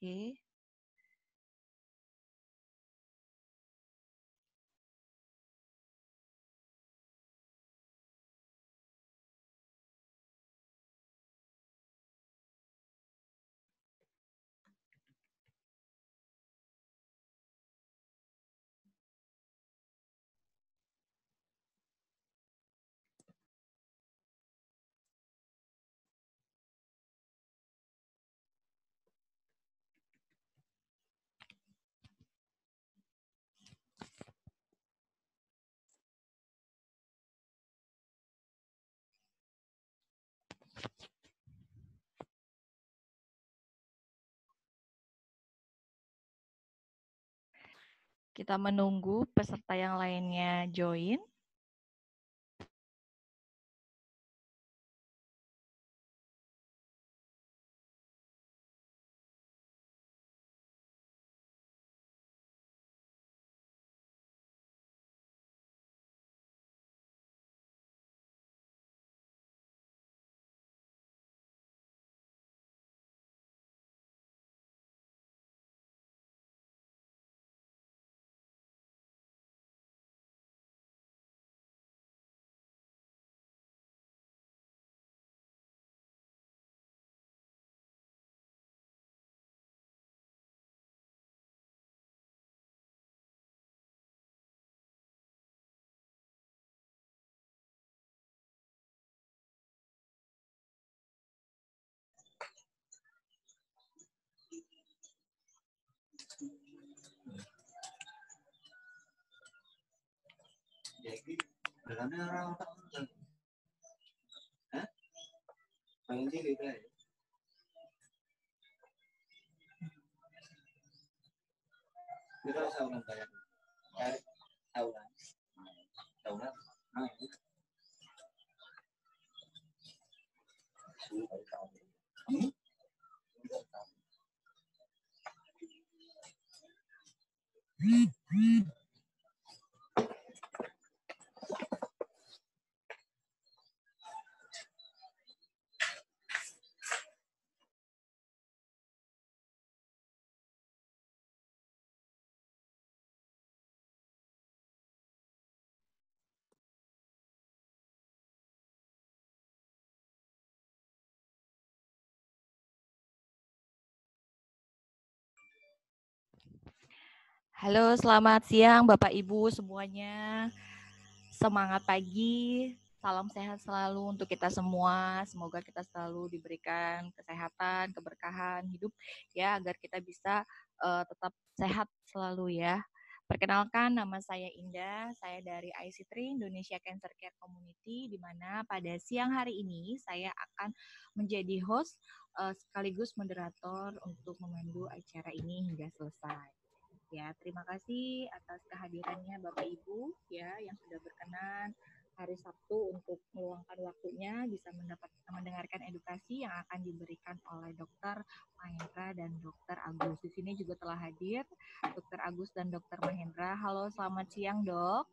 Okay Kita menunggu peserta yang lainnya join. പതിനഞ്ച് രൂപയായി Mira sa ulang kaya. Kaya sa ulang. Sa ulang. Ah, ito. Hmm? Hmm? Hmm? Halo, selamat siang Bapak Ibu semuanya. Semangat pagi, salam sehat selalu untuk kita semua. Semoga kita selalu diberikan kesehatan, keberkahan hidup ya agar kita bisa uh, tetap sehat selalu ya. Perkenalkan, nama saya Indah. Saya dari IC3 Indonesia Cancer Care Community, di mana pada siang hari ini saya akan menjadi host eh, sekaligus moderator untuk memandu acara ini hingga selesai. Ya, terima kasih atas kehadirannya Bapak Ibu ya yang sudah berkenan hari Sabtu untuk meluangkan waktunya bisa mendapat mendengarkan edukasi yang akan diberikan oleh Dokter Mahendra dan Dokter Agus. Di sini juga telah hadir Dokter Agus dan Dokter Mahendra. Halo, selamat siang, Dok.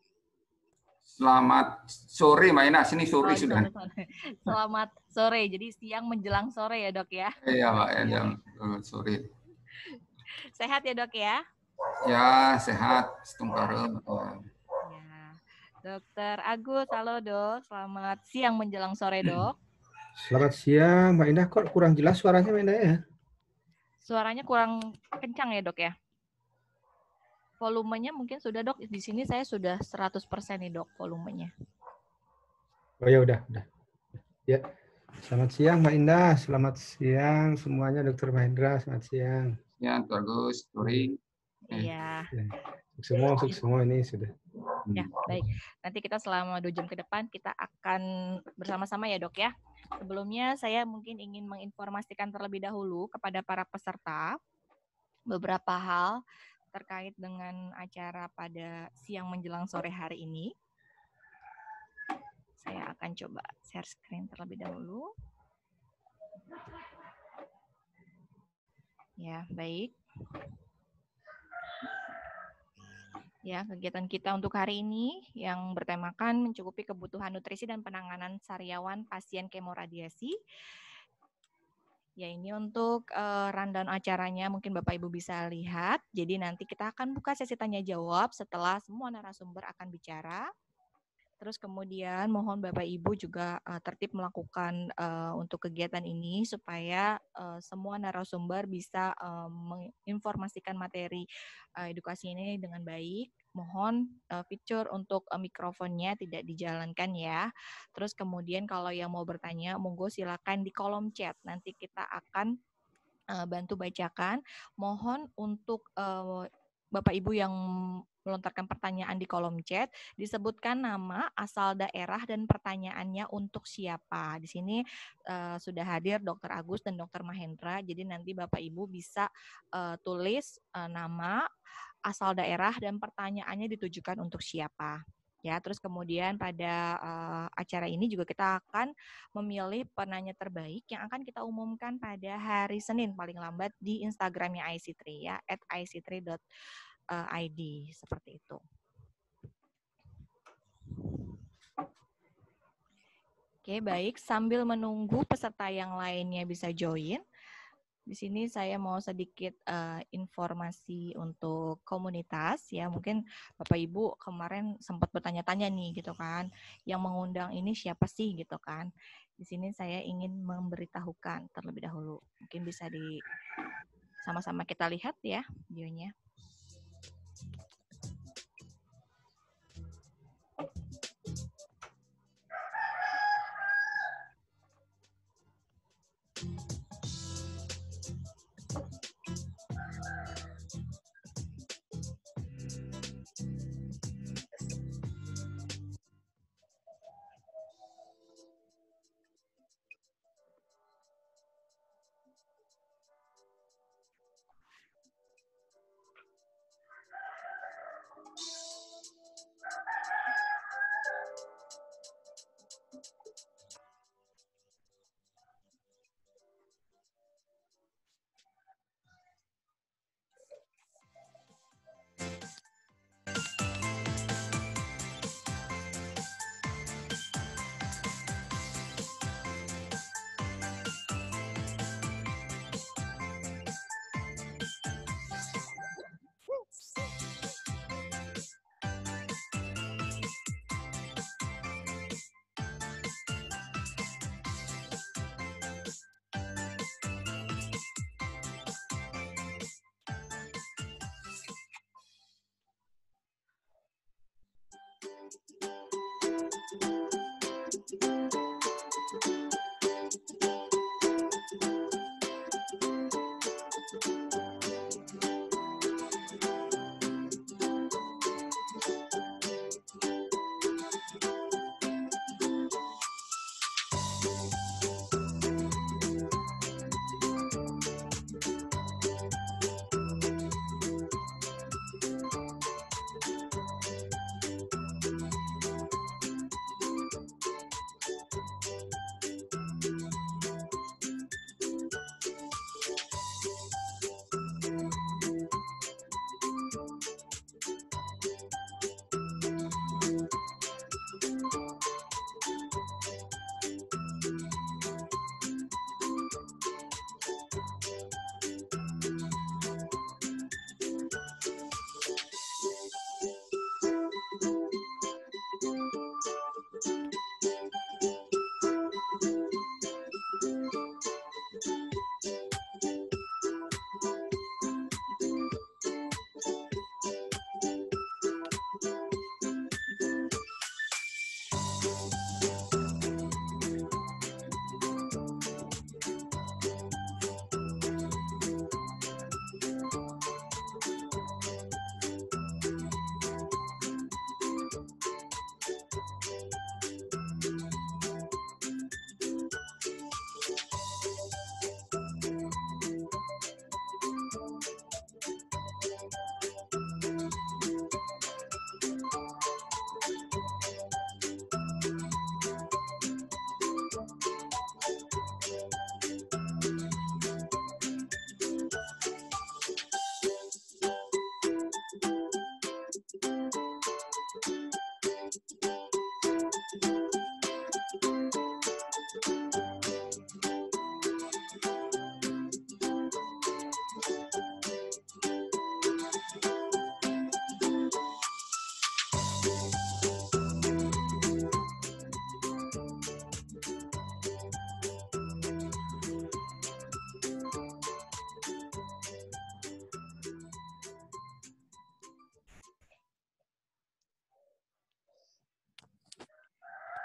Selamat sore, Mbak Sini sore oh, sudah. Sore, Selamat sore. Jadi siang menjelang sore ya, Dok ya. Iya, Mbak Ina. Eh, sore. Sehat ya, Dok ya. Ya, sehat. Setengah Ya. Dokter Agus, halo dok. Selamat siang menjelang sore hmm. dok. Selamat siang, Mbak Indah. Kok kurang jelas suaranya Mbak Indah ya? Suaranya kurang kencang ya dok ya? Volumenya mungkin sudah dok. Di sini saya sudah 100% nih dok volumenya. Oh ya udah, udah. Ya. Selamat siang Mbak Indah, selamat siang semuanya Dokter Mahendra, selamat siang. Ya, bagus, Agus, Turing. Hmm. Iya. Ya. Semua iya. semua ini sudah. Ya, hmm. baik. Nanti kita selama dua jam ke depan kita akan bersama-sama ya, Dok ya. Sebelumnya saya mungkin ingin menginformasikan terlebih dahulu kepada para peserta beberapa hal terkait dengan acara pada siang menjelang sore hari ini. Saya akan coba share screen terlebih dahulu. Ya, baik ya kegiatan kita untuk hari ini yang bertemakan mencukupi kebutuhan nutrisi dan penanganan sariawan pasien kemoradiasi. Ya ini untuk uh, rundown acaranya mungkin Bapak Ibu bisa lihat. Jadi nanti kita akan buka sesi tanya jawab setelah semua narasumber akan bicara. Terus kemudian mohon Bapak Ibu juga uh, tertib melakukan uh, untuk kegiatan ini supaya uh, semua narasumber bisa uh, menginformasikan materi uh, edukasi ini dengan baik. Mohon uh, fitur untuk uh, mikrofonnya tidak dijalankan ya. Terus kemudian kalau yang mau bertanya monggo silakan di kolom chat. Nanti kita akan uh, bantu bacakan. Mohon untuk uh, Bapak Ibu yang melontarkan pertanyaan di kolom chat, disebutkan nama, asal daerah, dan pertanyaannya untuk siapa. Di sini uh, sudah hadir Dr. Agus dan Dr. Mahendra, jadi nanti Bapak Ibu bisa uh, tulis uh, nama, asal daerah, dan pertanyaannya ditujukan untuk siapa ya terus kemudian pada uh, acara ini juga kita akan memilih penanya terbaik yang akan kita umumkan pada hari Senin paling lambat di Instagramnya IC3 ya at ic3.id eh, seperti itu. Oke, baik. Sambil menunggu peserta yang lainnya bisa join, di sini saya mau sedikit uh, informasi untuk komunitas ya. Mungkin Bapak Ibu kemarin sempat bertanya-tanya nih gitu kan, yang mengundang ini siapa sih gitu kan. Di sini saya ingin memberitahukan terlebih dahulu. Mungkin bisa di sama-sama kita lihat ya videonya.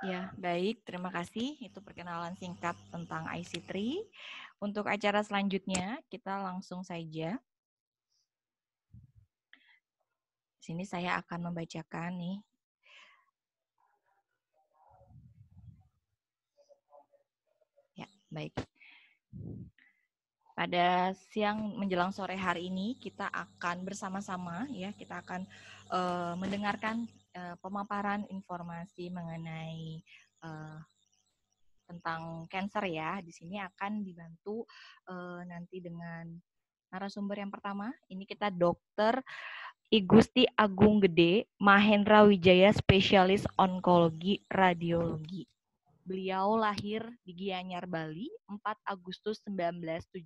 Ya, baik. Terima kasih. Itu perkenalan singkat tentang IC3. Untuk acara selanjutnya, kita langsung saja. Di sini saya akan membacakan nih. Ya, baik. Pada siang menjelang sore hari ini kita akan bersama-sama ya, kita akan uh, mendengarkan Eh, pemaparan informasi mengenai uh, tentang cancer ya. Di sini akan dibantu uh, nanti dengan narasumber yang pertama. Ini kita dokter Igusti Agung Gede Mahendra Wijaya spesialis onkologi radiologi. Beliau lahir di Gianyar, Bali, 4 Agustus 1970.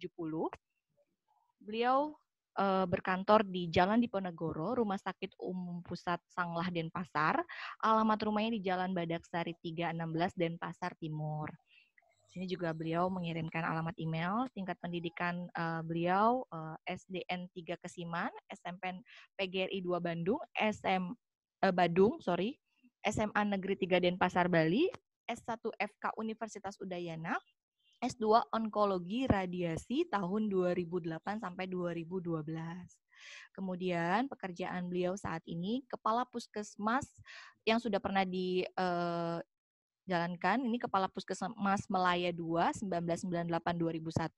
Beliau Eh, berkantor di Jalan Diponegoro, Rumah Sakit Umum Pusat Sanglah Denpasar. Alamat rumahnya di Jalan Badak Sari 316 Denpasar Timur. sini juga beliau mengirimkan alamat email, tingkat pendidikan uh, beliau uh, eh, SDN 3 Kesiman, SMP PGRI 2 Bandung, SM uh, Badung, sorry, SMA Negeri 3 Denpasar Bali, S1 FK Universitas Udayana, S2 Onkologi Radiasi tahun 2008 sampai 2012. Kemudian pekerjaan beliau saat ini kepala puskesmas yang sudah pernah di uh, jalankan. Ini Kepala Puskesmas Melaya 2 1998-2001,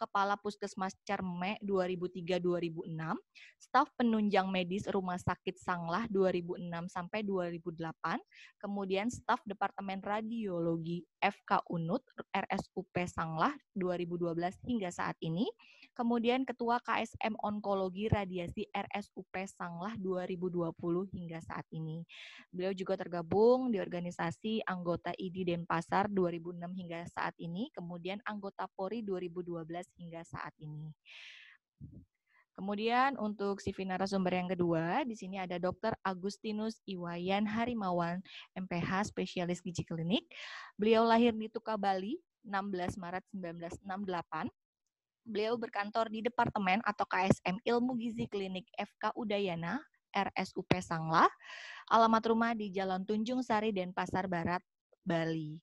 Kepala Puskesmas Cerme 2003-2006, staf penunjang medis Rumah Sakit Sanglah 2006 sampai 2008, kemudian staf Departemen Radiologi FK Unut RSUP Sanglah 2012 hingga saat ini kemudian Ketua KSM Onkologi Radiasi RSUP Sanglah 2020 hingga saat ini. Beliau juga tergabung di organisasi anggota ID Denpasar 2006 hingga saat ini, kemudian anggota Polri 2012 hingga saat ini. Kemudian untuk CV narasumber yang kedua, di sini ada Dr. Agustinus Iwayan Harimawan, MPH, spesialis gizi klinik. Beliau lahir di Tuka, Bali, 16 Maret 1968 beliau berkantor di Departemen atau KSM Ilmu Gizi Klinik FK Udayana, RSUP Sanglah, alamat rumah di Jalan Tunjung Sari dan Pasar Barat, Bali.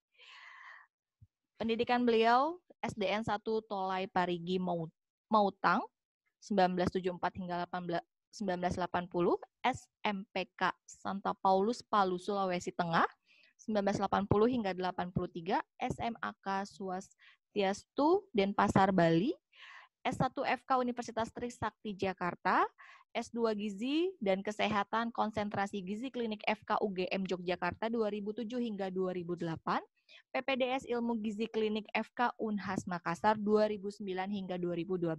Pendidikan beliau SDN 1 Tolai Parigi Mautang 1974 hingga 1980, SMPK Santa Paulus Palu Sulawesi Tengah 1980 hingga 83, SMAK Suas Tiastu Denpasar Bali S1 FK Universitas Trisakti Jakarta, S2 Gizi dan Kesehatan Konsentrasi Gizi Klinik FK UGM Yogyakarta 2007 hingga 2008, PPDS Ilmu Gizi Klinik FK Unhas Makassar 2009 hingga 2012.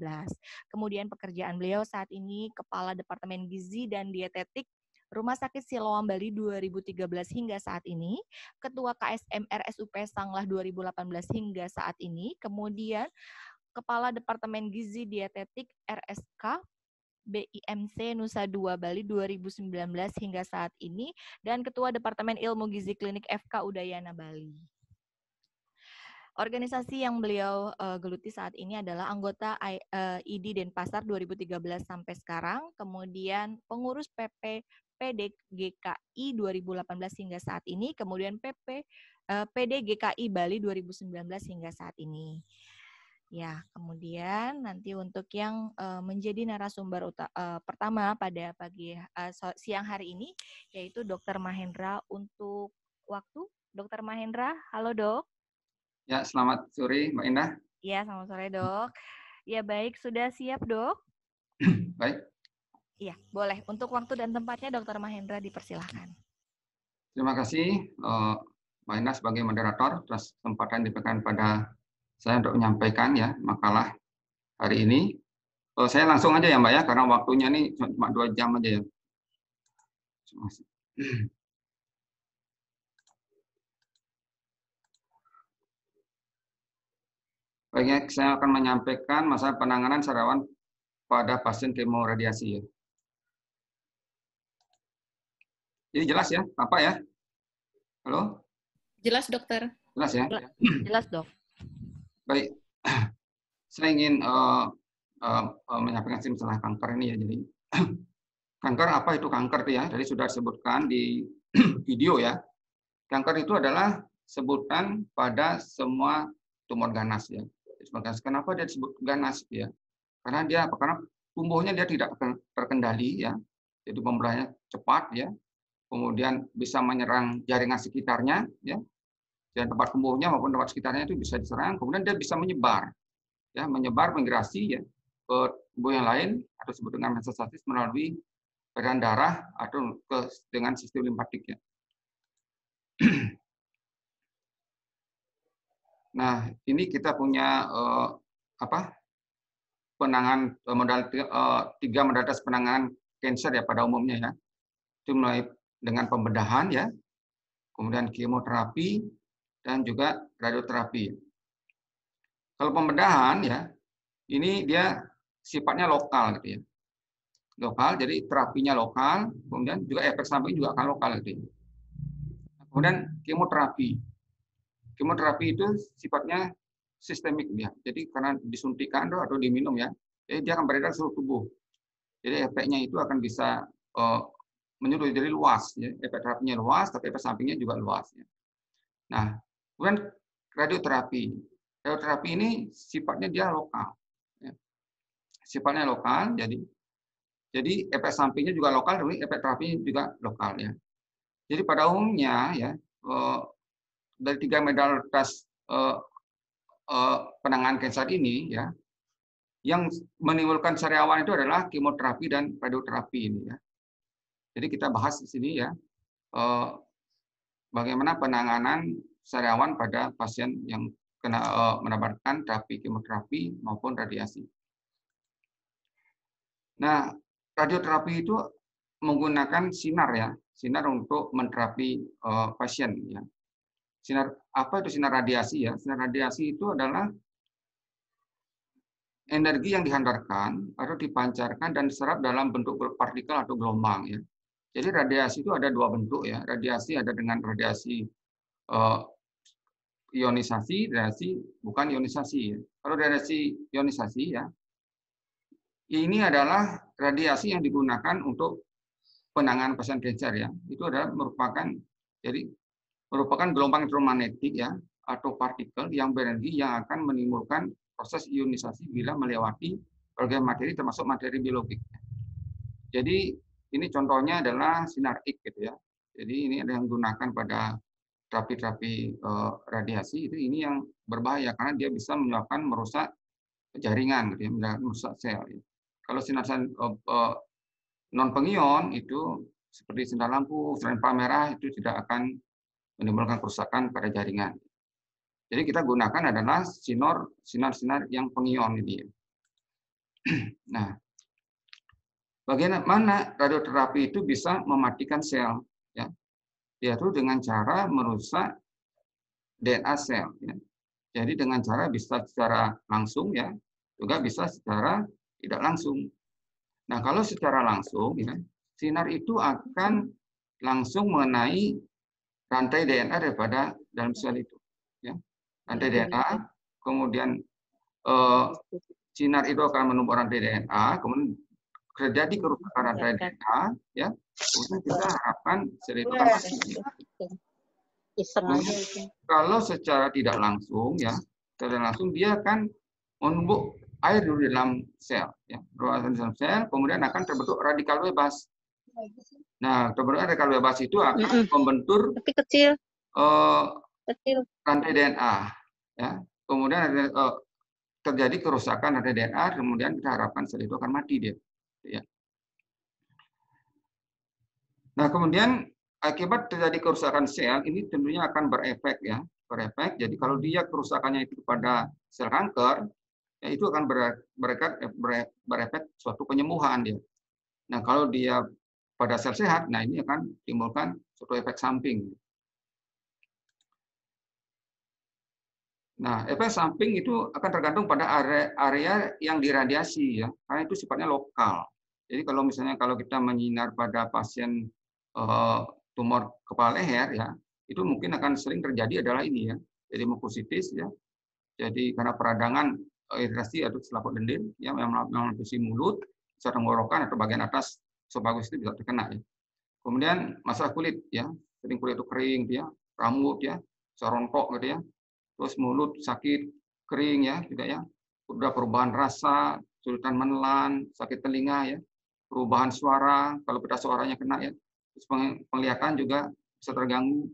Kemudian pekerjaan beliau saat ini Kepala Departemen Gizi dan Dietetik Rumah Sakit Siloam Bali 2013 hingga saat ini, Ketua KSM RSUP Sanglah 2018 hingga saat ini, kemudian Kepala Departemen Gizi Dietetik RSK BIMC Nusa Dua Bali 2019 hingga saat ini dan Ketua Departemen Ilmu Gizi Klinik FK Udayana Bali. Organisasi yang beliau uh, geluti saat ini adalah anggota I, uh, eh, ID Denpasar 2013 sampai sekarang, kemudian pengurus PP PDGKI 2018 hingga saat ini, kemudian PP uh, eh, PDGKI Bali 2019 hingga saat ini. Ya, kemudian nanti untuk yang uh, menjadi narasumber uta uh, pertama pada pagi uh, siang hari ini yaitu Dr. Mahendra untuk waktu. Dr. Mahendra, halo dok. Ya, selamat sore Mbak Indah. Ya, selamat sore hmm. dok. Ya baik, sudah siap dok? baik. Iya, boleh. Untuk waktu dan tempatnya Dr. Mahendra dipersilahkan. Terima kasih uh, Mbak Indah sebagai moderator, terus kesempatan diberikan pada saya untuk menyampaikan ya makalah hari ini. Oh, saya langsung aja ya Mbak ya, karena waktunya ini cuma dua jam aja ya. Baiknya saya akan menyampaikan masalah penanganan sarawan pada pasien radiasi ya. Jadi jelas ya, apa ya? Halo? Jelas dokter. Jelas ya? Jelas dok. Baik, saya ingin uh, uh, uh, menyampaikan masalah kanker ini ya. Jadi kanker apa itu kanker itu ya? dari sudah disebutkan di video ya. Kanker itu adalah sebutan pada semua tumor ganas ya. Tumor ganas. Kenapa dia disebut ganas ya? Karena dia karena tumbuhnya dia tidak terkendali ya. Jadi pemberahannya cepat ya. Kemudian bisa menyerang jaringan sekitarnya ya dan tempat kumuhnya maupun tempat sekitarnya itu bisa diserang, kemudian dia bisa menyebar, ya menyebar migrasi ya ke tubuh yang lain atau disebut dengan metastasis melalui peran darah atau ke dengan sistem ya. nah ini kita punya uh, apa penangan eh, modal uh, tiga modalitas penanganan cancer ya pada umumnya ya itu mulai dengan pembedahan ya kemudian kemoterapi dan juga radioterapi. Kalau pembedahan ya, ini dia sifatnya lokal gitu ya. Lokal, jadi terapinya lokal, kemudian juga efek samping juga akan lokal gitu ya. Kemudian kemoterapi. Kemoterapi itu sifatnya sistemik ya. Jadi karena disuntikan atau diminum ya, jadi dia akan beredar seluruh tubuh. Jadi efeknya itu akan bisa uh, eh, menyeluruh jadi luas, ya. efek terapinya luas, tapi efek sampingnya juga luas. Ya. Nah, Kemudian radioterapi. Radioterapi ini sifatnya dia lokal. Ya. Sifatnya lokal, jadi jadi efek sampingnya juga lokal, tapi efek terapi juga lokal ya. Jadi pada umumnya ya eh, dari tiga modalitas eh, eh, penanganan kanker ini ya, yang menimbulkan sariawan itu adalah kemoterapi dan radioterapi ini ya. Jadi kita bahas di sini ya bagaimana penanganan sariawan pada pasien yang kena uh, e, mendapatkan terapi kemoterapi maupun radiasi. Nah, radioterapi itu menggunakan sinar ya, sinar untuk menterapi uh, pasien ya. Sinar apa itu sinar radiasi ya? Sinar radiasi itu adalah energi yang dihantarkan atau dipancarkan dan diserap dalam bentuk partikel atau gelombang ya. Jadi radiasi itu ada dua bentuk ya. Radiasi ada dengan radiasi e, ionisasi, radiasi bukan ionisasi. Ya. Kalau radiasi ionisasi ya, ini adalah radiasi yang digunakan untuk penanganan pasien kanker ya. Itu adalah merupakan jadi merupakan gelombang elektromagnetik ya atau partikel yang berenergi yang akan menimbulkan proses ionisasi bila melewati organ materi termasuk materi biologik. Jadi ini contohnya adalah sinar X gitu ya. Jadi ini ada yang digunakan pada terapi-terapi uh, eh, radiasi itu ini yang berbahaya karena dia bisa menyebabkan merusak jaringan gitu ya, merusak sel. Ya. Kalau sinar uh, eh, uh, eh, non pengion itu seperti sinar lampu, sinar merah itu tidak akan menimbulkan kerusakan pada jaringan. Jadi kita gunakan adalah sinar sinar-sinar yang pengion ini. Ya. Nah, bagian radioterapi itu bisa mematikan sel? yaitu dengan cara merusak DNA sel. Ya. Jadi dengan cara bisa secara langsung ya, juga bisa secara tidak langsung. Nah kalau secara langsung ya, sinar itu akan langsung mengenai rantai DNA daripada dalam sel itu. Ya. Rantai DNA, kemudian eh, sinar itu akan menumpuk rantai DNA, kemudian terjadi iya, kerusakan DNA, iya, iya. ya, kemudian kita harapkan selebrasi. Ya. Kan kalau secara tidak langsung, ya, secara langsung dia akan menumbuk air di dalam sel, ya, di dalam sel, kemudian akan terbentuk radikal bebas. Nah, terbentuk radikal bebas itu akan mm -hmm. membentur Tapi kecil. Uh, kecil. rantai DNA, ya. Kemudian uh, terjadi kerusakan rantai DNA, kemudian kita harapkan sel itu akan mati dia ya. Nah, kemudian akibat terjadi kerusakan sel ini tentunya akan berefek ya, berefek. Jadi kalau dia kerusakannya itu pada sel kanker, ya itu akan berekat eh, berefek suatu penyembuhan dia. Nah, kalau dia pada sel sehat, nah ini akan timbulkan suatu efek samping. Nah, efek samping itu akan tergantung pada area, area yang diradiasi ya, karena itu sifatnya lokal. Jadi kalau misalnya kalau kita menyinar pada pasien eh, tumor kepala leher ya, itu mungkin akan sering terjadi adalah ini ya, jadi mukusitis ya. Jadi karena peradangan eh, iritasi atau selaput lendir ya yang melapisi mulut, secara tenggorokan atau bagian atas sebagus itu bisa terkena ya. Kemudian masalah kulit ya, sering kulit itu kering gitu ya, rambut ya, serontok gitu ya. Terus mulut sakit, kering ya tidak ya. Udah perubahan rasa, kesulitan menelan, sakit telinga ya perubahan suara, kalau pedas suaranya kena ya, terus penglihatan juga bisa terganggu,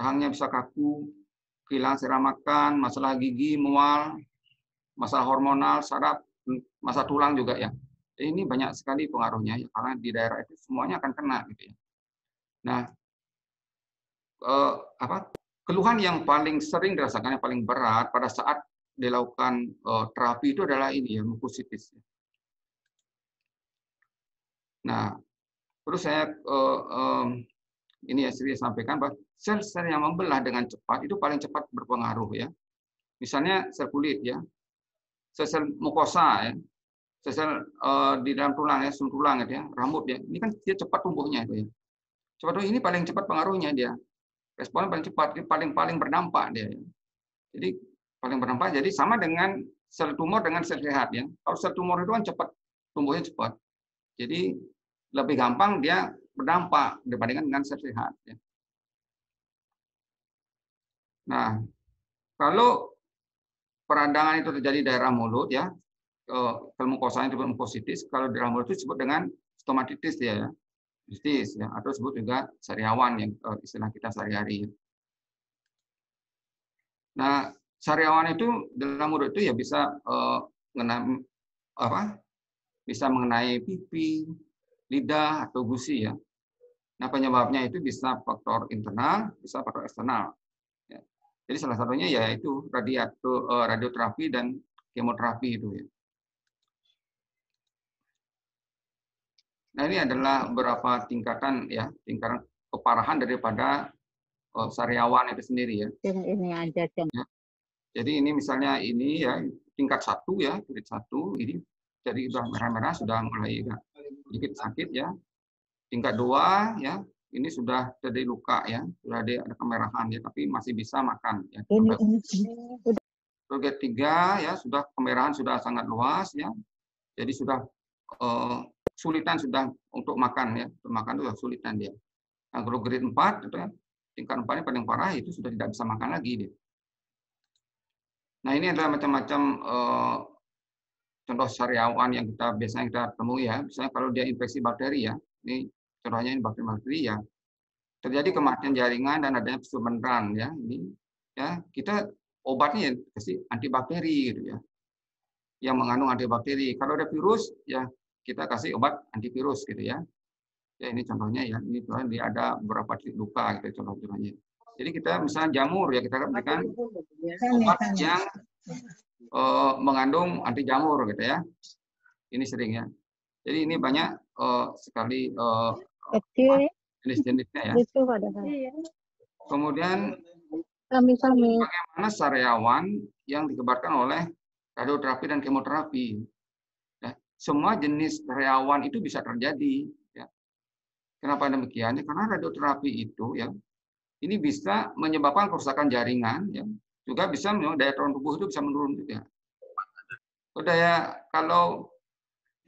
rahangnya bisa kaku, kehilangan selera makan, masalah gigi, mual, masalah hormonal, saraf, masalah tulang juga ya. ini banyak sekali pengaruhnya ya, karena di daerah itu semuanya akan kena gitu ya. Nah, eh, apa keluhan yang paling sering dirasakan yang paling berat pada saat dilakukan uh, terapi itu adalah ini ya mukusitis. Ya. Nah, terus saya uh, um, ini ya saya sampaikan bahwa sel-sel yang membelah dengan cepat itu paling cepat berpengaruh ya. Misalnya sel kulit ya, sel-sel mukosa ya, sel-sel uh, di dalam tulang ya, sel tulang gitu ya, rambut ya. Ini kan dia cepat tumbuhnya itu ya. Cepat ini paling cepat pengaruhnya dia. respon paling cepat, ini paling-paling berdampak dia. Ya. Jadi paling berdampak. Jadi sama dengan sel tumor dengan sel sehat ya. Kalau sel tumor itu kan cepat tumbuhnya cepat. Jadi lebih gampang dia berdampak dibandingkan dengan sel sehat. Ya. Nah, kalau peradangan itu terjadi di daerah mulut ya, kelmukosan itu positif, kalau di daerah mulut itu disebut dengan stomatitis ya, ya. Justis, ya, atau disebut juga sariawan yang eh, istilah kita sehari-hari. Nah, sariawan itu dalam mulut itu ya bisa uh, eh, mengenai apa bisa mengenai pipi, lidah, atau gusi ya. Nah penyebabnya itu bisa faktor internal, bisa faktor eksternal. Ya. Jadi salah satunya yaitu radiator, eh, radioterapi dan kemoterapi itu ya. Nah ini adalah beberapa tingkatan ya, tingkatan keparahan daripada oh, sariawan itu sendiri ya. ini aja, Ya. Jadi ini misalnya ini ya tingkat satu ya, tingkat satu ini jadi sudah merah-merah, sudah mulai agak sedikit sakit ya. Tingkat dua ya, ini sudah jadi luka ya, sudah ada, ada kemerahan ya, tapi masih bisa makan ya. Tingkat tiga ya, sudah kemerahan sudah sangat luas ya. Jadi sudah uh, sulitan sudah untuk makan ya, untuk makan itu sulitan dia. Nah, grade 4 itu ya, tingkat empatnya paling parah itu sudah tidak bisa makan lagi dia. Nah, ini adalah macam-macam eh, contoh sariawan yang kita biasanya kita temui ya, misalnya kalau dia infeksi bakteri ya, ini contohnya ini bakteri-bakteri ya, terjadi kematian jaringan dan adanya perseberan ya, ini ya kita obatnya kasih ya, antibakteri gitu ya, yang mengandung antibakteri. Kalau ada virus ya kita kasih obat antivirus gitu ya. Ya ini contohnya ya, ini contohnya dia ada beberapa titik luka gitu contoh-contohnya. Jadi kita misalnya jamur ya kita kan berikan gitu ya. obat kan ya, kan yang Eh, mengandung anti jamur gitu ya. Ini sering ya. Jadi ini banyak eh, sekali eh, ya. jenis-jenisnya ya. Gitu, iya. Kemudian bagaimana sariawan yang dikebarkan oleh radioterapi dan kemoterapi. Ya, semua jenis sariawan itu bisa terjadi. Ya. Kenapa demikian? Ya, karena radioterapi itu ya ini bisa menyebabkan kerusakan jaringan, ya, juga bisa daya tahan tubuh itu bisa menurun juga. Gitu ya. So, daya kalau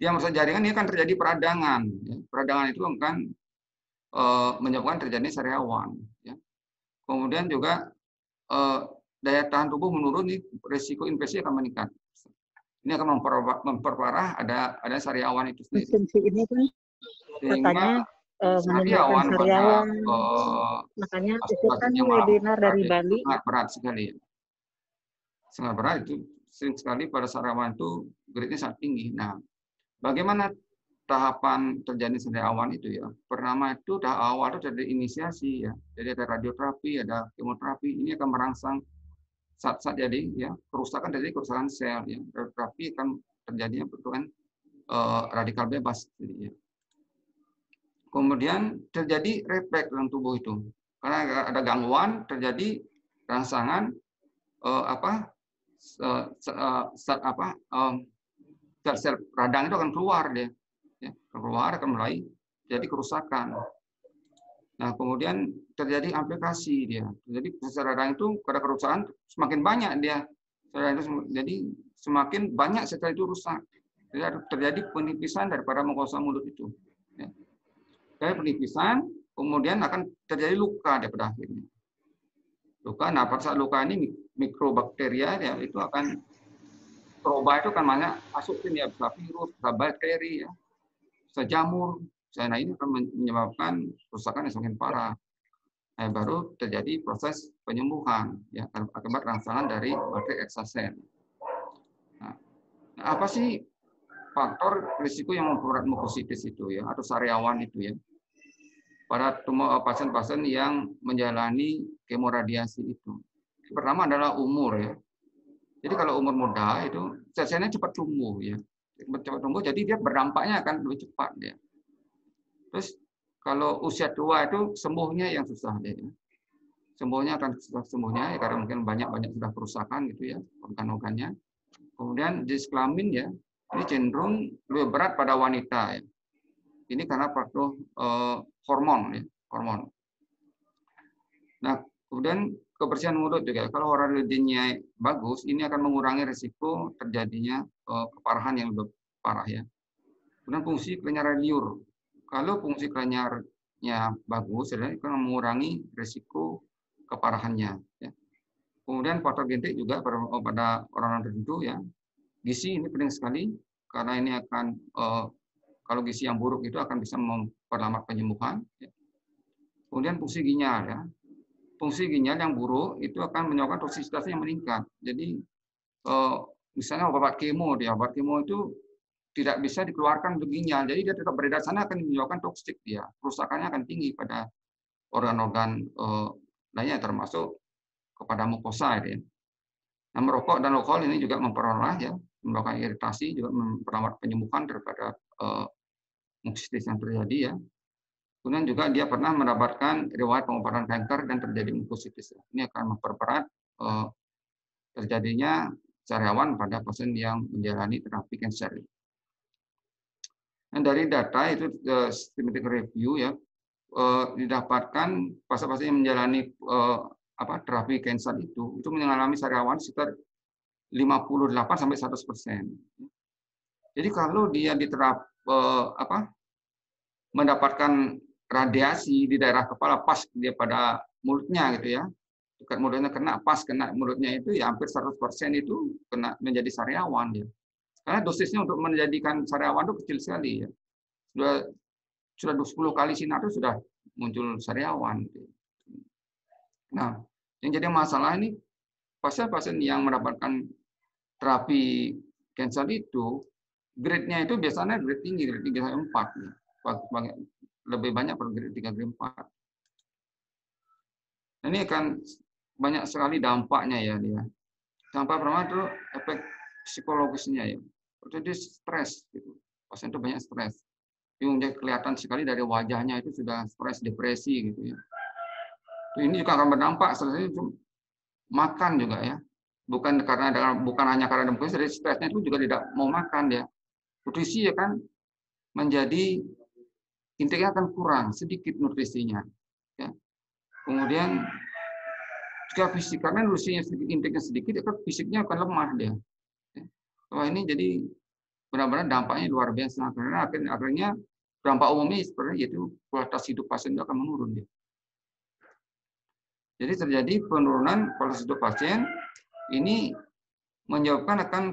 dia masuk jaringan ini kan terjadi peradangan. Ya. Peradangan itu kan e, menyebabkan terjadi sariawan. Ya. Kemudian juga e, daya tahan tubuh menurun, risiko infeksi akan meningkat. Ini akan memperparah ada ada sariawan itu sendiri. Kan, Sehingga uh, sariawan, sariawan. Uh, makanya kan webinar dari Bali sangat berat sekali sangat berat itu sering sekali pada sariawan itu grade-nya sangat tinggi nah bagaimana tahapan terjadi awan itu ya pertama itu tahap awal itu dari inisiasi ya jadi ada radioterapi ada kemoterapi ini akan merangsang saat-saat jadi ya kerusakan dari kerusakan sel ya radioterapi akan terjadinya bentukan uh, eh, radikal bebas jadi, ya kemudian terjadi refleks dalam tubuh itu. Karena ada gangguan, terjadi rangsangan uh, apa eh, apa sel radang itu akan keluar dia. Ya, keluar akan mulai jadi kerusakan. Nah, kemudian terjadi amplifikasi dia. Jadi sel radang itu pada kerusakan semakin banyak dia. itu, Jadi semakin banyak setelah itu rusak. Jadi terjadi penipisan daripada mukosa mulut itu dari penipisan, kemudian akan terjadi luka di pada akhirnya. Luka, nah pada saat luka ini mikrobakteria ya itu akan proba itu kan banyak masukin ya bisa virus, bisa bakteri ya, bisa jamur. Bisa, nah ini akan menyebabkan kerusakan yang semakin parah. Nah, baru terjadi proses penyembuhan ya akibat rangsangan dari bakteri eksasen. Nah, nah apa sih faktor risiko yang memperberat mukositis itu ya atau sariawan itu ya pada eh, pasien-pasien yang menjalani kemoradiasi itu. pertama adalah umur ya. Jadi kalau umur muda itu sel-selnya cepat tumbuh ya. Cepat tumbuh jadi dia berdampaknya akan lebih cepat ya. Terus kalau usia tua itu sembuhnya yang susah ya. Sembuhnya akan susah sembuhnya ya, karena mungkin banyak-banyak sudah kerusakan gitu ya organ-organnya. Kemudian jenis kelamin ya, ini cenderung lebih berat pada wanita. Ya. Ini karena faktor uh, eh, hormon, ya, hormon. Nah, kemudian kebersihan mulut juga. Kalau orang lidinya bagus, ini akan mengurangi risiko terjadinya uh, keparahan yang lebih parah ya. Kemudian fungsi kelenjar liur. Kalau fungsi kelenjarnya bagus, sebenarnya akan mengurangi risiko keparahannya. Ya. Kemudian faktor genetik juga pada, pada orang tertentu ya, Gizi ini penting sekali karena ini akan eh, kalau gizi yang buruk itu akan bisa memperlambat penyembuhan. Ya. Kemudian fungsi ginjal ya. Fungsi ginjal yang buruk itu akan menyebabkan toksisitas yang meningkat. Jadi eh, misalnya obat kemo, dia obat kemo itu tidak bisa dikeluarkan untuk ginjal. Jadi dia tetap beredar sana akan menyebabkan toksik dia. Ya. Kerusakannya akan tinggi pada organ-organ eh, lainnya termasuk kepada mukosa. ini. Ya. Nah, merokok dan alkohol ini juga memperolah ya melakukan iritasi juga memperlambat penyembuhan daripada uh, eh, muksitis yang terjadi ya. Kemudian juga dia pernah mendapatkan riwayat pengobatan kanker dan terjadi mukositis ya. Ini akan memperberat uh, terjadinya sariawan pada pasien yang menjalani terapi kanker. Dan dari data itu uh, systematic review ya uh, didapatkan pasien-pasien yang menjalani uh, apa terapi kanker itu itu mengalami sariawan sekitar 58 sampai 100 persen. Jadi kalau dia diterap eh, apa mendapatkan radiasi di daerah kepala pas dia pada mulutnya gitu ya dekat mulutnya kena pas kena mulutnya itu ya hampir 100% persen itu kena menjadi sariawan ya karena dosisnya untuk menjadikan sariawan itu kecil sekali ya sudah sudah 10 kali sinar itu sudah muncul sariawan gitu. nah yang jadi masalah ini pasien-pasien yang mendapatkan terapi cancer itu grade-nya itu biasanya grade tinggi, grade 3 sampai 4 Lebih banyak per grade 3 grade 4. Ini akan banyak sekali dampaknya ya dia. Dampak pertama itu efek psikologisnya ya. Jadi stres gitu. Pasien itu banyak stres. Itu kelihatan sekali dari wajahnya itu sudah stres, depresi gitu ya. Ini juga akan berdampak selesai itu makan juga ya bukan karena bukan hanya karena demokrasi dari stresnya itu juga tidak mau makan ya nutrisi ya kan menjadi intinya akan kurang sedikit nutrisinya ya. kemudian jika fisik karena nutrisinya sedikit, intinya sedikit ya kan, fisiknya akan lemah dia ya. wah ini jadi benar-benar dampaknya luar biasa nah, karena akhirnya dampak umumnya sebenarnya yaitu kualitas hidup pasien itu akan menurun ya. Jadi terjadi penurunan kualitas hidup pasien ini menjawabkan akan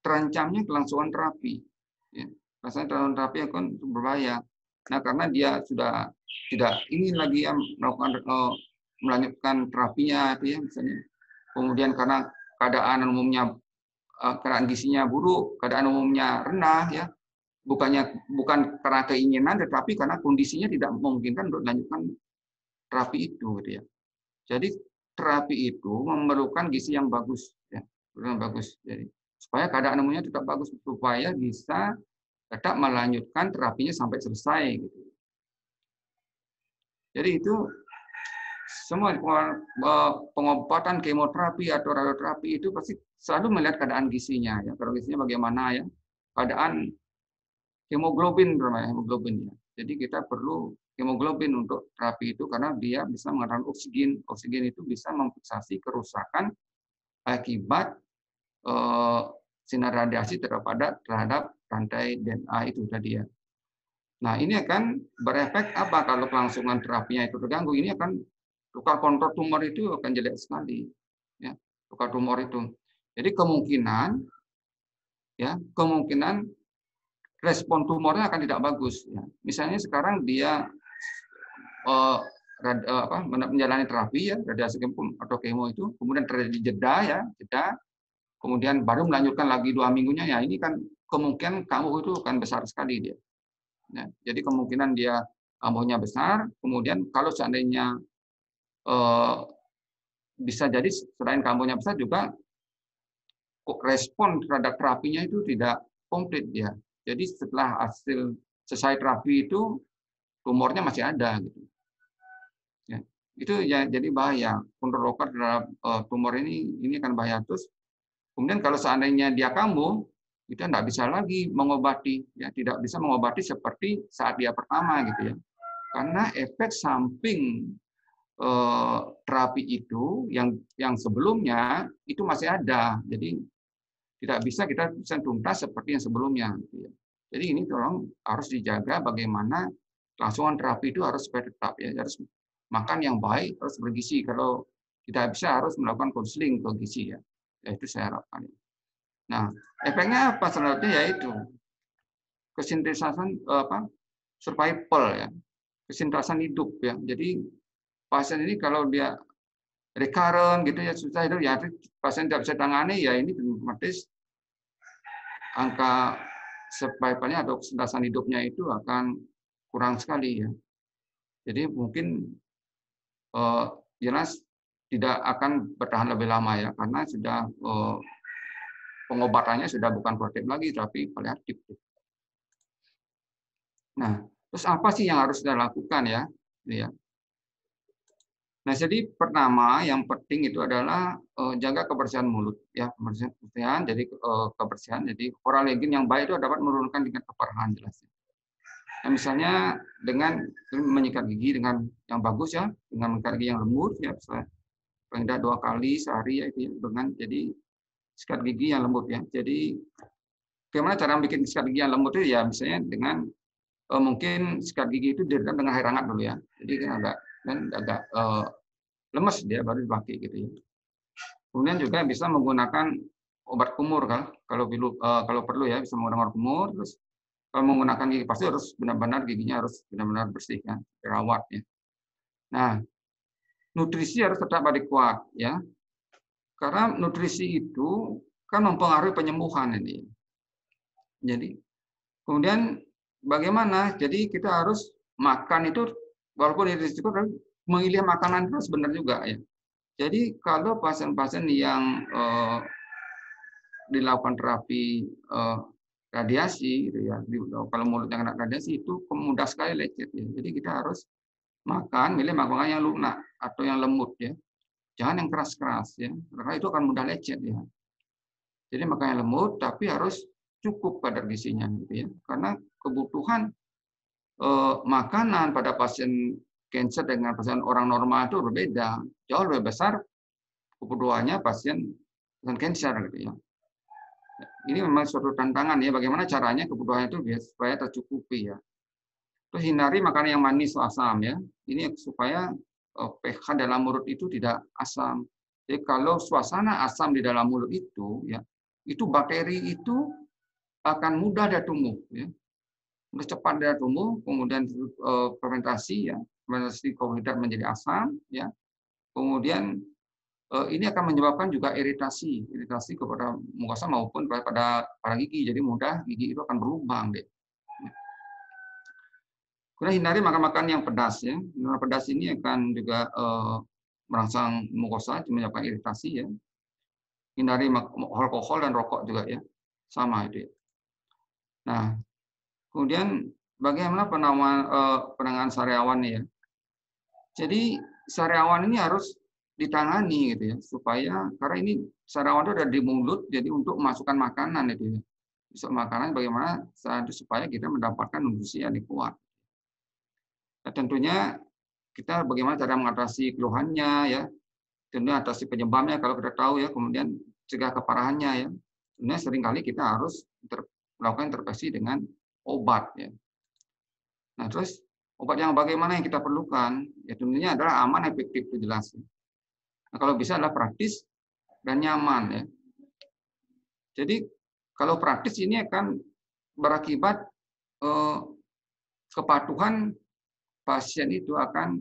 terancamnya kelangsungan terapi. Ya, rasanya kelangsungan terapi akan berbahaya. Nah, karena dia sudah tidak ingin lagi ya, melakukan uh, melanjutkan terapinya gitu ya misalnya. Kemudian karena keadaan umumnya uh, keadaan gisinya buruk, keadaan umumnya rendah ya. Bukannya bukan karena keinginan tetapi karena kondisinya tidak memungkinkan untuk melanjutkan terapi itu gitu ya. Jadi terapi itu memerlukan gizi yang bagus, ya, yang bagus. Jadi supaya keadaan umumnya tetap bagus, supaya bisa tetap melanjutkan terapinya sampai selesai. Gitu. Jadi itu semua e, pengobatan kemoterapi atau radioterapi itu pasti selalu melihat keadaan gizinya ya kalau gizinya bagaimana ya keadaan hemoglobin namanya hemoglobin ya jadi kita perlu hemoglobin untuk terapi itu karena dia bisa mengandalkan oksigen. Oksigen itu bisa memfiksasi kerusakan akibat eh, sinar radiasi terhadap terhadap rantai DNA itu tadi ya. Nah, ini akan berefek apa kalau kelangsungan terapinya itu terganggu? Ini akan luka kontrol tumor itu akan jelek sekali. Ya, luka tumor itu. Jadi kemungkinan ya, kemungkinan respon tumornya akan tidak bagus. Ya. Misalnya sekarang dia uh, rad, uh, apa, menjalani terapi ya radiasi kemo atau kemo itu kemudian terjadi jeda ya jeda kemudian baru melanjutkan lagi dua minggunya ya ini kan kemungkinan kamu itu akan besar sekali dia ya, jadi kemungkinan dia kambuhnya besar kemudian kalau seandainya uh, bisa jadi selain kambuhnya besar juga respon terhadap terapinya itu tidak komplit ya jadi setelah hasil selesai terapi itu tumornya masih ada gitu itu ya jadi bahaya pundur rocker terhadap uh, tumor ini ini akan bahaya terus kemudian kalau seandainya dia kambuh itu tidak bisa lagi mengobati ya tidak bisa mengobati seperti saat dia pertama gitu ya karena efek samping uh, terapi itu yang yang sebelumnya itu masih ada jadi tidak bisa kita bisa tuntas seperti yang sebelumnya gitu ya. jadi ini tolong harus dijaga bagaimana langsungan terapi itu harus tetap ya harus makan yang baik harus bergizi. Kalau tidak bisa harus melakukan konseling ke gizi ya. ya. Itu saya harapkan. Nah, efeknya apa selanjutnya yaitu kesintesan eh, apa survival ya, kesintesan hidup ya. Jadi pasien ini kalau dia recurrent gitu ya susah itu ya pasien tidak bisa tangani ya ini otomatis angka survivalnya atau kesintasan hidupnya itu akan kurang sekali ya. Jadi mungkin jelas eh, tidak akan bertahan lebih lama ya karena sudah eh, pengobatannya sudah bukan protein lagi tapi paliatif. Nah, terus apa sih yang harus dilakukan ya? ya. Nah, jadi pertama yang penting itu adalah uh, jaga kebersihan mulut ya, kebersihan, jadi uh, kebersihan. Jadi oral hygiene yang baik itu dapat menurunkan tingkat keparahan jelasnya. Nah, misalnya dengan menyikat gigi dengan yang bagus ya, dengan menyikat gigi yang lembut ya, paling tidak dua kali sehari ya, itu dengan jadi sikat gigi yang lembut ya. Jadi bagaimana cara bikin sikat gigi yang lembut itu ya misalnya dengan eh, mungkin sikat gigi itu direndam dengan air hangat dulu ya. Jadi agak dan agak eh, lemes dia baru dipakai gitu ya. Kemudian juga bisa menggunakan obat kumur kan kalau perlu eh, kalau perlu ya bisa menggunakan obat kumur terus kalau menggunakan gigi pasti harus benar-benar giginya harus benar-benar bersih ya dirawat ya. Nah, nutrisi harus tetap adekuat ya. Karena nutrisi itu kan mempengaruhi penyembuhan ini. Jadi kemudian bagaimana? Jadi kita harus makan itu walaupun di risiko memilih makanan itu benar juga ya. Jadi kalau pasien-pasien yang eh, dilakukan terapi eh, radiasi gitu ya. Oh, kalau mulut yang kena radiasi itu mudah sekali lecet ya. Jadi kita harus makan milih makanan yang lunak atau yang lembut ya. Jangan yang keras-keras ya. Karena itu akan mudah lecet ya. Jadi makanan yang lembut tapi harus cukup kadar gizinya gitu ya. Karena kebutuhan eh, makanan pada pasien cancer dengan pasien orang normal itu berbeda. Jauh lebih besar kebutuhannya pasien dengan cancer gitu ya ini memang suatu tantangan ya bagaimana caranya kebutuhan itu biar supaya tercukupi ya. Terus hindari makanan yang manis atau asam ya. Ini supaya eh, pH dalam mulut itu tidak asam. Jadi kalau suasana asam di dalam mulut itu ya, itu bakteri itu akan mudah dia tumbuh ya. Mudah cepat dia tumbuh, kemudian eh, fermentasi ya, fermentasi karbohidrat menjadi asam ya. Kemudian Eh, ini akan menyebabkan juga iritasi, iritasi kepada mukosa maupun pada para gigi. Jadi mudah gigi itu akan berlubang deh. Kemudian hindari makan-makan yang pedas ya. Makanan pedas ini akan juga eh, merangsang mukosa, menyebabkan iritasi ya. Hindari alkohol dan rokok juga ya, sama itu. Ya. Nah, kemudian bagaimana penanganan, eh, penanganan sariawan ya? Jadi sariawan ini harus ditangani gitu ya supaya karena ini sarawan itu ada di mulut jadi untuk memasukkan makanan itu ya besok makanan bagaimana supaya kita mendapatkan nutrisi yang kuat nah, tentunya kita bagaimana cara mengatasi keluhannya ya tentunya atasi penyebabnya kalau kita tahu ya kemudian cegah keparahannya ya sebenarnya seringkali kita harus ter, melakukan intervensi dengan obat ya nah terus obat yang bagaimana yang kita perlukan ya tentunya adalah aman efektif itu jelas ya. Nah, kalau bisa adalah praktis dan nyaman ya. Jadi kalau praktis ini akan berakibat eh, kepatuhan pasien itu akan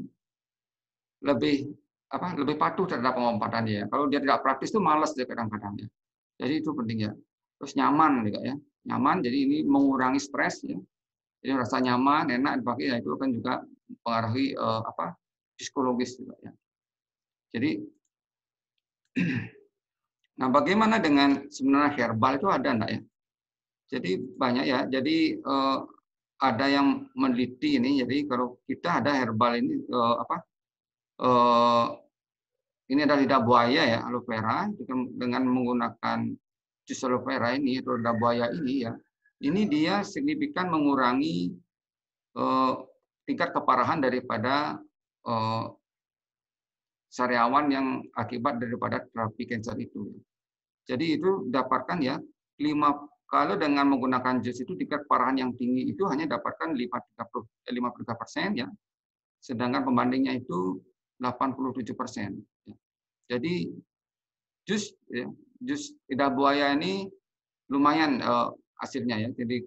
lebih apa lebih patuh terhadap pengobatannya Kalau dia tidak praktis itu malas dia kadang-kadang ya. Jadi itu penting ya. Terus nyaman juga gitu, ya. Nyaman jadi ini mengurangi stres ya. Jadi rasa nyaman, enak dipakai ya itu kan juga mempengaruhi eh, apa psikologis juga ya. Jadi Nah, bagaimana dengan sebenarnya herbal itu ada enggak ya? Jadi banyak ya. Jadi uh, ada yang meneliti ini. Jadi kalau kita ada herbal ini uh, apa? Uh, ini ada lidah buaya ya, aloe vera dengan menggunakan jus aloe vera ini, lidah buaya ini ya. Ini dia signifikan mengurangi uh, tingkat keparahan daripada uh, sariawan yang akibat daripada terapi kanker itu. Jadi itu dapatkan ya lima kalau dengan menggunakan jus itu tingkat parahan yang tinggi itu hanya dapatkan lima 53 eh, persen ya, sedangkan pembandingnya itu 87 persen. Ya. Jadi jus ya, jus lidah buaya ini lumayan uh, eh, hasilnya ya. Jadi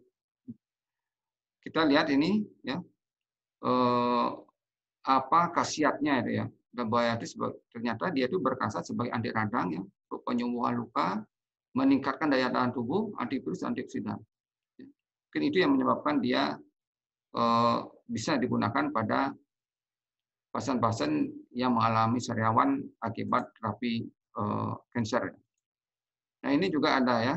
kita lihat ini ya uh, apa khasiatnya itu ya. Bayati ternyata dia itu berkasat sebagai anti radang ya, penyembuhan luka, meningkatkan daya tahan tubuh, antivirus, antioksidan. Ya. Mungkin itu yang menyebabkan dia e, bisa digunakan pada pasien-pasien yang mengalami sariawan akibat terapi e, eh, kanker. Nah ini juga ada ya,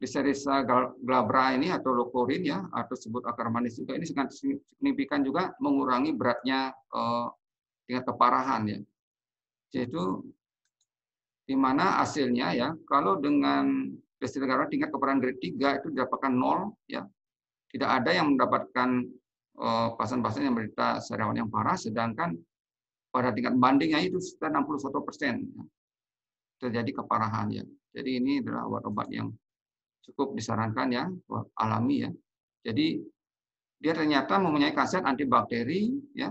Listerisa glabra ini atau lokorin ya, atau sebut akar manis juga, ini sangat signifikan juga mengurangi beratnya eh, tingkat ya, keparahan ya. Yaitu di mana hasilnya ya kalau dengan destinasi negara tingkat keparahan grade 3 itu didapatkan nol ya. Tidak ada yang mendapatkan eh, pasien-pasien yang berita sariawan yang parah sedangkan pada tingkat bandingnya itu sekitar 61 persen ya. terjadi keparahan ya. Jadi ini adalah obat-obat yang cukup disarankan ya alami ya. Jadi dia ternyata mempunyai khasiat antibakteri ya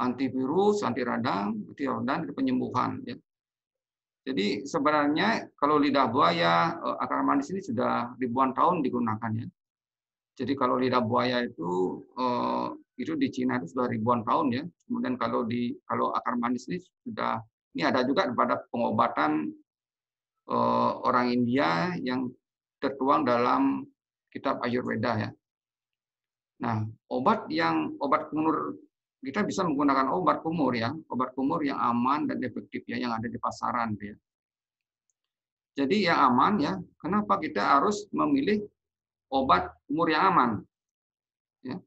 antivirus, anti radang, anti radang dari penyembuhan. Ya. Jadi sebenarnya kalau lidah buaya eh, akar manis ini sudah ribuan tahun digunakannya. Jadi kalau lidah buaya itu eh, itu di Cina itu sudah ribuan tahun ya. Kemudian kalau di kalau akar manis ini sudah ini ada juga pada pengobatan eh, orang India yang tertuang dalam kitab Ayurveda ya. Nah, obat yang obat penur kita bisa menggunakan obat kumur ya, obat kumur yang aman dan efektif ya yang ada di pasaran ya. Jadi yang aman ya, kenapa kita harus memilih obat kumur yang aman? Ya.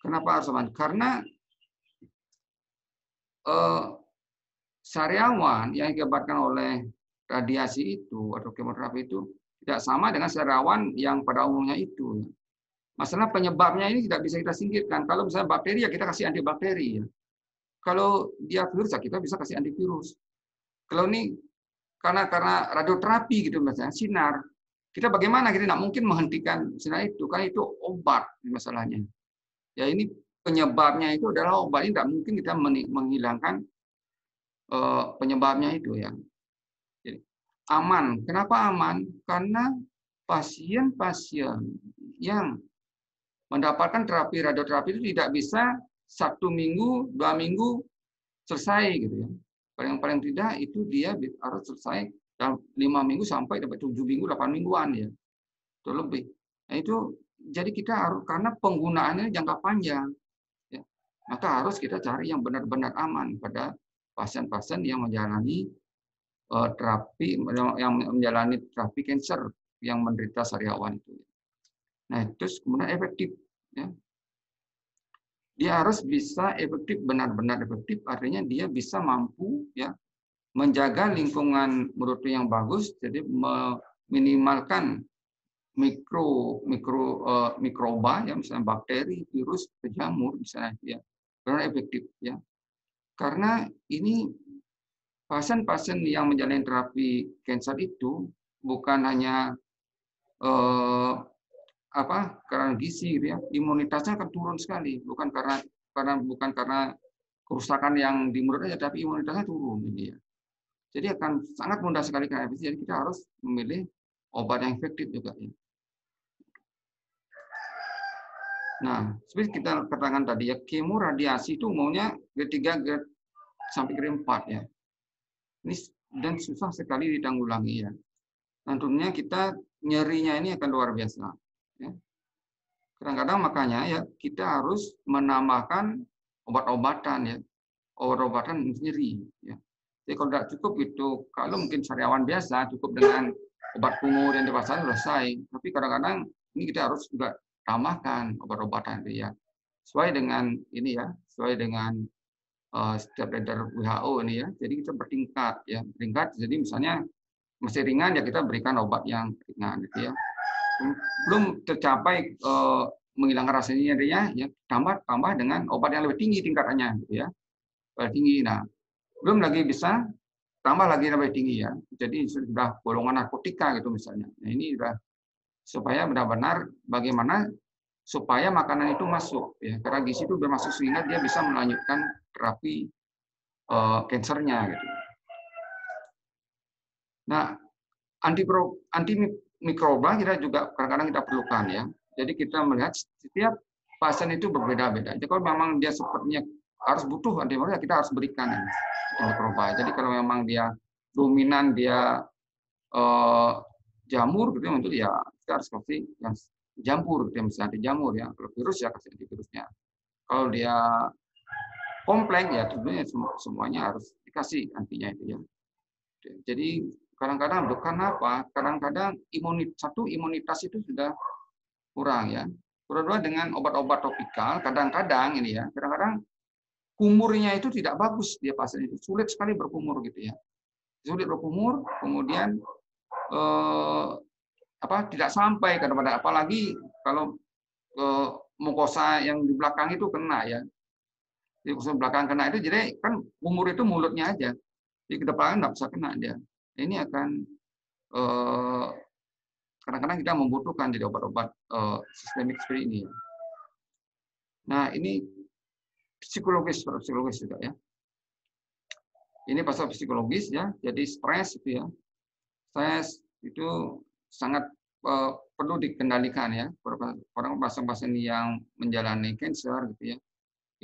Kenapa harus aman? Karena eh, sariawan yang dikebatkan oleh radiasi itu atau kemoterapi itu tidak sama dengan sariawan yang pada umumnya itu. Masalah penyebabnya ini tidak bisa kita singkirkan. Kalau misalnya bakteri, ya kita kasih antibakteri. Ya. Kalau dia virus, ya kita bisa kasih antivirus. Kalau ini karena karena radioterapi gitu misalnya, sinar. Kita bagaimana? Kita tidak mungkin menghentikan sinar itu, karena itu obat masalahnya. Ya ini penyebabnya itu adalah obat ini tidak mungkin kita menghilangkan uh, penyebabnya itu ya. Jadi, aman. Kenapa aman? Karena pasien-pasien yang mendapatkan terapi radioterapi itu tidak bisa satu minggu, dua minggu selesai gitu ya. Paling paling tidak itu dia harus selesai dalam lima minggu sampai dapat tujuh minggu, delapan mingguan ya, atau lebih. Nah itu jadi kita harus karena penggunaannya jangka panjang, ya, maka harus kita cari yang benar-benar aman pada pasien-pasien yang menjalani uh, terapi yang menjalani terapi kanker yang menderita sariawan itu. Ya. Nah, terus kemudian efektif. Ya. Dia harus bisa efektif, benar-benar efektif, artinya dia bisa mampu ya menjaga lingkungan menurutnya yang bagus, jadi meminimalkan mikro mikro uh, mikroba ya misalnya bakteri, virus, jamur misalnya ya benar efektif ya karena ini pasien-pasien yang menjalani terapi kanker itu bukan hanya uh, apa karena gizi gitu ya imunitasnya akan turun sekali bukan karena karena bukan karena kerusakan yang di mulut aja tapi imunitasnya turun ini ya jadi akan sangat mudah sekali karena gizi jadi kita harus memilih obat yang efektif juga ya. Nah, seperti kita katakan tadi ya, kemo radiasi itu umumnya grade 3 grade sampai grade 4 ya. Ini dan susah sekali ditanggulangi ya. Tentunya kita nyerinya ini akan luar biasa. Kadang-kadang makanya ya kita harus menambahkan obat-obatan ya, obat-obatan sendiri. Ya. Jadi kalau tidak cukup itu, kalau mungkin sariawan biasa cukup dengan obat kumur yang di selesai. Tapi kadang-kadang ini kita harus juga tambahkan obat-obatan itu ya, sesuai dengan ini ya, sesuai dengan uh, setiap dari WHO ini ya. Jadi kita bertingkat ya, bertingkat. Jadi misalnya masih ringan ya kita berikan obat yang ringan gitu ya belum tercapai eh, menghilangkan rasa nyerinya ya tambah tambah dengan obat yang lebih tinggi tingkatannya gitu ya lebih tinggi nah belum lagi bisa tambah lagi lebih tinggi ya jadi sudah golongan narkotika gitu misalnya nah ini sudah supaya benar-benar bagaimana supaya makanan itu masuk ya karena gizi itu sudah masuk sehingga dia bisa melanjutkan terapi eh, kansernya gitu nah anti anti mikroba kita juga kadang-kadang kita perlukan ya. Jadi kita melihat setiap pasien itu berbeda-beda. Jadi kalau memang dia sepertinya harus butuh antibiotik, ya kita harus berikan mikroba. Jadi kalau memang dia dominan dia eh, jamur gitu ya, untuk ya kita harus kasih yang jamur, dia gitu ya, misalnya anti jamur ya. Kalau virus ya kasih antivirusnya. Kalau dia kompleks ya tentunya semuanya harus dikasih antinya itu ya. Jadi Kadang-kadang loh, apa? Kadang-kadang imunit satu imunitas itu sudah kurang ya. Kedua dengan obat-obat topikal, kadang-kadang ini ya, kadang-kadang kumurnya itu tidak bagus dia pasien itu sulit sekali berkumur gitu ya. Sulit berkumur, kemudian eh, apa tidak sampai kepada apalagi kalau eh, mukosa yang di belakang itu kena ya. Di belakang kena itu jadi kan umur itu mulutnya aja. Di kedepan nggak bisa kena dia. Nah, ini akan eh, kadang-kadang kita membutuhkan jadi obat-obat eh, sistemik seperti ini. Nah, ini psikologis, psikologis juga ya. Ini pasal psikologis ya, jadi stres itu ya. Stres itu sangat uh, perlu dikendalikan ya. Orang pasien-pasien yang menjalani cancer gitu ya,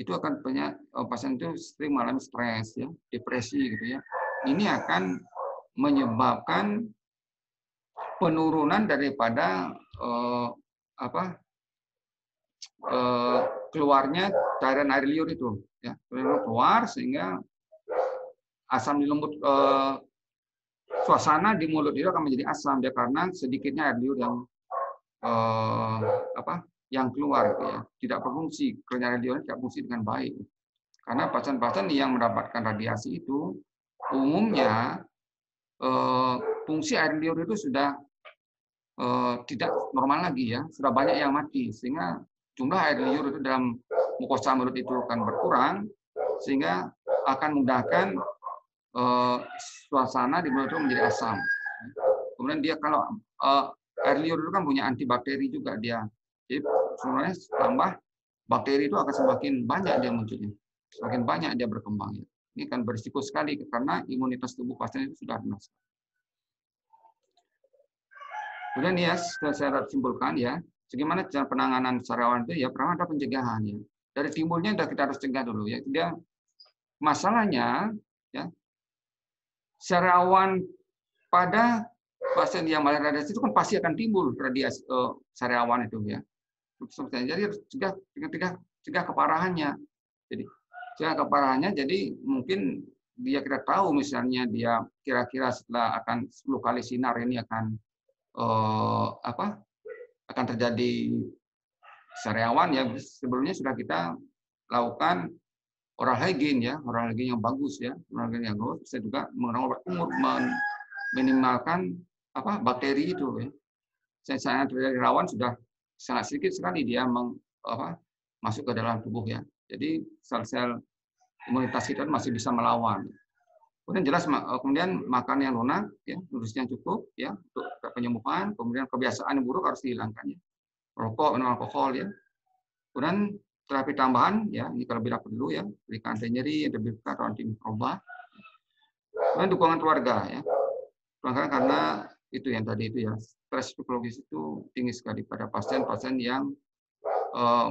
itu akan punya pasien itu sering mengalami stres ya, depresi gitu ya. Ini akan menyebabkan penurunan daripada uh, apa uh, keluarnya cairan air liur itu ya keluar sehingga asam di lembut uh, suasana di mulut itu akan menjadi asam ya karena sedikitnya air liur yang uh, apa yang keluar gitu ya tidak berfungsi kelenjar air liur tidak berfungsi dengan baik karena pasien-pasien yang mendapatkan radiasi itu umumnya Eh, fungsi air liur itu sudah eh, tidak normal lagi ya, sudah banyak yang mati sehingga jumlah air liur itu dalam mukosa mulut itu akan berkurang sehingga akan mudahkan eh, suasana di mulut itu menjadi asam. Kemudian dia kalau air liur itu kan punya antibakteri juga dia. Jadi sebenarnya tambah bakteri itu akan semakin banyak dia munculnya, semakin banyak dia berkembang. Ya. Ini akan berisiko sekali karena imunitas tubuh pasien itu sudah rendah. Kemudian ya saya simpulkan ya, bagaimana cara penanganan sarawan itu ya pertama ada pencegahan ya. Dari timbulnya sudah kita harus cegah dulu ya. Dia masalahnya ya Sarawan pada pasien yang malah radiasi itu kan pasti akan timbul radiasi eh, sarawan itu ya. Jadi harus cegah, cegah, cegah keparahannya. Jadi saya kafarahnya jadi mungkin dia kira tahu misalnya dia kira-kira setelah akan 10 kali sinar ini akan eh, apa akan terjadi sariawan ya sebelumnya sudah kita lakukan oral hygiene ya oral hygiene yang bagus ya oral hygiene yang bagus saya juga mengurangi obat umur meminimalkan apa bakteri itu ya saya saya terjadi rawan sudah sangat sedikit sekali dia meng, apa, masuk ke dalam tubuh ya jadi sel-sel imunitas kita masih bisa melawan. Kemudian jelas eh, kemudian makan yang lunak, ya, nutrisi yang cukup, ya, untuk penyembuhan. Kemudian kebiasaan yang buruk harus dihilangkan, ya. Rokok, minum alkohol, ya. Kemudian terapi tambahan, ya, ini kalau bila perlu, ya, berikan anti nyeri, diberikan atau mikroba. Kemudian dukungan keluarga, ya. Keluarga karena itu yang tadi itu ya stres psikologis itu tinggi sekali pada pasien-pasien yang eh,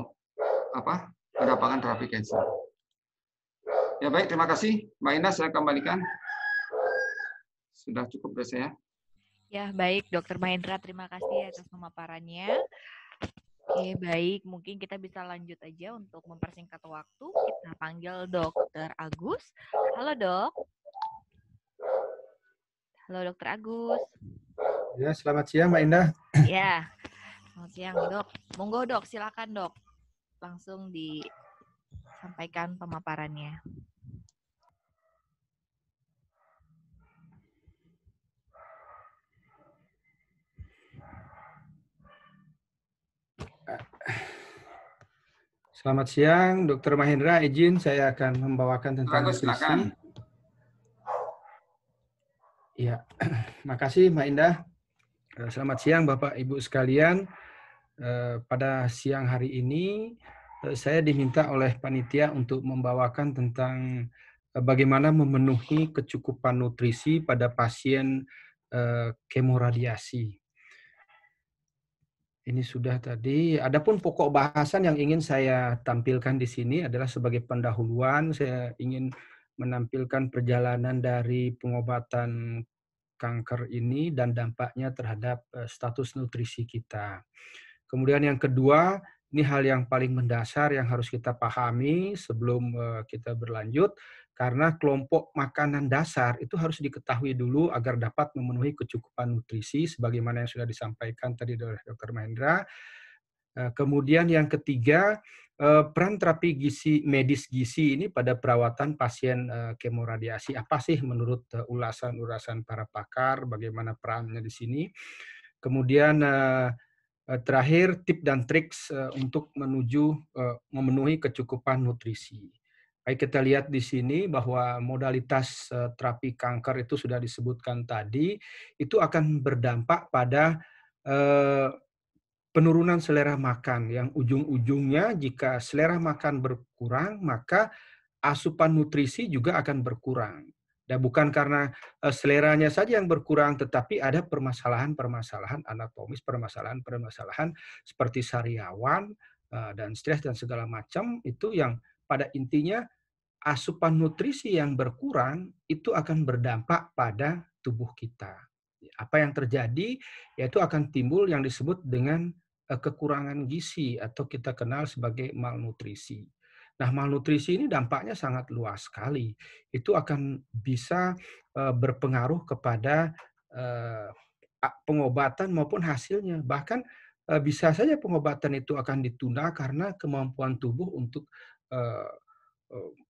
apa berapangan terapi cancer. Ya baik, terima kasih. Mbak Ina, saya kembalikan. Sudah cukup dari ya, saya. Ya baik, Dokter Mahendra, terima kasih atas pemaparannya. Oke, baik. Mungkin kita bisa lanjut aja untuk mempersingkat waktu. Kita panggil Dokter Agus. Halo, Dok. Halo, Dokter Agus. Ya, selamat siang, Mbak Indah. Ya, selamat siang, Dok. Monggo, Dok. Silakan, Dok langsung disampaikan pemaparannya. Selamat siang, Dr. Mahendra. Izin saya akan membawakan tentang Bagus, nutrisi. Ya, makasih Mbak Indah. Eh, selamat siang Bapak Ibu sekalian. Eh, pada siang hari ini eh, saya diminta oleh panitia untuk membawakan tentang eh, bagaimana memenuhi kecukupan nutrisi pada pasien kemoradiasi. Ini sudah tadi. Adapun pokok bahasan yang ingin saya tampilkan di sini adalah sebagai pendahuluan saya ingin menampilkan perjalanan dari pengobatan kanker ini dan dampaknya terhadap status nutrisi kita. Kemudian yang kedua, ini hal yang paling mendasar yang harus kita pahami sebelum eh, kita berlanjut, karena kelompok makanan dasar itu harus diketahui dulu agar dapat memenuhi kecukupan nutrisi, sebagaimana yang sudah disampaikan tadi oleh Dr. Mahendra. Eh, kemudian yang ketiga, eh, peran terapi gizi medis gizi ini pada perawatan pasien kemoradiasi apa sih menurut ulasan-ulasan para pakar bagaimana perannya di sini kemudian Eh, terakhir tip dan triks eh, untuk menuju eh, memenuhi kecukupan nutrisi. Baik kita lihat di sini bahwa modalitas terapi kanker itu sudah disebutkan tadi, itu akan berdampak pada penurunan selera makan yang ujung-ujungnya jika selera makan berkurang maka asupan nutrisi juga akan berkurang. Dan bukan karena eh, seleranya saja yang berkurang, tetapi ada permasalahan-permasalahan anatomis, permasalahan-permasalahan seperti sariawan eh, dan stres dan segala macam itu yang pada intinya asupan nutrisi yang berkurang itu akan berdampak pada tubuh kita. Apa yang terjadi yaitu akan timbul yang disebut dengan eh, kekurangan gizi atau kita kenal sebagai malnutrisi. Nah, malnutrisi ini dampaknya sangat luas sekali. Itu akan bisa berpengaruh kepada pengobatan maupun hasilnya. Bahkan bisa saja pengobatan itu akan ditunda karena kemampuan tubuh untuk e,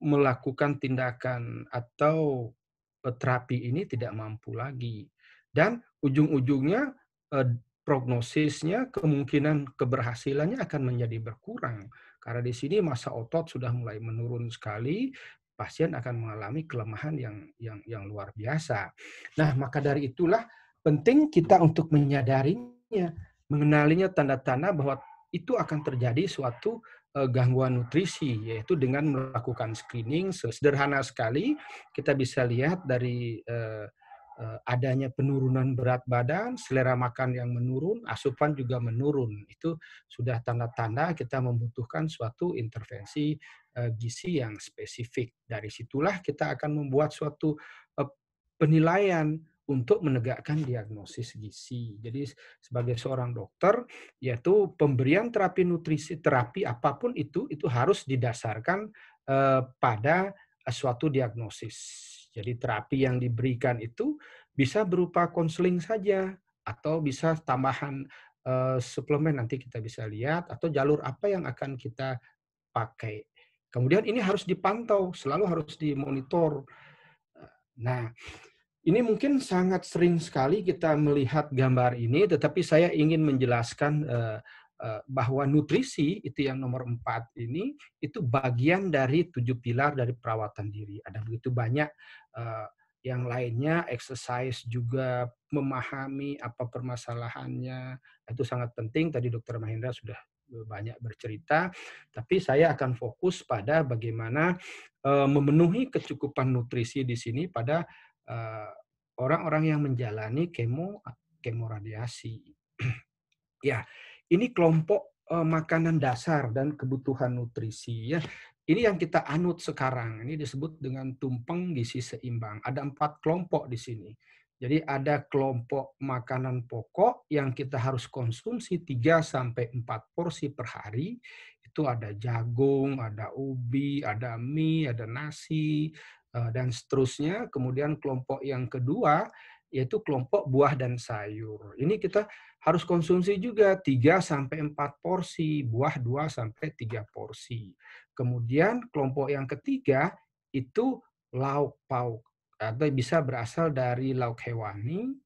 melakukan tindakan atau e, terapi ini tidak mampu lagi. Dan ujung-ujungnya e, prognosisnya kemungkinan keberhasilannya akan menjadi berkurang karena di sini masa otot sudah mulai menurun sekali, pasien akan mengalami kelemahan yang yang yang luar biasa. Nah, maka dari itulah penting kita untuk menyadarinya, mengenalinya tanda-tanda bahwa itu akan terjadi suatu eh, gangguan nutrisi yaitu dengan melakukan screening sederhana sekali kita bisa lihat dari eh, Eh, adanya penurunan berat badan, selera makan yang menurun, asupan juga menurun. Itu sudah tanda-tanda kita membutuhkan suatu intervensi eh, gizi yang spesifik. Dari situlah kita akan membuat suatu eh, penilaian untuk menegakkan diagnosis gizi. Jadi sebagai seorang dokter, yaitu pemberian terapi nutrisi, terapi apapun itu, itu harus didasarkan pada suatu diagnosis jadi terapi yang diberikan itu bisa berupa konseling saja atau bisa tambahan uh, suplemen nanti kita bisa lihat atau jalur apa yang akan kita pakai. Kemudian ini harus dipantau, selalu harus dimonitor. Nah, ini mungkin sangat sering sekali kita melihat gambar ini, tetapi saya ingin menjelaskan uh, Eh, bahwa nutrisi itu yang nomor empat ini itu bagian dari tujuh pilar dari perawatan diri. Ada begitu banyak eh, yang lainnya, exercise juga memahami apa permasalahannya itu sangat penting. Tadi Dokter Mahendra sudah eh, banyak bercerita, tapi saya akan fokus pada bagaimana memenuhi kecukupan nutrisi di sini pada orang-orang yang menjalani kemo kemoradiasi. ya ini kelompok eh, makanan dasar dan kebutuhan nutrisi ya. Ini yang kita anut sekarang. Ini disebut dengan tumpeng gizi seimbang. Ada empat kelompok di sini. Jadi ada kelompok makanan pokok yang kita harus konsumsi 3 sampai 4 porsi per hari. Itu ada jagung, ada ubi, ada mie, ada nasi eh, dan seterusnya. Kemudian kelompok yang kedua yaitu kelompok buah dan sayur. Ini kita harus konsumsi juga 3 sampai 4 porsi, buah 2 sampai 3 porsi. Kemudian kelompok yang ketiga itu lauk pauk atau bisa berasal dari lauk hewani,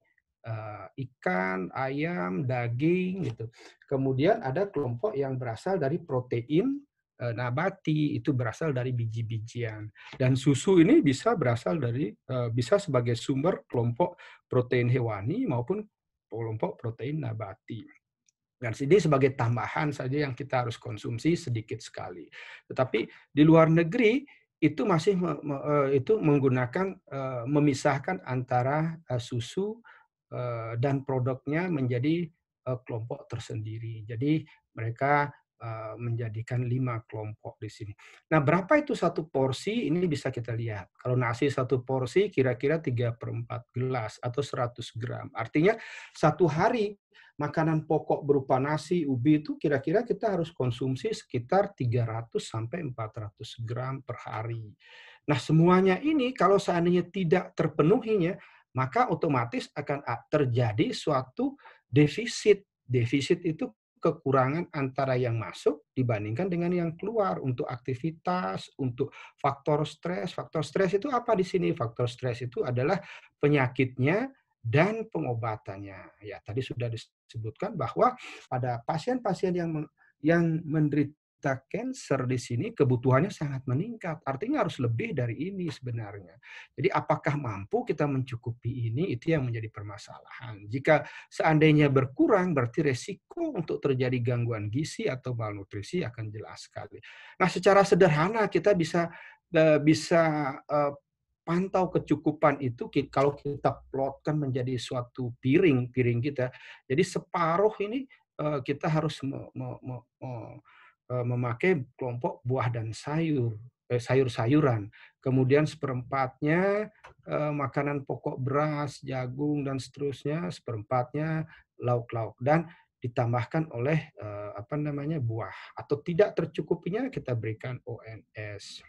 eh, ikan, ayam, daging gitu. Kemudian ada kelompok yang berasal dari protein, Eh, nabati itu berasal dari biji-bijian dan susu ini bisa berasal dari eh, bisa sebagai sumber kelompok protein hewani maupun kelompok protein nabati. Dan ini sebagai tambahan saja yang kita harus konsumsi sedikit sekali. Tetapi di luar negeri itu masih eh, itu menggunakan memisahkan antara susu dan produknya menjadi kelompok tersendiri. Jadi mereka Eh, menjadikan lima kelompok di sini. Nah, berapa itu satu porsi? Ini bisa kita lihat. Kalau nasi satu porsi kira-kira 3 per 4 gelas atau 100 gram. Artinya satu hari makanan pokok berupa nasi, ubi itu kira-kira kita harus konsumsi sekitar 300 sampai 400 gram per hari. Nah, semuanya ini kalau seandainya tidak terpenuhinya, maka otomatis akan terjadi suatu defisit defisit itu kekurangan antara yang masuk dibandingkan dengan yang keluar untuk aktivitas, untuk faktor stres. Faktor stres itu apa di sini? Faktor stres itu adalah penyakitnya dan pengobatannya. Ya, tadi sudah disebutkan bahwa pada pasien-pasien yang yang menderita penderita cancer di sini kebutuhannya sangat meningkat. Artinya harus lebih dari ini sebenarnya. Jadi apakah mampu kita mencukupi ini itu yang menjadi permasalahan. Jika seandainya berkurang berarti resiko untuk terjadi gangguan gizi atau malnutrisi akan jelas sekali. Nah, secara sederhana kita bisa e, bisa e, pantau kecukupan itu kalau kita plotkan menjadi suatu piring piring kita. Jadi separuh ini e, kita harus me, me, me, me, Eh, memakai kelompok buah dan sayur, eh, sayur-sayuran. Kemudian seperempatnya eh, makanan pokok beras, jagung dan seterusnya, seperempatnya lauk-lauk dan ditambahkan oleh eh, apa namanya buah atau tidak tercukupinya kita berikan ONS.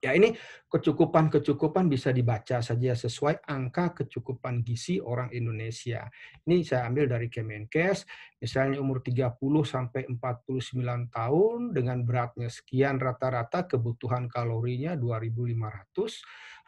Ya ini kecukupan-kecukupan bisa dibaca saja sesuai angka kecukupan gizi orang Indonesia. Ini saya ambil dari Kemenkes, misalnya umur 30 sampai 49 tahun dengan beratnya sekian rata-rata kebutuhan kalorinya 2500,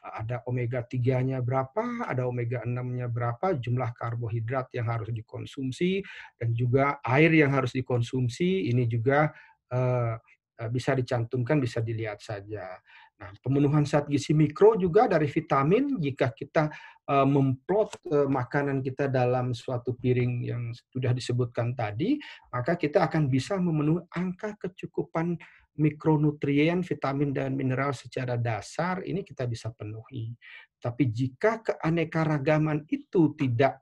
ada omega 3-nya berapa, ada omega 6-nya berapa, jumlah karbohidrat yang harus dikonsumsi dan juga air yang harus dikonsumsi, ini juga eh, eh bisa dicantumkan, bisa dilihat saja. Nah, pemenuhan zat gizi mikro juga dari vitamin jika kita uh, memplot uh, makanan kita dalam suatu piring yang sudah disebutkan tadi, maka kita akan bisa memenuhi angka kecukupan mikronutrien, vitamin dan mineral secara dasar ini kita bisa penuhi. Tapi jika keanekaragaman itu tidak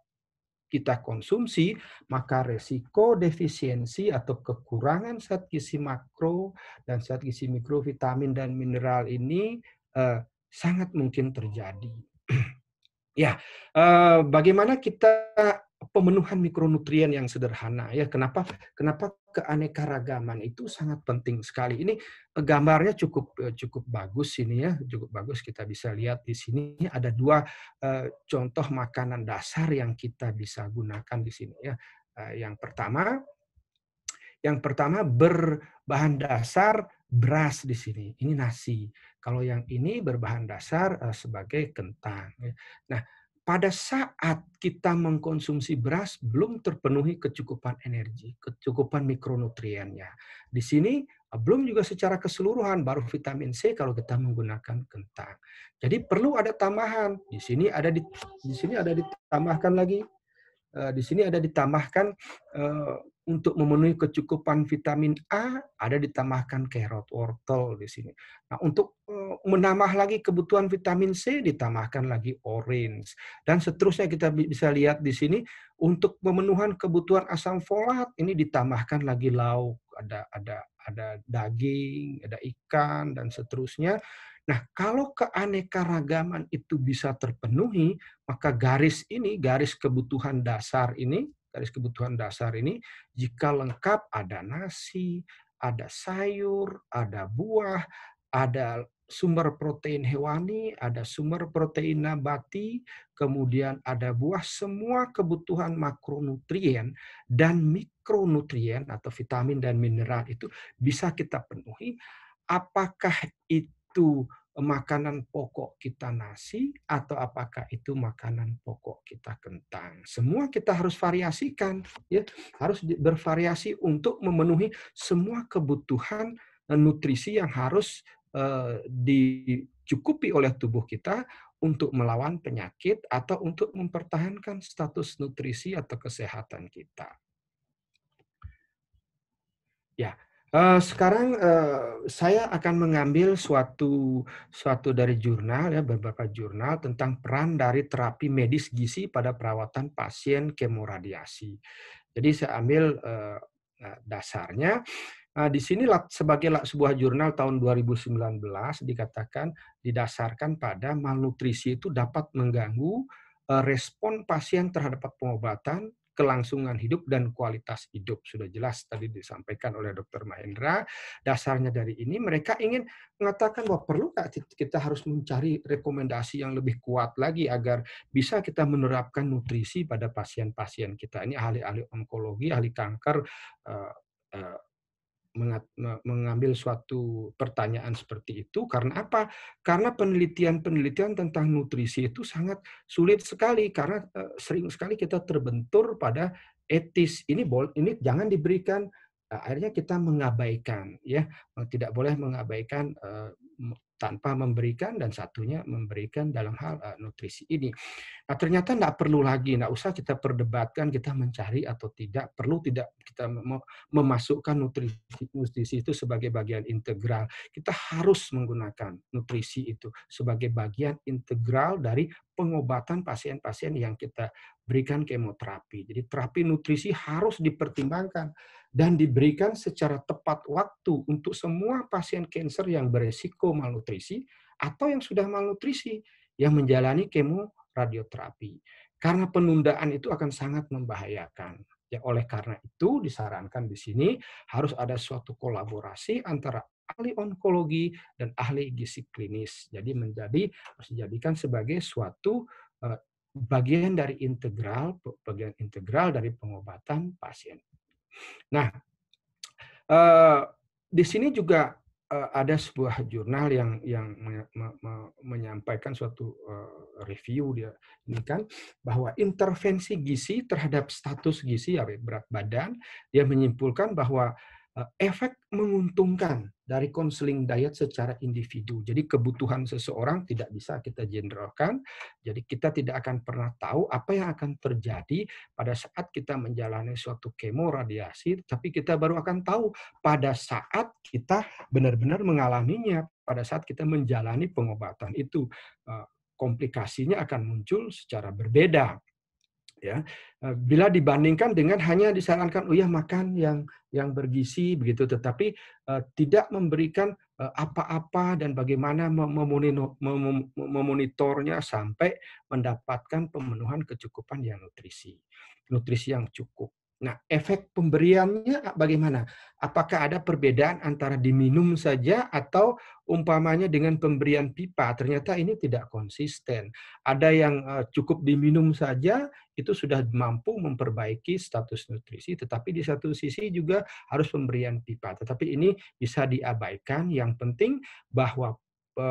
kita konsumsi, maka resiko defisiensi atau kekurangan saat gizi makro dan saat gizi mikro, vitamin dan mineral ini eh, sangat mungkin terjadi. ya, eh, bagaimana kita pemenuhan mikronutrien yang sederhana ya. Kenapa? Kenapa keanekaragaman itu sangat penting sekali. Ini eh, gambarnya cukup eh, cukup bagus ini ya, cukup bagus kita bisa lihat di sini ada dua eh, contoh makanan dasar yang kita bisa gunakan di sini ya. yang pertama yang pertama berbahan dasar beras di sini. Ini nasi. Kalau yang ini berbahan dasar sebagai kentang. Ya. Nah, pada saat kita mengkonsumsi beras belum terpenuhi kecukupan energi, kecukupan mikronutriennya. Di sini eh, belum juga secara keseluruhan baru vitamin C kalau kita menggunakan kentang. Jadi perlu ada tambahan. Di sini ada di, di sini ada ditambahkan lagi. Eh, di sini ada ditambahkan eh, untuk memenuhi kecukupan vitamin A ada ditambahkan carrot, wortel di sini. Nah, untuk eh, menambah lagi kebutuhan vitamin C ditambahkan lagi orange dan seterusnya kita bisa lihat di sini untuk pemenuhan kebutuhan asam folat ini ditambahkan lagi lauk, ada ada ada daging, ada ikan dan seterusnya. Nah, kalau keanekaragaman itu bisa terpenuhi, maka garis ini, garis kebutuhan dasar ini garis kebutuhan dasar ini jika lengkap ada nasi, ada sayur, ada buah, ada sumber protein hewani, ada sumber protein nabati, kemudian ada buah, semua kebutuhan makronutrien dan mikronutrien atau vitamin dan mineral itu bisa kita penuhi. Apakah itu makanan pokok kita nasi atau apakah itu makanan pokok kita kentang. Semua kita harus variasikan, ya. Harus bervariasi untuk memenuhi semua kebutuhan eh, nutrisi yang harus uh, dicukupi oleh tubuh kita untuk melawan penyakit atau untuk mempertahankan status nutrisi atau kesehatan kita. Ya, Uh, sekarang uh, saya akan mengambil suatu suatu dari jurnal ya beberapa jurnal tentang peran dari terapi medis gizi pada perawatan pasien kemoradiasi. Jadi saya ambil uh, dasarnya Nah, di sini sebagai sebuah jurnal tahun 2019 dikatakan didasarkan pada malnutrisi itu dapat mengganggu respon pasien terhadap pengobatan, kelangsungan hidup dan kualitas hidup. Sudah jelas tadi disampaikan oleh Dr. Mahendra. Dasarnya dari ini mereka ingin mengatakan bahwa perlu kita harus mencari rekomendasi yang lebih kuat lagi agar bisa kita menerapkan nutrisi pada pasien-pasien kita. Ini ahli-ahli onkologi, ahli kanker, eh, eh, mengambil suatu pertanyaan seperti itu karena apa? Karena penelitian-penelitian tentang nutrisi itu sangat sulit sekali karena eh, sering sekali kita terbentur pada etis ini bol ini jangan diberikan eh, akhirnya kita mengabaikan ya eh, tidak boleh mengabaikan tanpa memberikan dan satunya memberikan dalam hal uh, nutrisi ini. Nah ternyata tidak perlu lagi, tidak usah kita perdebatkan kita mencari atau tidak perlu tidak kita memasukkan nutrisi nutrisi itu sebagai bagian integral. Kita harus menggunakan nutrisi itu sebagai bagian integral dari pengobatan pasien-pasien yang kita berikan kemoterapi. Jadi terapi nutrisi harus dipertimbangkan dan diberikan secara tepat waktu untuk semua pasien kanker yang beresiko malnutrisi atau yang sudah malnutrisi yang menjalani kemo radioterapi. Karena penundaan itu akan sangat membahayakan. Ya, oleh karena itu disarankan di sini harus ada suatu kolaborasi antara ahli onkologi dan ahli gizi klinis. Jadi menjadi harus dijadikan sebagai suatu eh, bagian dari integral bagian integral dari pengobatan pasien. Nah, eh, di sini juga eh, ada sebuah jurnal yang yang menyampaikan suatu eh, review dia ini kan bahwa intervensi gizi terhadap status gizi ya berat badan dia menyimpulkan bahwa Eh, efek menguntungkan dari konseling diet secara individu. Jadi kebutuhan seseorang tidak bisa kita generalkan. Jadi kita tidak akan pernah tahu apa yang akan terjadi pada saat kita menjalani suatu kemo radiasi, tapi kita baru akan tahu pada saat kita benar-benar mengalaminya, pada saat kita menjalani pengobatan itu eh, komplikasinya akan muncul secara berbeda ya eh, bila dibandingkan dengan hanya disarankan oh ya makan yang yang bergizi begitu tetapi uh, tidak memberikan eh, apa-apa uh, dan bagaimana memonitornya sampai mendapatkan pemenuhan kecukupan yang nutrisi nutrisi yang cukup Nah, efek pemberiannya bagaimana? Apakah ada perbedaan antara diminum saja atau umpamanya dengan pemberian pipa? Ternyata ini tidak konsisten. Ada yang e, cukup diminum saja itu sudah mampu memperbaiki status nutrisi, tetapi di satu sisi juga harus pemberian pipa. Tetapi ini bisa diabaikan. Yang penting bahwa e,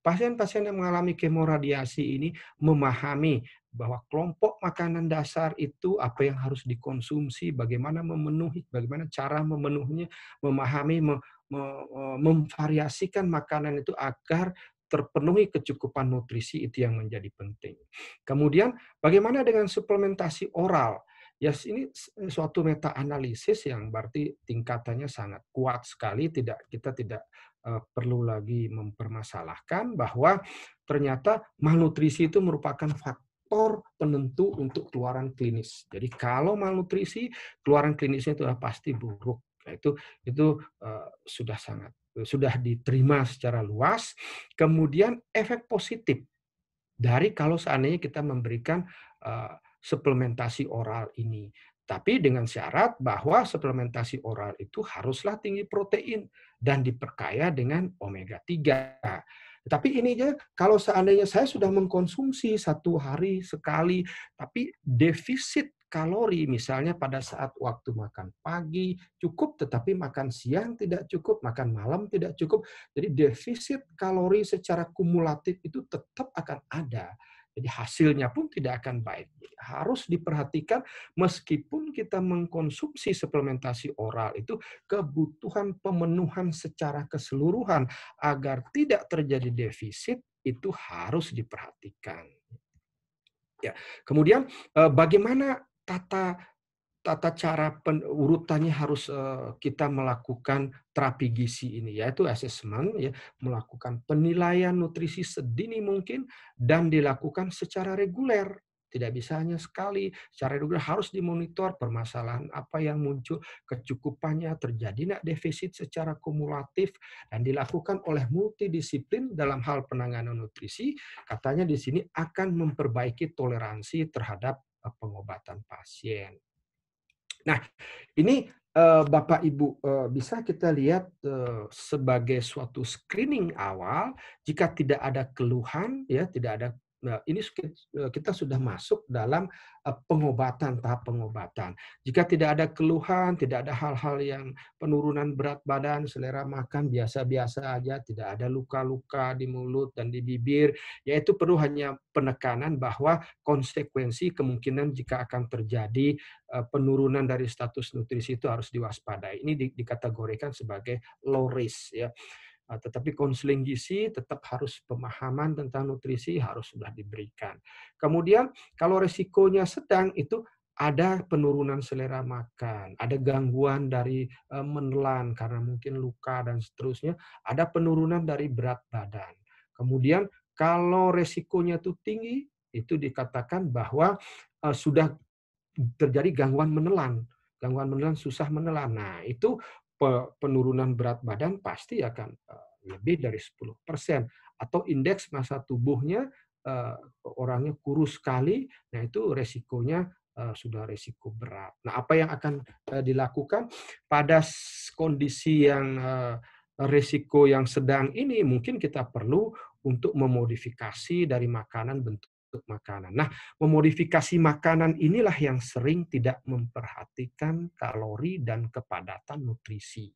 pasien-pasien yang mengalami kemoradiasi ini memahami bahwa kelompok makanan dasar itu apa yang harus dikonsumsi, bagaimana memenuhi, bagaimana cara memenuhinya, memahami, mem, mem, e, memvariasikan makanan itu agar terpenuhi kecukupan nutrisi itu yang menjadi penting. Kemudian bagaimana dengan suplementasi oral? Ya ini e, suatu meta analisis yang berarti tingkatannya sangat kuat sekali, tidak kita tidak uh, perlu lagi mempermasalahkan bahwa ternyata malnutrisi itu merupakan faktor faktor penentu untuk keluaran klinis. Jadi kalau malnutrisi, keluaran klinisnya itu pasti buruk. Nah, itu itu uh, sudah sangat sudah diterima secara luas. Kemudian efek positif dari kalau seandainya kita memberikan uh, suplementasi oral ini. Tapi dengan syarat bahwa suplementasi oral itu haruslah tinggi protein dan diperkaya dengan omega 3. Tapi ini aja, kalau seandainya saya sudah mengkonsumsi satu hari sekali, tapi defisit kalori misalnya pada saat waktu makan pagi cukup tetapi makan siang tidak cukup, makan malam tidak cukup. Jadi defisit kalori secara kumulatif itu tetap akan ada jadi hasilnya pun tidak akan baik. harus diperhatikan meskipun kita mengkonsumsi suplementasi oral itu kebutuhan pemenuhan secara keseluruhan agar tidak terjadi defisit itu harus diperhatikan. Ya. Kemudian eh, bagaimana tata tata cara urutannya harus eh, kita melakukan terapi gizi ini yaitu assessment ya melakukan penilaian nutrisi sedini mungkin dan dilakukan secara reguler tidak bisa hanya sekali secara reguler harus dimonitor permasalahan apa yang muncul kecukupannya terjadi tidak defisit secara kumulatif dan dilakukan oleh multidisiplin dalam hal penanganan nutrisi katanya di sini akan memperbaiki toleransi terhadap eh, pengobatan pasien Nah, ini eh, Bapak Ibu eh, bisa kita lihat eh, sebagai suatu screening awal jika tidak ada keluhan ya tidak ada Nah, ini e, kita sudah masuk dalam e, pengobatan, tahap pengobatan. Jika tidak ada keluhan, tidak ada hal-hal yang penurunan berat badan, selera makan biasa-biasa aja, tidak ada luka-luka di mulut dan di bibir, yaitu perlu hanya penekanan bahwa konsekuensi kemungkinan jika akan terjadi e, penurunan dari status nutrisi itu harus diwaspadai. Ini dikategorikan sebagai low risk ya. Eh, tetapi konseling gizi tetap harus pemahaman tentang nutrisi harus sudah diberikan. Kemudian kalau resikonya sedang itu ada penurunan selera makan, ada gangguan dari eh, menelan karena mungkin luka dan seterusnya, ada penurunan dari berat badan. Kemudian kalau resikonya itu tinggi, itu dikatakan bahwa eh, sudah terjadi gangguan menelan, gangguan menelan susah menelan. Nah, itu penurunan berat badan pasti akan eh, lebih dari 10 persen atau indeks massa tubuhnya eh, orangnya kurus sekali, nah itu resikonya eh, sudah resiko berat. Nah apa yang akan dilakukan pada kondisi yang resiko yang sedang ini mungkin kita perlu untuk memodifikasi dari makanan bentuk untuk makanan. Nah, memodifikasi makanan inilah yang sering tidak memperhatikan kalori dan kepadatan nutrisi.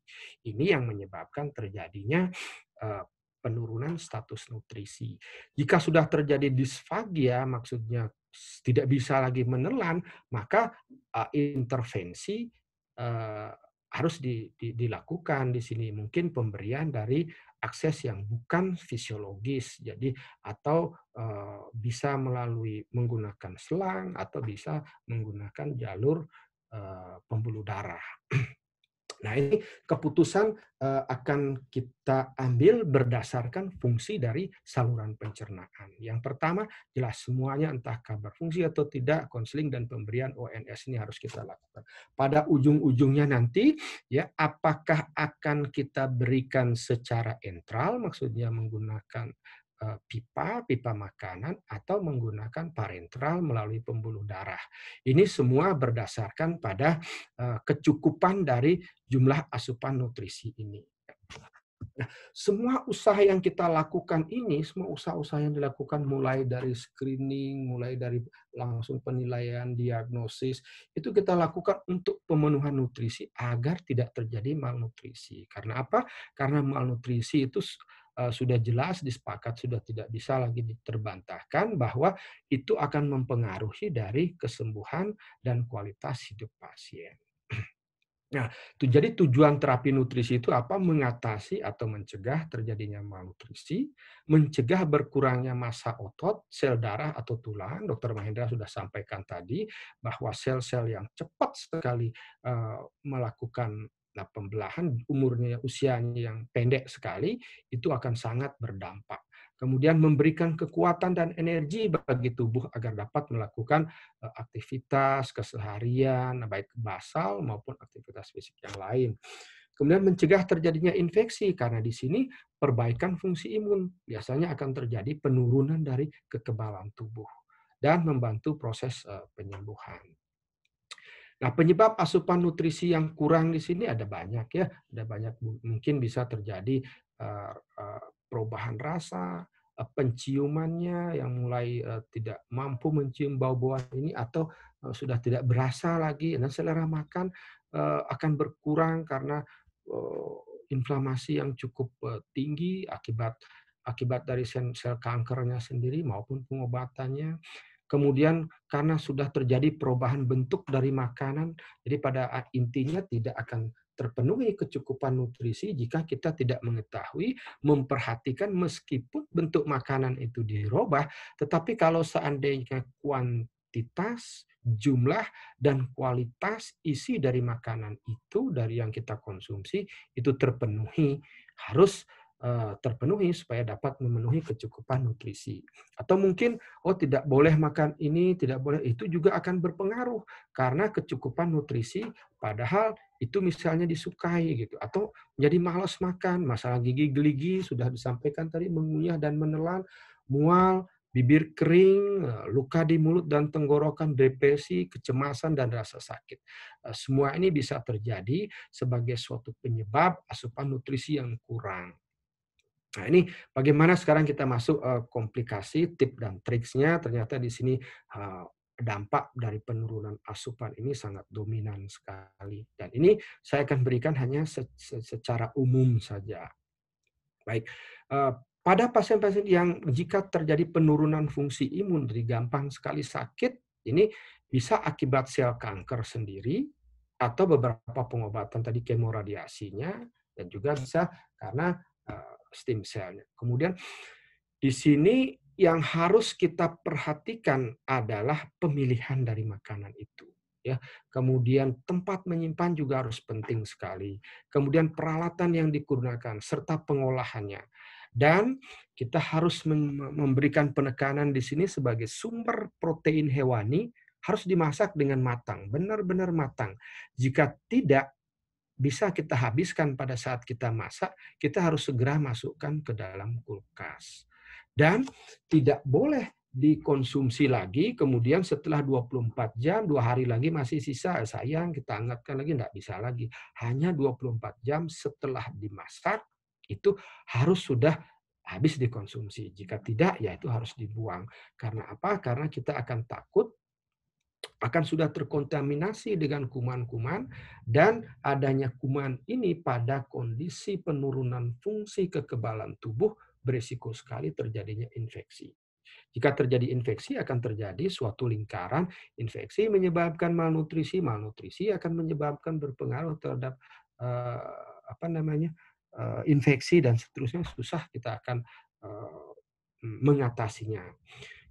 Ini yang menyebabkan terjadinya eh, penurunan status nutrisi. Jika sudah terjadi disfagia, maksudnya tidak bisa lagi menelan, maka eh, intervensi eh, harus dilakukan di sini. Mungkin pemberian dari akses yang bukan fisiologis, jadi atau e, bisa melalui menggunakan selang atau bisa menggunakan jalur e, pembuluh darah. Nah, ini keputusan eh, akan kita ambil berdasarkan fungsi dari saluran pencernaan. Yang pertama, jelas semuanya entah kabar fungsi atau tidak, konseling dan pemberian ONS ini harus kita lakukan. Pada ujung-ujungnya nanti, ya apakah akan kita berikan secara entral, maksudnya menggunakan Eh, pipa, pipa makanan, atau menggunakan parenteral melalui pembuluh darah. Ini semua berdasarkan pada eh, kecukupan dari jumlah asupan nutrisi ini. Nah, semua usaha yang kita lakukan ini, semua usaha-usaha yang dilakukan mulai dari screening, mulai dari langsung penilaian, diagnosis, itu kita lakukan untuk pemenuhan nutrisi agar tidak terjadi malnutrisi. Karena apa? Karena malnutrisi itu Eh, sudah jelas disepakat sudah tidak bisa lagi diterbantahkan bahwa itu akan mempengaruhi dari kesembuhan dan kualitas hidup pasien. Nah, itu jadi tujuan terapi nutrisi itu apa? Mengatasi atau mencegah terjadinya malnutrisi, mencegah berkurangnya massa otot, sel darah atau tulang. Dokter Mahendra sudah sampaikan tadi bahwa sel-sel yang cepat sekali eh, melakukan Nah, pembelahan umurnya usianya yang pendek sekali itu akan sangat berdampak. Kemudian memberikan kekuatan dan energi bagi tubuh agar dapat melakukan eh, aktivitas keseharian nah, baik basal maupun aktivitas fisik yang lain. Kemudian mencegah terjadinya infeksi karena di sini perbaikan fungsi imun biasanya akan terjadi penurunan dari kekebalan tubuh dan membantu proses eh, penyembuhan. Nah, penyebab asupan nutrisi yang kurang di sini ada banyak ya, ada banyak mungkin bisa terjadi eh, eh, perubahan rasa, eh, penciumannya yang mulai tidak mampu mencium bau-bauan ini atau sudah tidak berasa lagi dan selera makan akan berkurang karena inflamasi yang cukup tinggi akibat akibat dari sel, sel kankernya sendiri maupun pengobatannya kemudian karena sudah terjadi perubahan bentuk dari makanan, jadi pada intinya tidak akan terpenuhi kecukupan nutrisi jika kita tidak mengetahui, memperhatikan meskipun bentuk makanan itu dirubah, tetapi kalau seandainya kuantitas, jumlah, dan kualitas isi dari makanan itu, dari yang kita konsumsi, itu terpenuhi, harus Eh, terpenuhi supaya dapat memenuhi kecukupan nutrisi. Atau mungkin oh tidak boleh makan ini, tidak boleh itu juga akan berpengaruh karena kecukupan nutrisi padahal itu misalnya disukai gitu atau menjadi malas makan, masalah gigi geligi sudah disampaikan tadi mengunyah dan menelan, mual, bibir kering, eh, luka di mulut dan tenggorokan, depresi, kecemasan, dan rasa sakit. Eh, semua ini bisa terjadi sebagai suatu penyebab asupan nutrisi yang kurang. Nah, ini bagaimana sekarang kita masuk uh, komplikasi, tip dan triksnya. Ternyata di sini uh, dampak dari penurunan asupan ini sangat dominan sekali. Dan ini saya akan berikan hanya se se secara umum saja. Baik, uh, pada pasien-pasien yang jika terjadi penurunan fungsi imun dari gampang sekali sakit, ini bisa akibat sel kanker sendiri atau beberapa pengobatan tadi kemoradiasinya dan juga bisa karena stem cell. Kemudian di sini yang harus kita perhatikan adalah pemilihan dari makanan itu ya. Kemudian tempat menyimpan juga harus penting sekali. Kemudian peralatan yang digunakan serta pengolahannya. Dan kita harus memberikan penekanan di sini sebagai sumber protein hewani harus dimasak dengan matang, benar-benar matang. Jika tidak bisa kita habiskan pada saat kita masak, kita harus segera masukkan ke dalam kulkas. Dan tidak boleh dikonsumsi lagi, kemudian setelah 24 jam, dua hari lagi masih sisa, sayang kita anggapkan lagi, tidak bisa lagi. Hanya 24 jam setelah dimasak, itu harus sudah habis dikonsumsi. Jika tidak, ya itu harus dibuang. Karena apa? Karena kita akan takut akan sudah terkontaminasi dengan kuman-kuman dan adanya kuman ini pada kondisi penurunan fungsi kekebalan tubuh berisiko sekali terjadinya infeksi. Jika terjadi infeksi akan terjadi suatu lingkaran infeksi menyebabkan malnutrisi, malnutrisi akan menyebabkan berpengaruh terhadap eh, apa namanya uh, infeksi dan seterusnya susah kita akan uh, mengatasinya.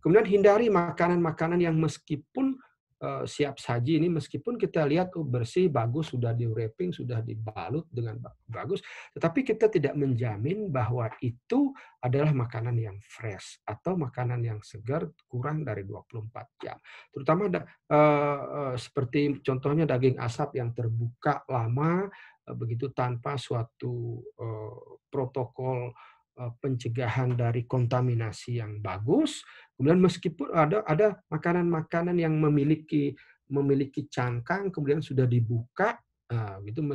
Kemudian hindari makanan-makanan yang meskipun Eh, siap saji ini meskipun kita lihat oh, bersih, bagus, sudah di wrapping, sudah dibalut dengan bagus, tetapi kita tidak menjamin bahwa itu adalah makanan yang fresh atau makanan yang segar kurang dari 24 jam. Terutama ada, eh, eh, seperti contohnya daging asap yang terbuka lama, begitu tanpa suatu eh, protokol Eh, pencegahan dari kontaminasi yang bagus. Kemudian meskipun ada ada makanan-makanan yang memiliki memiliki cangkang kemudian sudah dibuka eh, gitu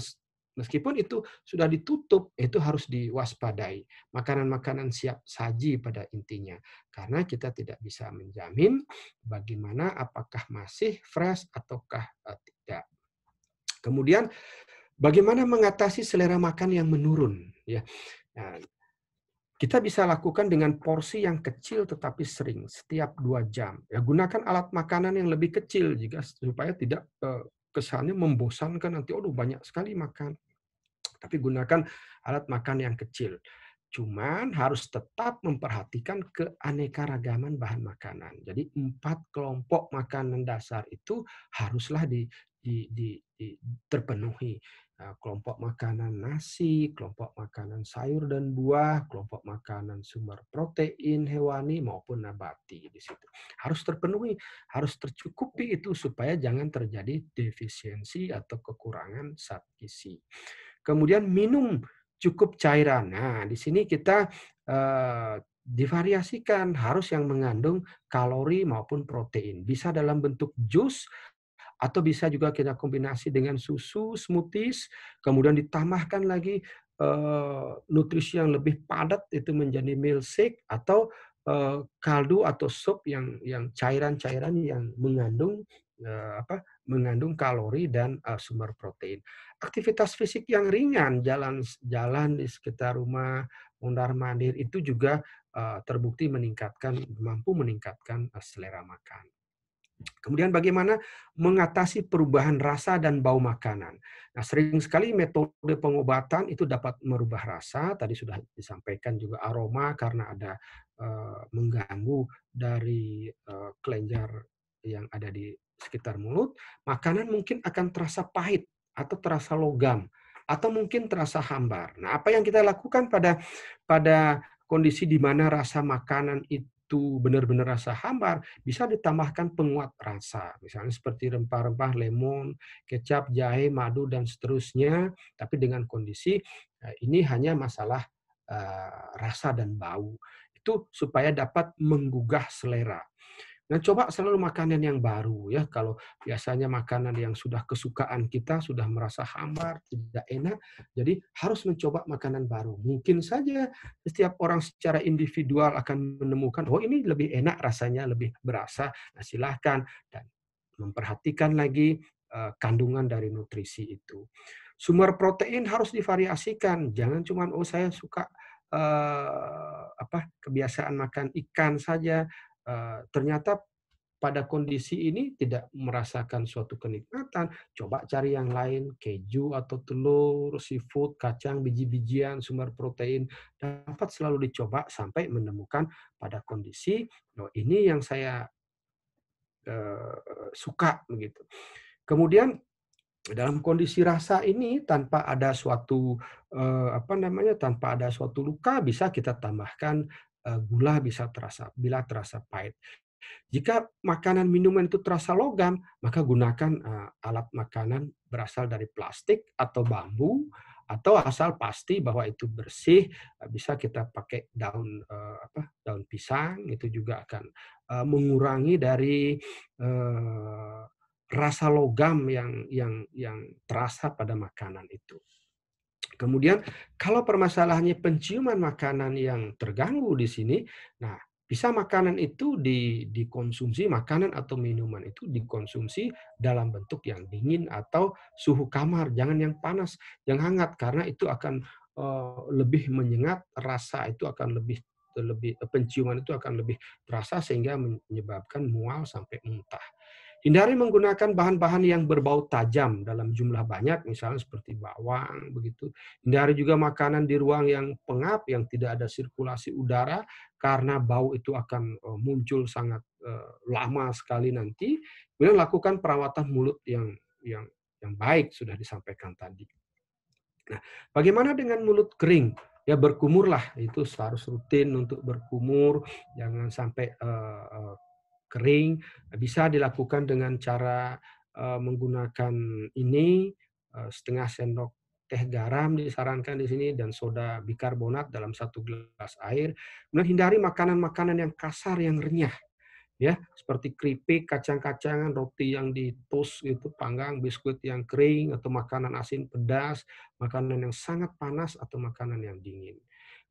meskipun itu sudah ditutup itu harus diwaspadai. Makanan-makanan siap saji pada intinya karena kita tidak bisa menjamin bagaimana apakah masih fresh ataukah eh, tidak. Kemudian bagaimana mengatasi selera makan yang menurun ya. Nah, kita bisa lakukan dengan porsi yang kecil tetapi sering, setiap dua jam. Ya, gunakan alat makanan yang lebih kecil juga supaya tidak eh, kesannya membosankan nanti, Oh, banyak sekali makan. Tapi gunakan alat makan yang kecil. Cuman harus tetap memperhatikan keanekaragaman bahan makanan. Jadi empat kelompok makanan dasar itu haruslah di, di, di, di terpenuhi. Eh, kelompok makanan nasi, kelompok makanan sayur dan buah, kelompok makanan sumber protein hewani maupun nabati di situ. Harus terpenuhi, harus tercukupi itu supaya jangan terjadi defisiensi atau kekurangan zat gizi. Kemudian minum cukup cairan. Nah, di sini kita eh, divariasikan harus yang mengandung kalori maupun protein. Bisa dalam bentuk jus atau bisa juga kita kombinasi dengan susu smoothies kemudian ditambahkan lagi eh, nutrisi yang lebih padat itu menjadi milkshake atau eh, kaldu atau sup yang yang cairan-cairan yang mengandung eh, apa mengandung kalori dan sumber protein. Aktivitas fisik yang ringan, jalan-jalan di sekitar rumah, mondar-mandir itu juga terbukti meningkatkan mampu meningkatkan selera makan. Kemudian bagaimana mengatasi perubahan rasa dan bau makanan. Nah, sering sekali metode pengobatan itu dapat merubah rasa, tadi sudah disampaikan juga aroma karena ada e, mengganggu dari e, kelenjar yang ada di sekitar mulut, makanan mungkin akan terasa pahit atau terasa logam atau mungkin terasa hambar. Nah, apa yang kita lakukan pada pada kondisi di mana rasa makanan itu itu benar-benar rasa hambar, bisa ditambahkan penguat rasa. Misalnya seperti rempah-rempah lemon, kecap, jahe, madu, dan seterusnya. Tapi dengan kondisi eh, ini hanya masalah eh, rasa dan bau. Itu supaya dapat menggugah selera. Dan nah, coba selalu makanan yang baru ya. Kalau biasanya makanan yang sudah kesukaan kita sudah merasa hambar, tidak enak, jadi harus mencoba makanan baru. Mungkin saja setiap orang secara individual akan menemukan, oh ini lebih enak rasanya, lebih berasa. Nah, silahkan dan memperhatikan lagi eh, kandungan dari nutrisi itu. Sumber protein harus divariasikan. Jangan cuma oh saya suka eh, apa kebiasaan makan ikan saja Eh, ternyata pada kondisi ini tidak merasakan suatu kenikmatan, coba cari yang lain, keju atau telur, seafood, kacang, biji-bijian, sumber protein, dapat selalu dicoba sampai menemukan pada kondisi oh, ini yang saya eh, suka begitu. Kemudian dalam kondisi rasa ini tanpa ada suatu eh, apa namanya tanpa ada suatu luka bisa kita tambahkan Eh, gula bisa terasa bila terasa pahit. Jika makanan minuman itu terasa logam, maka gunakan eh, alat makanan berasal dari plastik atau bambu atau asal pasti bahwa itu bersih eh, bisa kita pakai daun apa daun pisang itu juga akan mengurangi dari rasa logam yang yang yang terasa pada makanan itu. Kemudian kalau permasalahannya penciuman makanan yang terganggu di sini, nah bisa makanan itu di, dikonsumsi, makanan atau minuman itu dikonsumsi dalam bentuk yang dingin atau suhu kamar, jangan yang panas, yang hangat karena itu akan eh, lebih menyengat, rasa itu akan lebih lebih penciuman itu akan lebih terasa sehingga menyebabkan mual sampai muntah. Hindari menggunakan bahan-bahan yang berbau tajam dalam jumlah banyak, misalnya seperti bawang, begitu. Hindari juga makanan di ruang yang pengap, yang tidak ada sirkulasi udara, karena bau itu akan eh, muncul sangat eh, lama sekali nanti. Kemudian lakukan perawatan mulut yang yang yang baik sudah disampaikan tadi. Nah, bagaimana dengan mulut kering? ya berkumurlah itu harus rutin untuk berkumur jangan sampai uh, kering bisa dilakukan dengan cara eh, menggunakan ini eh, setengah sendok teh garam disarankan di sini dan soda bikarbonat dalam satu gelas air. Kemudian hindari makanan-makanan yang kasar yang renyah ya seperti keripik, kacang-kacangan, roti yang ditus itu panggang, biskuit yang kering atau makanan asin pedas, makanan yang sangat panas atau makanan yang dingin.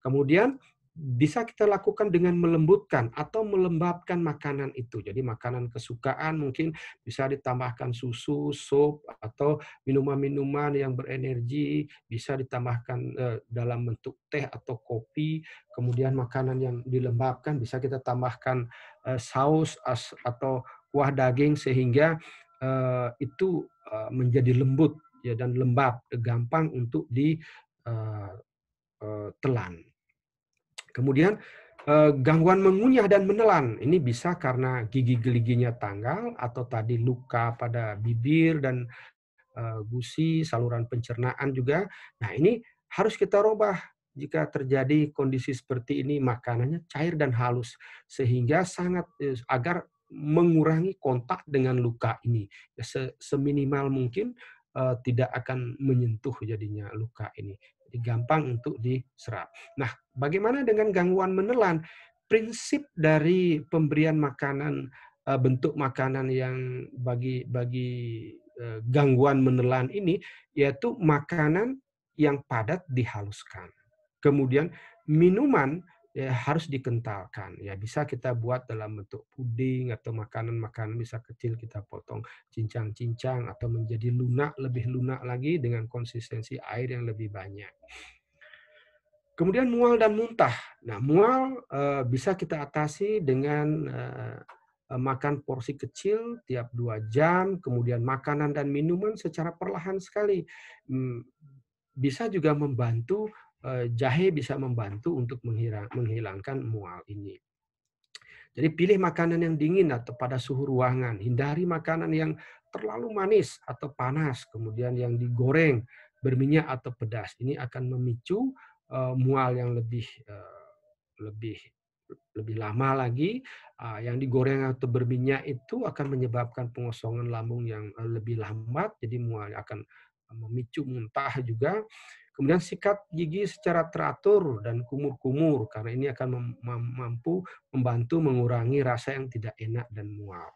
Kemudian bisa kita lakukan dengan melembutkan atau melembabkan makanan itu. Jadi makanan kesukaan mungkin bisa ditambahkan susu, sup, atau minuman-minuman yang berenergi, bisa ditambahkan eh, dalam bentuk teh atau kopi, kemudian makanan yang dilembabkan bisa kita tambahkan eh, saus atau kuah daging sehingga eh, itu menjadi lembut ya dan lembab, gampang untuk ditelan. Kemudian eh, gangguan mengunyah dan menelan ini bisa karena gigi geliginya tanggal atau tadi luka pada bibir dan eh, gusi, saluran pencernaan juga. Nah, ini harus kita rubah jika terjadi kondisi seperti ini makanannya cair dan halus sehingga sangat eh, agar mengurangi kontak dengan luka ini seminimal mungkin tidak akan menyentuh jadinya luka ini gampang untuk diserap. Nah, bagaimana dengan gangguan menelan? Prinsip dari pemberian makanan eh, bentuk makanan yang bagi bagi eh, gangguan menelan ini yaitu makanan yang padat dihaluskan. Kemudian minuman ya, harus dikentalkan. Ya bisa kita buat dalam bentuk puding atau makanan-makanan bisa kecil kita potong cincang-cincang atau menjadi lunak lebih lunak lagi dengan konsistensi air yang lebih banyak. Kemudian mual dan muntah. Nah, mual eh, bisa kita atasi dengan eh, eh, makan porsi kecil tiap dua jam, kemudian makanan dan minuman secara perlahan sekali. Hmm, bisa juga membantu Eh, jahe bisa membantu untuk menghilangkan mual ini. Jadi pilih makanan yang dingin atau pada suhu ruangan. Hindari makanan yang terlalu manis atau panas, kemudian yang digoreng, berminyak atau pedas. Ini akan memicu eh, mual yang lebih eh, lebih lebih lama lagi. yang digoreng atau berminyak itu akan menyebabkan pengosongan lambung yang lebih lambat, jadi mual akan memicu muntah juga. Kemudian sikat gigi secara teratur dan kumur-kumur karena ini akan mampu membantu mengurangi rasa yang tidak enak dan mual.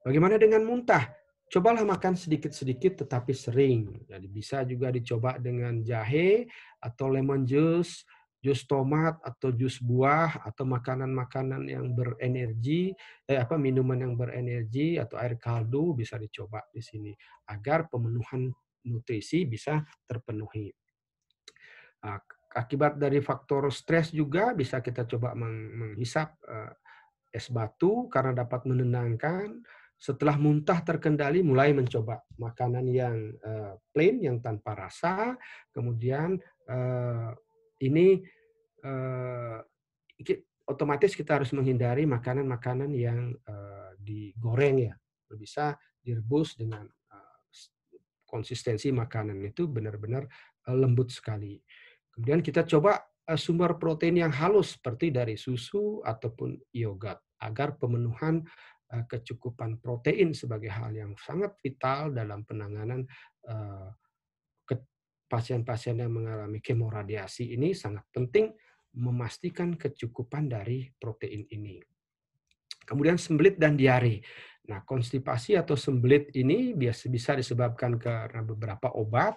Bagaimana dengan muntah? Cobalah makan sedikit-sedikit tetapi sering. Jadi bisa juga dicoba dengan jahe atau lemon juice, jus tomat atau jus buah atau makanan-makanan yang berenergi eh apa minuman yang berenergi atau air kaldu bisa dicoba di sini agar pemenuhan nutrisi bisa terpenuhi. Ah, akibat dari faktor stres juga bisa kita coba menghisap eh, es batu karena dapat menenangkan. Setelah muntah terkendali, mulai mencoba makanan yang eh, plain, yang tanpa rasa. Kemudian eh, ini otomatis kita harus menghindari makanan-makanan yang digoreng ya, bisa direbus dengan konsistensi makanan itu benar-benar eh, lembut sekali. Kemudian kita coba eh, sumber protein yang halus seperti dari susu ataupun yogurt agar pemenuhan eh, kecukupan protein sebagai hal yang sangat vital dalam penanganan pasien-pasien yang mengalami kemoradiasi ini sangat penting memastikan kecukupan dari protein ini. Kemudian sembelit dan diare. Nah, konstipasi atau sembelit ini biasa bisa disebabkan karena beberapa obat,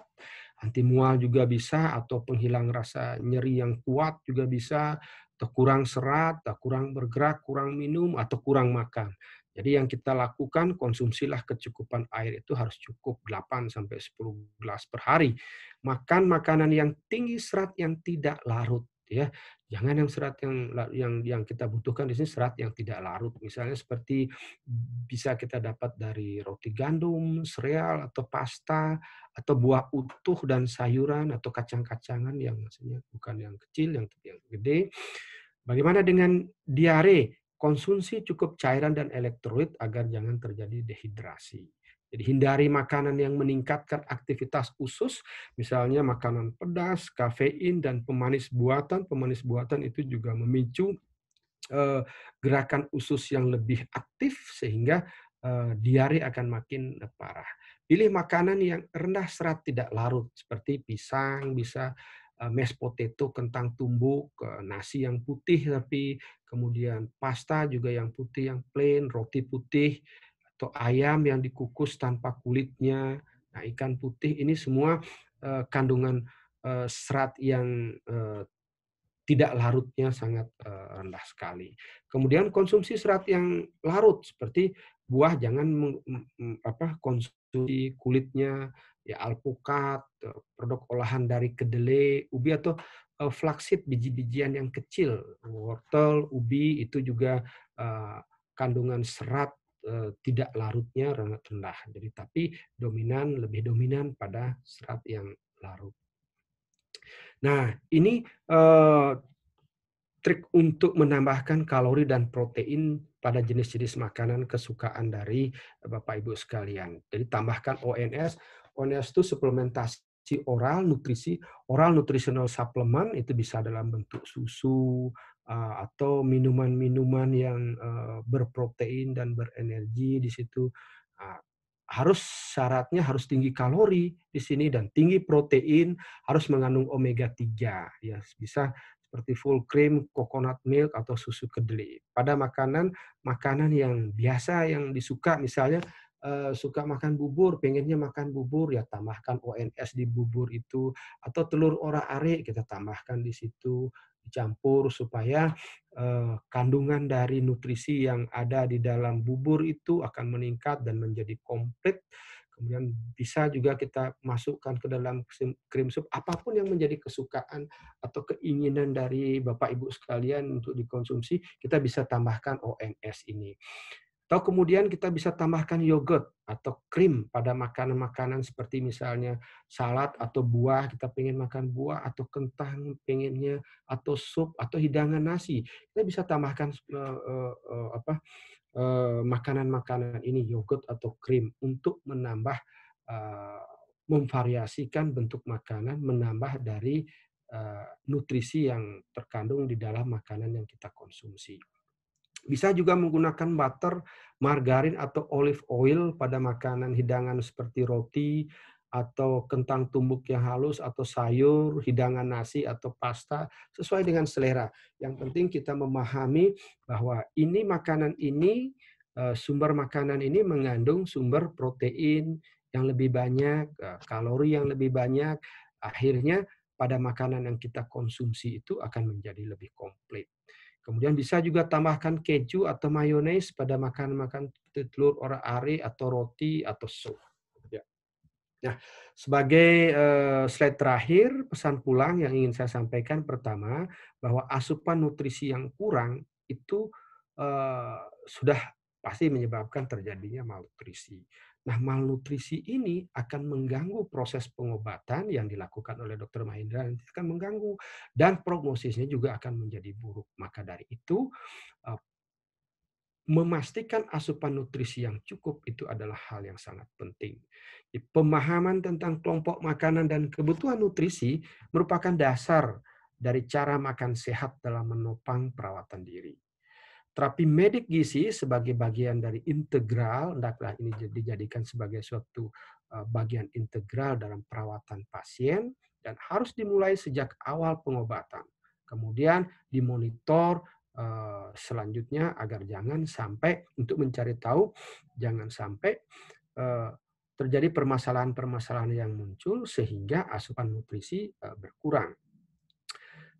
anti mual juga bisa, atau penghilang rasa nyeri yang kuat juga bisa, atau kurang serat, atau kurang bergerak, kurang minum, atau kurang makan. Jadi yang kita lakukan konsumsilah kecukupan air itu harus cukup 8 sampai 10 gelas per hari. Makan makanan yang tinggi serat yang tidak larut. Gitu ya. Jangan yang serat yang yang yang kita butuhkan di sini serat yang tidak larut. Misalnya seperti bisa kita dapat dari roti gandum, sereal atau pasta atau buah utuh dan sayuran atau kacang-kacangan yang maksudnya bukan yang kecil yang yang gede. Bagaimana dengan diare? Konsumsi cukup cairan dan elektrolit agar jangan terjadi dehidrasi. Jadi hindari makanan yang meningkatkan aktivitas usus, misalnya makanan pedas, kafein, dan pemanis buatan. Pemanis buatan itu juga memicu eh, gerakan usus yang lebih aktif sehingga eh, diare akan makin parah. Pilih makanan yang rendah serat tidak larut seperti pisang, bisa eh, mashed potato, kentang tumbuk, nasi yang putih tapi kemudian pasta juga yang putih yang plain, roti putih, atau ayam yang dikukus tanpa kulitnya, nah ikan putih ini semua eh, kandungan eh, serat yang eh, tidak larutnya sangat eh, rendah sekali. Kemudian konsumsi serat yang larut seperti buah jangan meng, apa konsumsi kulitnya ya alpukat, eh, produk olahan dari kedelai, ubi atau eh, flaxseed biji-bijian yang kecil, wortel, ubi itu juga kandungan serat Eh, tidak larutnya rendah. Jadi tapi dominan lebih dominan pada serat yang larut. Nah, ini eh, trik untuk menambahkan kalori dan protein pada jenis-jenis makanan kesukaan dari Bapak Ibu sekalian. Jadi tambahkan ONS. ONS itu suplementasi oral nutrisi, oral nutritional supplement itu bisa dalam bentuk susu, Eh, atau minuman-minuman yang eh, berprotein dan berenergi di situ ah, harus syaratnya harus tinggi kalori di sini dan tinggi protein harus mengandung omega 3 ya bisa seperti full cream, coconut milk atau susu kedelai. Pada makanan makanan yang biasa yang disuka misalnya eh, suka makan bubur, pengennya makan bubur ya tambahkan ONS di bubur itu atau telur ora-arik kita tambahkan di situ dicampur supaya eh, kandungan dari nutrisi yang ada di dalam bubur itu akan meningkat dan menjadi komplit. Kemudian bisa juga kita masukkan ke dalam krim sup apapun yang menjadi kesukaan atau keinginan dari Bapak Ibu sekalian untuk dikonsumsi, kita bisa tambahkan ons ini. Atau kemudian kita bisa tambahkan yogurt atau krim pada makanan-makanan seperti misalnya salad atau buah, kita pengen makan buah atau kentang pengennya atau sup atau hidangan nasi. Kita bisa tambahkan eh, eh, eh, apa makanan-makanan ini yogurt atau krim untuk menambah memvariasikan bentuk makanan, menambah dari nutrisi yang terkandung di dalam makanan yang kita konsumsi. Bisa juga menggunakan butter, margarin, atau olive oil pada makanan hidangan seperti roti, atau kentang tumbuk yang halus, atau sayur, hidangan nasi, atau pasta, sesuai dengan selera. Yang penting kita memahami bahwa ini makanan ini, eh, sumber makanan ini mengandung sumber protein yang lebih banyak, eh, kalori yang lebih banyak, akhirnya pada makanan yang kita konsumsi itu akan menjadi lebih komplit. Kemudian bisa juga tambahkan keju atau mayones pada makan-makan telur orang ari atau roti atau sup. Ya. Nah, sebagai eh, slide terakhir, pesan pulang yang ingin saya sampaikan pertama, bahwa asupan nutrisi yang kurang itu eh, sudah pasti menyebabkan terjadinya malnutrisi. Nah, malnutrisi ini akan mengganggu proses pengobatan yang dilakukan oleh Dr. Mahindra nanti akan mengganggu dan prognosisnya juga akan menjadi buruk. Maka dari itu eh, memastikan asupan nutrisi yang cukup itu adalah hal yang sangat penting. Pemahaman tentang kelompok makanan dan kebutuhan nutrisi merupakan dasar dari cara makan sehat dalam menopang perawatan diri. Terapi medik gizi sebagai bagian dari integral, hendaklah ini dijadikan sebagai suatu eh, bagian integral dalam perawatan pasien dan harus dimulai sejak awal pengobatan. Kemudian dimonitor eh, selanjutnya agar jangan sampai untuk mencari tahu jangan sampai eh, terjadi permasalahan-permasalahan yang muncul sehingga asupan nutrisi berkurang.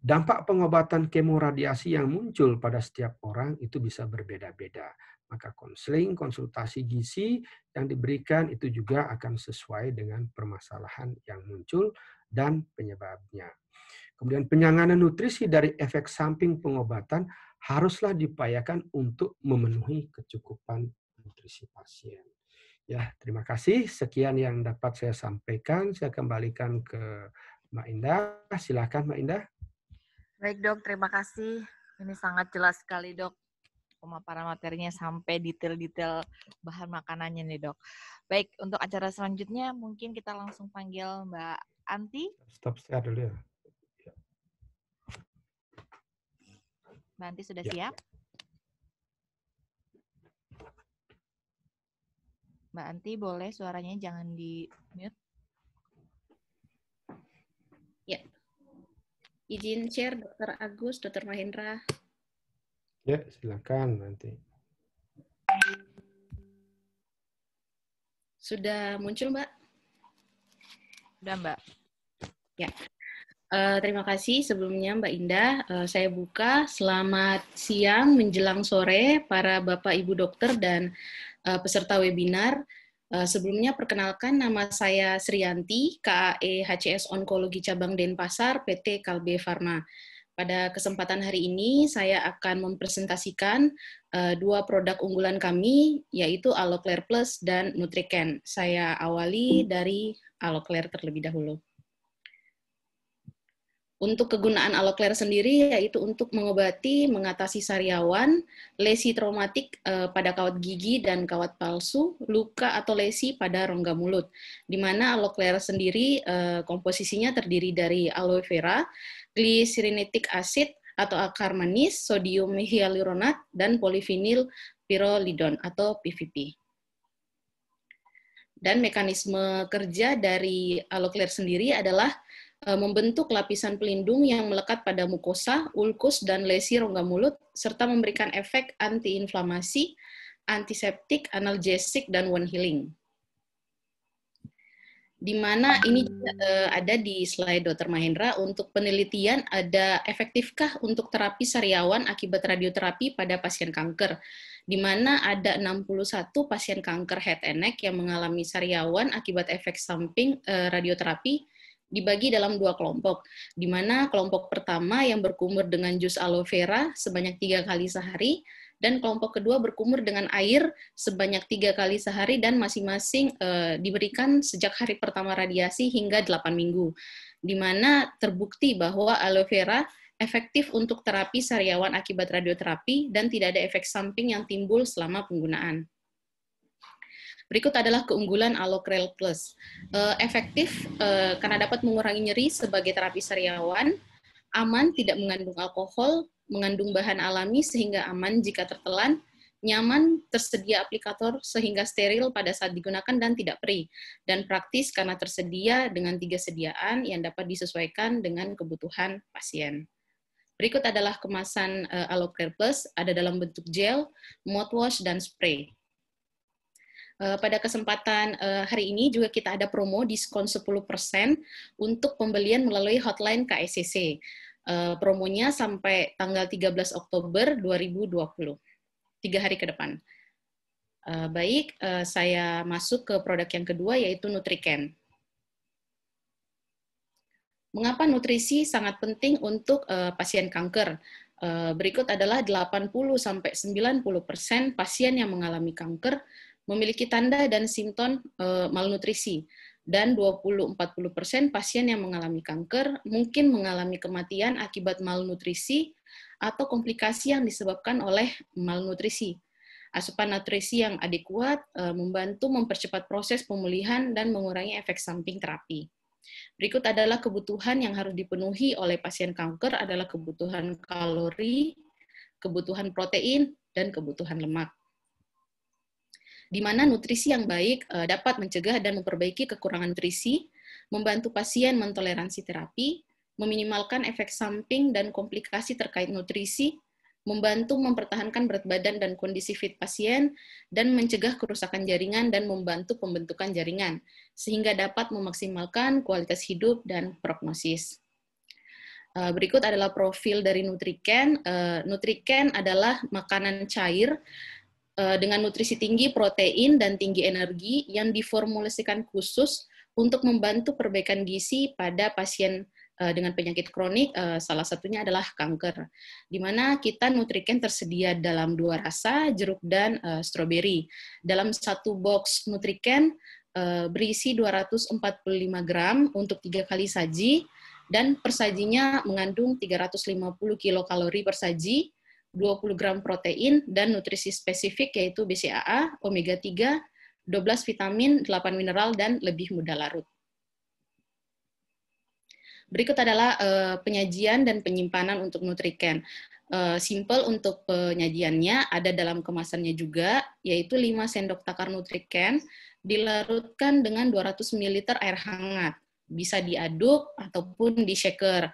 Dampak pengobatan kemoradiasi yang muncul pada setiap orang itu bisa berbeda-beda. Maka konseling, konsultasi gizi yang diberikan itu juga akan sesuai dengan permasalahan yang muncul dan penyebabnya. Kemudian penyanganan nutrisi dari efek samping pengobatan haruslah diupayakan untuk memenuhi kecukupan nutrisi pasien. Ya, terima kasih. Sekian yang dapat saya sampaikan. Saya kembalikan ke Mbak Indah. Silakan Mbak Indah. Baik dok, terima kasih. Ini sangat jelas sekali dok pemaparan materinya sampai detail-detail bahan makanannya nih dok. Baik, untuk acara selanjutnya mungkin kita langsung panggil Mbak Anti. Stop share dulu ya. ya. Mbak Anti sudah ya. siap? Mbak Anti boleh suaranya jangan di mute. Izin share Dr. Agus, Dr. Mahendra. Ya, silakan nanti. Sudah muncul, Mbak? Sudah, Mbak. Ya. Uh, terima kasih sebelumnya Mbak Indah. Uh, saya buka selamat siang menjelang sore para Bapak Ibu dokter dan uh, peserta webinar. Eh, sebelumnya perkenalkan nama saya Srianti, KAE HCS Onkologi Cabang Denpasar, PT Kalbe Farma. Pada kesempatan hari ini saya akan mempresentasikan eh, dua produk unggulan kami yaitu Aloclair Plus dan Nutriken. Saya awali dari Aloclair terlebih dahulu. Untuk kegunaan alokler sendiri yaitu untuk mengobati, mengatasi sariawan, lesi traumatik e, pada kawat gigi dan kawat palsu, luka atau lesi pada rongga mulut. Di mana alokler sendiri e, komposisinya terdiri dari aloe vera, glycerinetic acid atau akar manis, sodium hyaluronat, dan polivinil pyrrolidon atau PVP dan mekanisme kerja dari alokler sendiri adalah Eh, membentuk lapisan pelindung yang melekat pada mukosa, ulkus, dan lesi rongga mulut, serta memberikan efek antiinflamasi, antiseptik, analgesik, dan wound healing. Di mana ini eh, ada di slide Dr. Mahendra, untuk penelitian ada efektifkah untuk terapi sariawan akibat radioterapi pada pasien kanker? Di mana ada 61 pasien kanker head and neck yang mengalami sariawan akibat efek samping eh, radioterapi, dibagi dalam dua kelompok, di mana kelompok pertama yang berkumur dengan jus aloe vera sebanyak tiga kali sehari, dan kelompok kedua berkumur dengan air sebanyak tiga kali sehari dan masing-masing e, diberikan sejak hari pertama radiasi hingga delapan minggu, di mana terbukti bahwa aloe vera efektif untuk terapi sariawan akibat radioterapi dan tidak ada efek samping yang timbul selama penggunaan. Berikut adalah keunggulan Alokrel Plus. Eh, efektif eh, karena dapat mengurangi nyeri sebagai terapi sariawan, aman tidak mengandung alkohol, mengandung bahan alami sehingga aman jika tertelan, nyaman, tersedia aplikator sehingga steril pada saat digunakan dan tidak perih, dan praktis karena tersedia dengan tiga sediaan yang dapat disesuaikan dengan kebutuhan pasien. Berikut adalah kemasan uh, Plus, ada dalam bentuk gel, mouthwash, dan spray. Eh, pada kesempatan eh, hari ini juga kita ada promo diskon 10% untuk pembelian melalui hotline KSCC. Eh, promonya sampai tanggal 13 Oktober 2020, tiga hari ke depan. Baik, saya masuk ke produk yang kedua yaitu Nutriken. Mengapa nutrisi sangat penting untuk pasien kanker? Berikut adalah 80-90% pasien yang mengalami kanker memiliki tanda dan simptom eh, malnutrisi dan 20-40% pasien yang mengalami kanker mungkin mengalami kematian akibat malnutrisi atau komplikasi yang disebabkan oleh malnutrisi. Asupan nutrisi yang adekuat e, membantu mempercepat proses pemulihan dan mengurangi efek samping terapi. Berikut adalah kebutuhan yang harus dipenuhi oleh pasien kanker adalah kebutuhan kalori, kebutuhan protein, dan kebutuhan lemak di mana nutrisi yang baik eh, dapat mencegah dan memperbaiki kekurangan nutrisi, membantu pasien mentoleransi terapi, meminimalkan efek samping dan komplikasi terkait nutrisi, membantu mempertahankan berat badan dan kondisi fit pasien, dan mencegah kerusakan jaringan dan membantu pembentukan jaringan, sehingga dapat memaksimalkan kualitas hidup dan prognosis. Eh, berikut adalah profil dari NutriCan. Eh, NutriCan adalah makanan cair Eh, dengan nutrisi tinggi protein dan tinggi energi yang diformulasikan khusus untuk membantu perbaikan gizi pada pasien eh, dengan penyakit kronik, eh, salah satunya adalah kanker, di mana kita nutriken tersedia dalam dua rasa, jeruk dan stroberi. Dalam satu box nutriken berisi 245 gram untuk tiga kali saji, dan persajinya mengandung 350 kilokalori per saji, 20 gram protein dan nutrisi spesifik yaitu BCAA, omega 3, 12 vitamin, 8 mineral dan lebih mudah larut. Berikut adalah eh, penyajian dan penyimpanan untuk nutriken. Eh, simple untuk penyajiannya ada dalam kemasannya juga yaitu 5 sendok takar nutriken dilarutkan dengan 200 ml air hangat. Bisa diaduk ataupun di shaker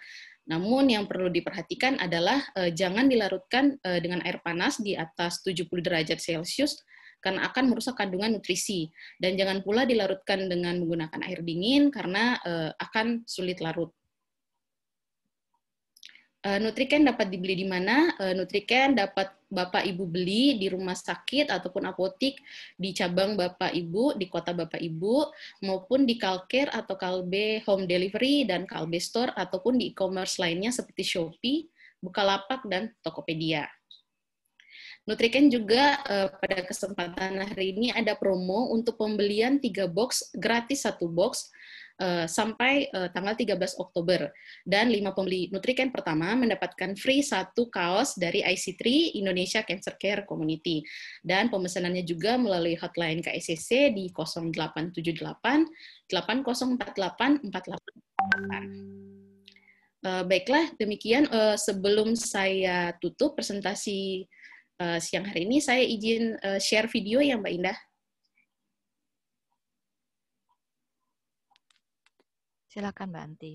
namun yang perlu diperhatikan adalah eh, jangan dilarutkan eh, dengan air panas di atas 70 derajat Celcius karena akan merusak kandungan nutrisi dan jangan pula dilarutkan dengan menggunakan air dingin karena eh, akan sulit larut. Eh, nutriken dapat dibeli di mana? Eh, nutriken dapat Bapak Ibu beli di rumah sakit ataupun apotik di cabang Bapak Ibu di kota Bapak Ibu maupun di Kalker atau Kalbe Home Delivery dan Kalbe Store ataupun di e-commerce lainnya seperti Shopee, Bukalapak dan Tokopedia. Nutriken juga eh, pada kesempatan hari ini ada promo untuk pembelian 3 box gratis 1 box Eh, sampai uh, tanggal 13 Oktober. Dan lima pembeli Nutriken pertama mendapatkan free satu kaos dari IC3 Indonesia Cancer Care Community. Dan pemesanannya juga melalui hotline KSCC di 0878 8048 48 baiklah, demikian eh, sebelum saya tutup presentasi siang hari ini, saya izin share video ya Mbak Indah. Silakan Mbak Anti.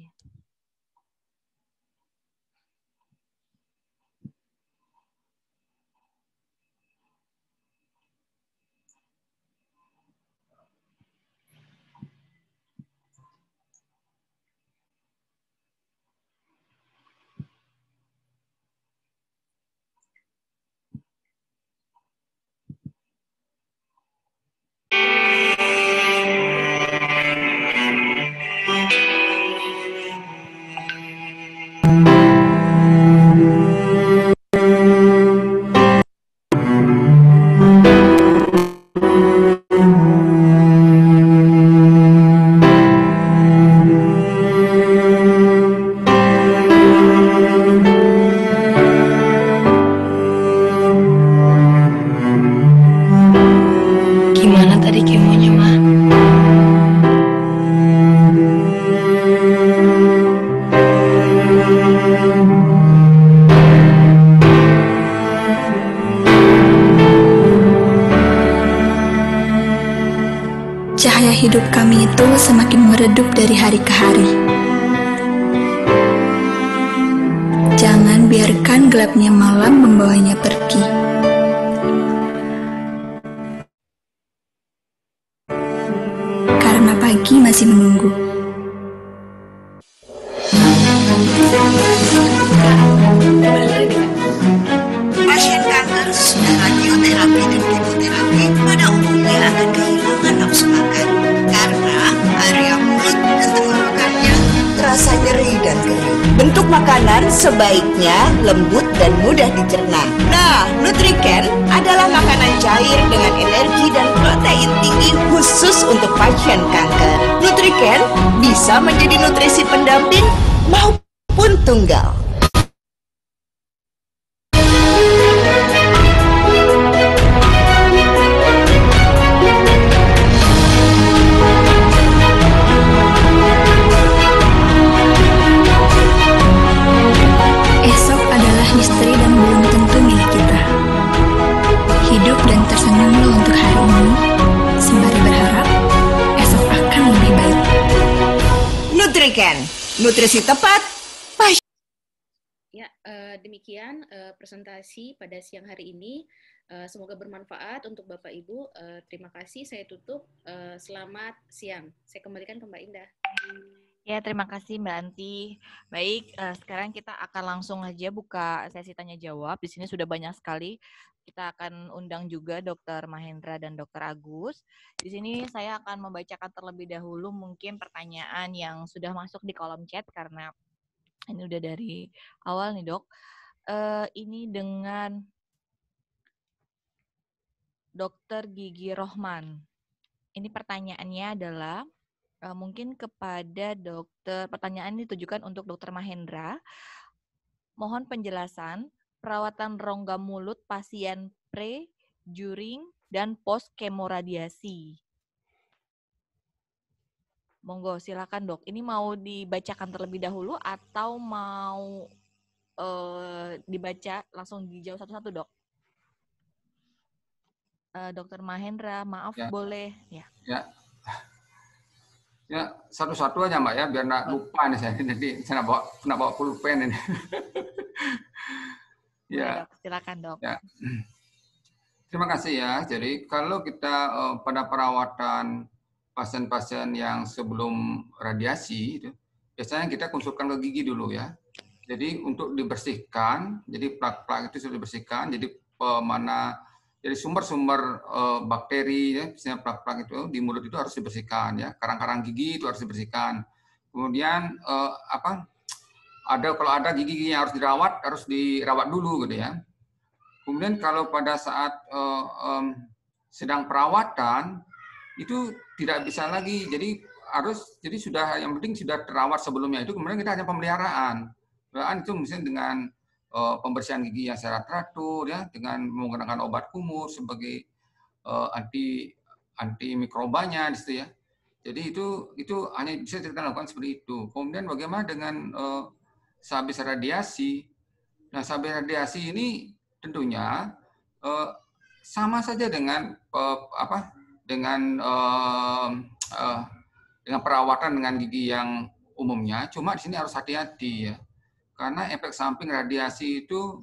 Terima kasih. Saya tutup. Eh, selamat siang. Saya kembalikan ke Mbak Indah. Ya, terima kasih Mbak Anti. Baik, eh, sekarang kita akan langsung aja buka sesi tanya jawab. Di sini sudah banyak sekali. Kita akan undang juga Dr. Mahendra dan Dr. Agus. Di sini saya akan membacakan terlebih dahulu mungkin pertanyaan yang sudah masuk di kolom chat karena ini udah dari awal nih, Dok. Uh, ini dengan Dr. Gigi Rohman. Ini pertanyaannya adalah eh, mungkin kepada dokter pertanyaan ini ditujukan untuk Dr. Mahendra. Mohon penjelasan perawatan rongga mulut pasien pre, during dan post kemoradiasi. Monggo silakan dok. Ini mau dibacakan terlebih dahulu atau mau uh, dibaca langsung dijawab satu-satu dok? uh, eh, Dr. Mahendra. Maaf ya. boleh ya. Ya. Ya, satu-satu aja Mbak ya, biar nggak lupa nih saya. Jadi saya nak bawa, nak bawa pulpen ini. ya. Iya, dok, silakan dok. Ya. Terima kasih ya. Jadi kalau kita uh, pada perawatan pasien-pasien yang sebelum radiasi, itu, biasanya kita konsulkan ke gigi dulu ya. Jadi untuk dibersihkan, jadi plak-plak itu sudah dibersihkan. Jadi uh, mana jadi sumber-sumber uh, bakteri, ya, misalnya plak-plak itu di mulut itu harus dibersihkan, ya. Karang-karang gigi itu harus dibersihkan. Kemudian uh, apa? Ada kalau ada gigi yang harus dirawat, harus dirawat dulu, gitu ya. Kemudian kalau pada saat uh, um, sedang perawatan itu tidak bisa lagi. Jadi harus, jadi sudah yang penting sudah terawat sebelumnya itu. Kemudian kita hanya pemeliharaan. Pemeliharaan itu misalnya dengan uh, pembersihan gigi yang secara teratur ya dengan menggunakan obat kumur sebagai uh, anti antimikrobanya di situ ya. Jadi itu itu hanya bisa kita lakukan seperti itu. Kemudian bagaimana dengan uh, eh, sabis radiasi? Nah, sabis radiasi ini tentunya uh, sama saja dengan uh, apa? Dengan uh, uh, dengan perawatan dengan gigi yang umumnya. Cuma di sini harus hati-hati ya. Karena efek samping radiasi itu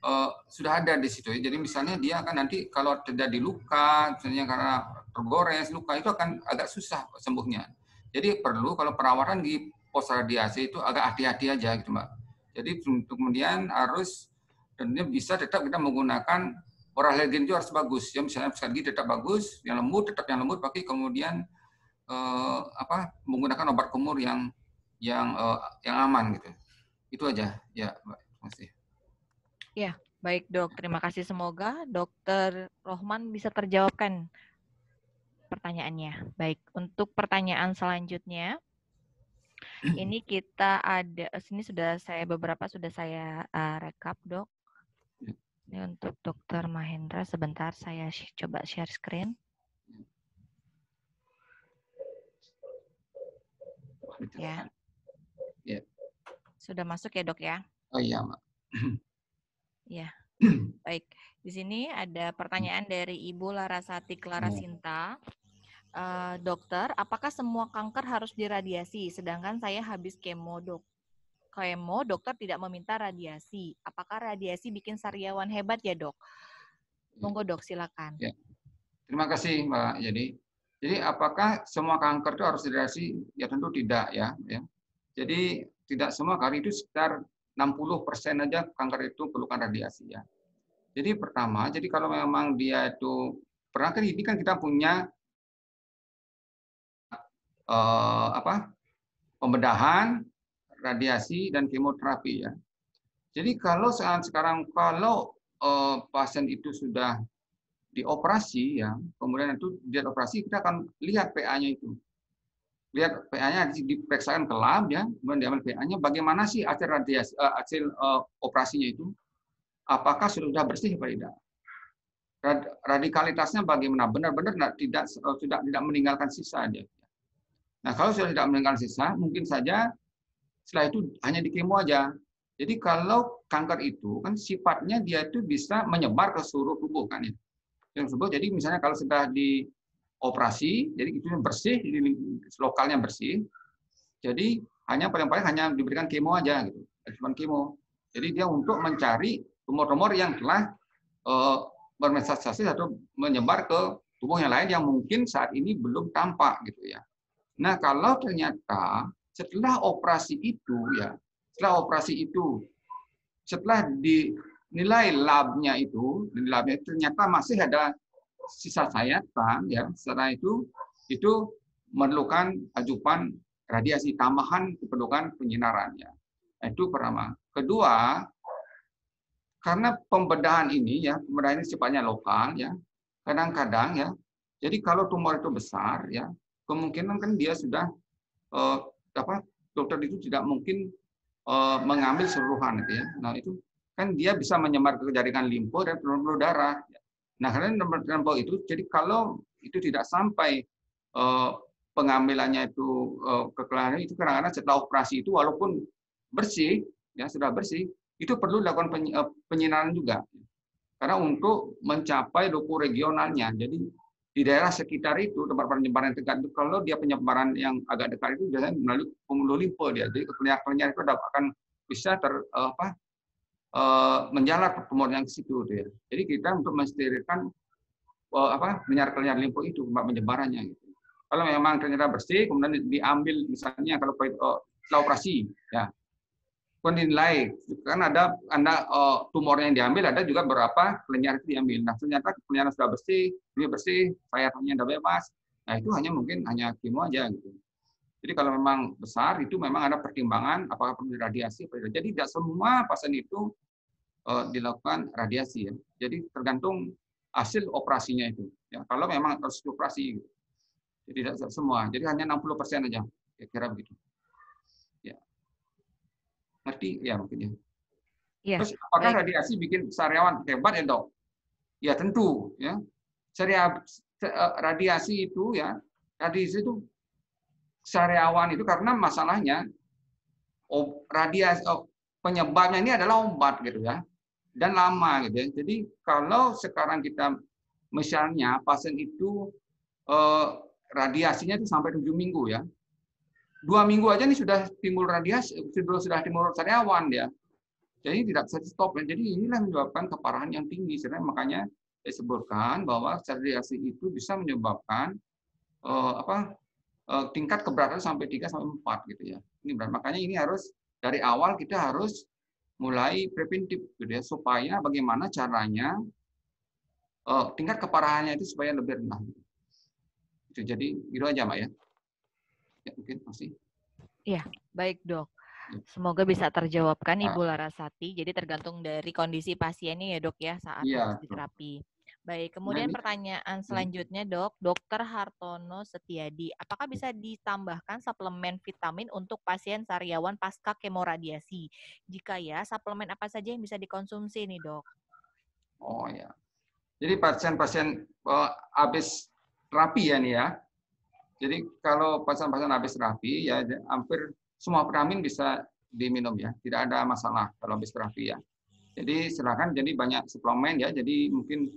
uh, sudah ada di situ. Ya. Jadi misalnya dia akan nanti kalau terjadi luka, misalnya karena tergores luka itu akan agak susah sembuhnya. Jadi perlu kalau perawatan di pos radiasi itu agak hati-hati aja gitu mbak. Jadi untuk kemudian harus tentunya bisa tetap kita menggunakan oral hygiene itu harus bagus. Ya misalnya sekali tetap bagus, yang lembut tetap yang lembut pakai kemudian eh, apa menggunakan obat kumur yang yang eh, yang aman gitu. Itu aja, ya, Mbak. masih Ya, baik dok. Terima kasih. Semoga dokter Rohman bisa terjawabkan pertanyaannya. Baik, untuk pertanyaan selanjutnya, ini kita ada, sini eh, sudah saya beberapa sudah saya uh, rekap dok. Ya. Ini untuk dokter Mahendra sebentar saya coba share screen. Ya. Yeah. Ya. Sudah masuk ya dok ya? Oh iya Mbak. Ya, baik. Di sini ada pertanyaan dari Ibu Larasati iya. Sinta. Uh, dokter, apakah semua kanker harus diradiasi? Sedangkan saya habis kemo dok. Kemo dokter tidak meminta radiasi. Apakah radiasi bikin sariawan hebat ya dok? Tunggu iya. dok, silakan. Ya. Terima kasih Mbak. Jadi, jadi apakah semua kanker itu harus diradiasi? Ya tentu tidak ya. ya. Jadi tidak semua kanker itu sekitar 60 persen aja kanker itu perlukan radiasi ya. Jadi pertama, jadi kalau memang dia itu pernah kan ini kan kita punya uh, apa pembedahan, radiasi dan kemoterapi ya. Jadi kalau saat sekarang kalau uh, pasien itu sudah dioperasi ya, kemudian itu dia operasi kita akan lihat PA-nya itu lihat PA-nya diperiksakan ke lab ya, kemudian diambil PA-nya. Bagaimana sih hasil radiasi, uh, hasil uh, operasinya itu? Apakah sudah bersih atau tidak? Radikalitasnya bagaimana? Benar-benar tidak tidak eh, tidak meninggalkan sisa dia. Nah kalau sudah tidak meninggalkan sisa, mungkin saja setelah itu hanya di kemo aja. Jadi kalau kanker itu kan sifatnya dia itu bisa menyebar ke seluruh tubuh kan ya. Yang sebut, jadi misalnya kalau sudah di operasi, jadi itu yang bersih, di lokalnya bersih. Jadi hanya paling-paling hanya diberikan kemo aja gitu, eh, cuma kemo. Jadi dia untuk mencari tumor-tumor yang telah e, eh, bermetastasi atau menyebar ke tubuh yang lain yang mungkin saat ini belum tampak gitu ya. Nah kalau ternyata setelah operasi itu ya, setelah operasi itu, setelah dinilai labnya itu, labnya itu ternyata masih ada sisa sayatan ya setelah itu itu memerlukan ajupan radiasi tambahan diperlukan penyinaran ya. Itu pertama. Kedua, karena pembedahan ini ya, pembedahan ini sifatnya lokal ya. Kadang-kadang ya. Jadi kalau tumor itu besar ya, kemungkinan kan dia sudah eh, apa dokter itu tidak mungkin eh, mengambil seluruhan itu ya. Nah, itu kan dia bisa menyebar ke jaringan limpo dan pembuluh darah. Ya. Nah, karena terlampau itu, jadi kalau itu tidak sampai eh, pengambilannya itu eh, kekelahiran itu kadang-kadang setelah operasi itu walaupun bersih, ya sudah bersih, itu perlu dilakukan eh, penyinaran juga. Karena untuk mencapai luku regionalnya, jadi di daerah sekitar itu tempat penyebaran dekat itu kalau dia penyebaran yang agak dekat itu biasanya melalui pembuluh limpo dia jadi kelenjar itu akan bisa ter eh, apa Eh, menjalar tumor yang ke situ gitu ya. Jadi kita untuk mensterilkan uh, eh, apa menyar limpo itu tempat penyebarannya gitu. Kalau memang ternyata bersih kemudian diambil misalnya kalau uh, setelah operasi ya kemudian dinilai kan ada anda uh, tumornya yang diambil ada juga berapa kelenjar itu diambil nah ternyata kelenjar sudah bersih ini bersih sayapnya sudah bebas nah itu hanya mungkin hanya kimo aja gitu jadi kalau memang besar itu memang ada pertimbangan apakah perlu radiasi atau tidak. Jadi tidak semua pasien itu uh, dilakukan radiasi ya. Jadi tergantung hasil operasinya itu. Ya, kalau memang harus operasi gitu. Jadi tidak semua. Jadi hanya 60 persen aja. Kira-kira begitu. Ya. Ngerti? Ya mungkin ya. ya. Terus apakah Baik. radiasi bikin sariawan hebat ya dok? Ya tentu. Ya. Eh, radiasi itu ya, radiasi itu sariawan itu karena masalahnya radiasi oh, penyebabnya ini adalah obat gitu ya dan lama gitu ya. Jadi kalau sekarang kita misalnya pasien itu eh, radiasinya itu sampai tujuh minggu ya. Dua minggu aja nih sudah timbul radiasi, sudah sudah timbul sariawan ya. Jadi tidak bisa di stop. Ya. Jadi inilah menyebabkan keparahan yang tinggi. Sebenarnya makanya disebutkan bahwa radiasi itu bisa menyebabkan eh, apa Eh, tingkat keberatan sampai 3 sampai 4 gitu ya. Ini berat. Makanya ini harus dari awal kita harus mulai preventif gitu ya supaya bagaimana caranya uh, tingkat keparahannya itu supaya lebih rendah. Gitu. Itu jadi gitu aja Mbak ya. Ya mungkin masih. Iya, baik dok. Ya. Semoga bisa terjawabkan Ibu ya. Larasati. Jadi tergantung dari kondisi pasiennya ya dok ya saat ya, terapi. Baik, nah, kemudian pertanyaan hmm. selanjutnya dok, Dokter Hartono Setiadi, apakah hmm. bisa ditambahkan suplemen vitamin untuk pasien sariawan pasca kemoradiasi? Jika ya, suplemen apa saja yang bisa dikonsumsi nih dok? Oh ya, jadi pasien-pasien uh, habis terapi ya nih ya. Jadi kalau pasien-pasien habis terapi ya, ya hampir semua vitamin bisa diminum ya, tidak ada masalah kalau habis terapi ya. Jadi silakan jadi banyak suplemen ya, jadi mungkin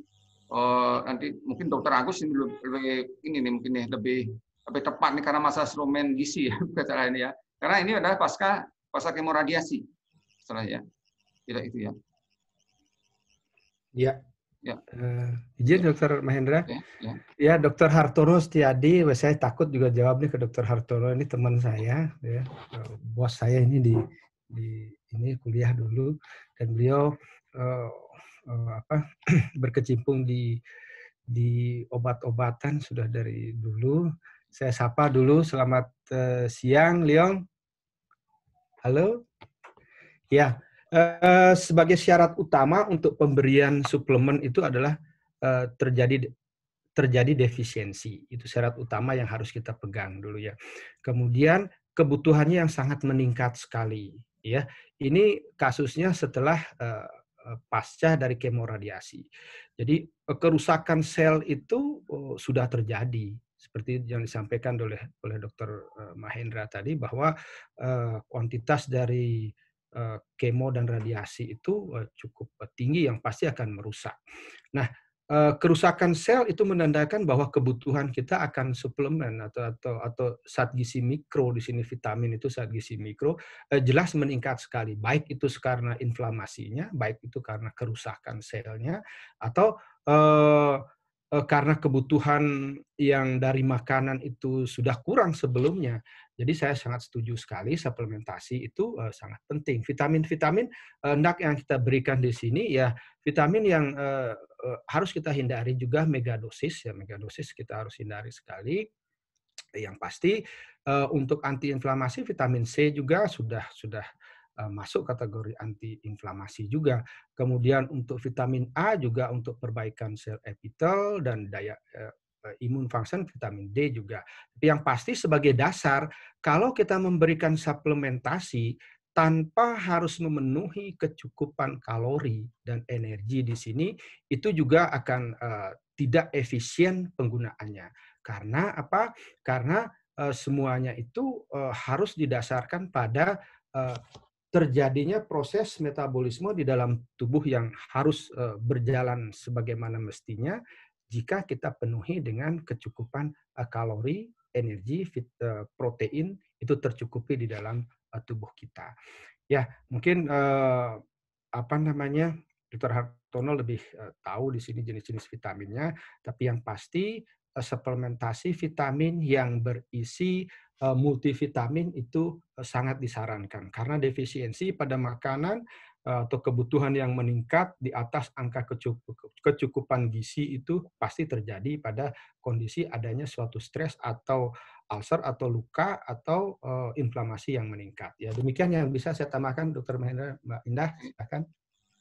Oh, nanti mungkin dokter Agus ini lebih ini nih mungkin lebih lebih tepat nih karena masa serumen gizi ya bicara ini ya. Karena ini adalah pasca pasca kemoradiasi. setelah ya. Tidak itu ya. Iya. Ya. Uh, izin Dokter Mahendra. Ya, ya. ya Dokter Hartono Setiadi, saya takut juga jawab nih ke Dokter Hartono ini teman saya, ya. bos saya ini di di ini kuliah dulu dan beliau uh, Eh, apa berkecimpung di di obat-obatan sudah dari dulu. Saya sapa dulu, selamat uh, siang, Leon. Halo. Ya, uh, sebagai syarat utama untuk pemberian suplemen itu adalah uh, terjadi terjadi defisiensi. Itu syarat utama yang harus kita pegang dulu ya. Kemudian kebutuhannya yang sangat meningkat sekali ya. Ini kasusnya setelah uh, Eh, pasca dari kemoradiasi. Jadi eh, kerusakan sel itu eh, sudah terjadi seperti yang disampaikan oleh oleh Dr. Mahendra tadi bahwa kuantitas dari kemo dan radiasi itu cukup tinggi yang pasti akan merusak. Nah, Eh, kerusakan sel itu menandakan bahwa kebutuhan kita akan suplemen atau atau atau zat gizi mikro di sini vitamin itu saat gizi mikro eh, jelas meningkat sekali baik itu karena inflamasinya baik itu karena kerusakan selnya atau eh, eh karena kebutuhan yang dari makanan itu sudah kurang sebelumnya jadi saya sangat setuju sekali suplementasi itu uh, sangat penting. Vitamin-vitamin hendak eh, yang kita berikan di sini ya vitamin yang uh, uh, harus kita hindari juga megadosis ya megadosis kita harus hindari sekali. Yang pasti uh, untuk antiinflamasi vitamin C juga sudah sudah masuk kategori antiinflamasi juga. Kemudian untuk vitamin A juga untuk perbaikan sel epitel dan daya Eh, imun function vitamin D juga. Tapi Yang pasti sebagai dasar kalau kita memberikan suplementasi tanpa harus memenuhi kecukupan kalori dan energi di sini itu juga akan uh, tidak efisien penggunaannya. Karena apa? Karena uh, semuanya itu uh, harus didasarkan pada uh, terjadinya proses metabolisme di dalam tubuh yang harus uh, berjalan sebagaimana mestinya jika kita penuhi dengan kecukupan eh, kalori, energi, eh, protein itu tercukupi di dalam eh, tubuh kita. Ya, mungkin apa namanya? Dr. Hartono lebih tahu di sini jenis-jenis vitaminnya, tapi yang pasti suplementasi vitamin yang berisi multivitamin itu sangat disarankan karena defisiensi pada makanan Eh, atau kebutuhan yang meningkat di atas angka kecukupan gizi itu pasti terjadi pada kondisi adanya suatu stres atau ulcer atau luka atau uh, inflamasi yang meningkat. Ya demikian yang bisa saya tambahkan Dokter Mahendra Mbak Indah silakan.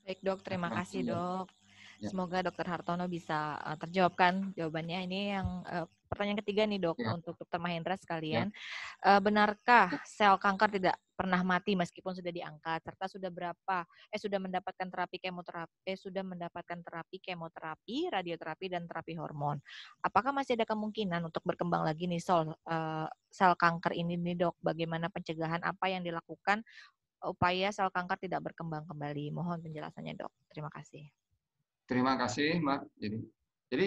Baik dok, terima kasih ya. dok. Ya. Semoga Dokter Hartono bisa eh, terjawabkan jawabannya. Ini yang eh, pertanyaan ketiga nih dok ya. untuk Dokter Mahendra ya. sekalian. Ya. Uh, benarkah sel kanker tidak pernah mati meskipun sudah diangkat serta sudah berapa eh sudah mendapatkan terapi kemoterapi eh, sudah mendapatkan terapi kemoterapi radioterapi dan terapi hormon apakah masih ada kemungkinan untuk berkembang lagi nih sel sel kanker ini nih dok bagaimana pencegahan apa yang dilakukan upaya sel kanker tidak berkembang kembali mohon penjelasannya dok terima kasih Terima kasih, Mbak. Jadi, jadi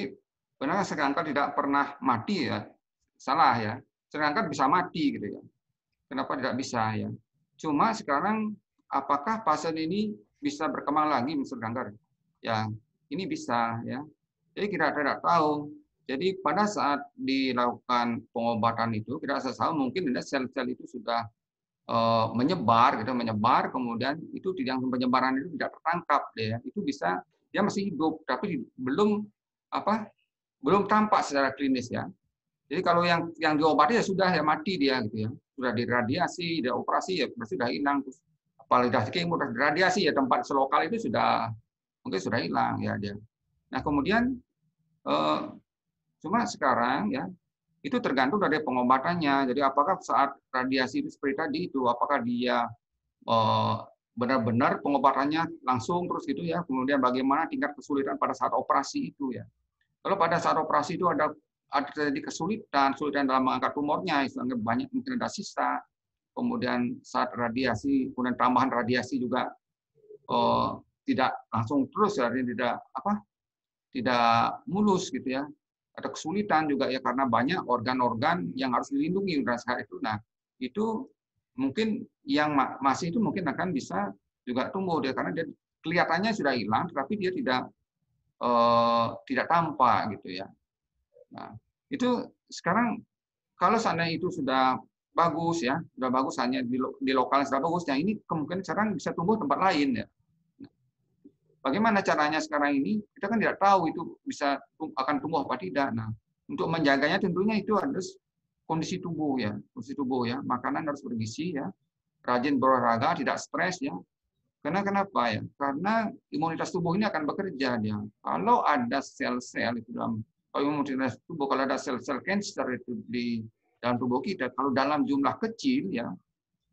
benar kanker tidak pernah mati ya? Salah ya. Kanker bisa mati gitu ya. Kenapa tidak bisa ya? Cuma sekarang apakah pasien ini bisa berkembang lagi misal kanker? Ya, ini bisa ya. Jadi kita tidak tahu. Jadi pada saat dilakukan pengobatan itu kita tidak tahu mungkin ada sel-sel itu sudah eh, menyebar gitu menyebar kemudian itu tidak penyebaran itu tidak tertangkap ya. Itu bisa dia masih hidup tapi belum apa belum tampak secara klinis ya. Jadi kalau yang yang diobati ya sudah ya mati dia gitu ya. Sudah diradiasi, dia operasi ya pasti sudah hilang terus apalagi sudah kemo, diradiasi ya tempat selokal itu sudah mungkin sudah hilang ya dia. Nah, kemudian eh, cuma sekarang ya itu tergantung dari pengobatannya. Jadi apakah saat radiasi itu seperti tadi itu apakah dia eh, benar-benar pengobatannya langsung terus gitu ya. Kemudian bagaimana tingkat kesulitan pada saat operasi itu ya. Kalau pada saat operasi itu ada ada terjadi kesulitan, kesulitan dalam mengangkat tumornya, misalnya banyak mungkin ada sisa. Kemudian saat radiasi, kemudian tambahan radiasi juga eh, tidak langsung terus ya, tidak apa? tidak mulus gitu ya. Ada kesulitan juga ya karena banyak organ-organ yang harus dilindungi pada saat itu. Nah, itu mungkin yang masih itu mungkin akan bisa juga tumbuh dia karena dia kelihatannya sudah hilang tapi dia tidak eh, tidak tampak gitu ya. Nah, itu sekarang kalau seandainya itu sudah bagus ya, sudah bagus hanya di, lo, di lokal sudah bagus, yang nah ini kemungkinan sekarang bisa tumbuh tempat lain ya. Nah, bagaimana caranya sekarang ini? Kita kan tidak tahu itu bisa akan tumbuh apa tidak. Nah, untuk menjaganya tentunya itu harus kondisi tubuh ya, kondisi tubuh ya, makanan harus bergizi ya, rajin berolahraga, tidak stres ya. Karena kenapa ya? Karena imunitas tubuh ini akan bekerja ya. Kalau ada sel-sel itu dalam kalau imunitas tubuh kalau ada sel-sel cancer itu di dalam tubuh kita, kalau dalam jumlah kecil ya,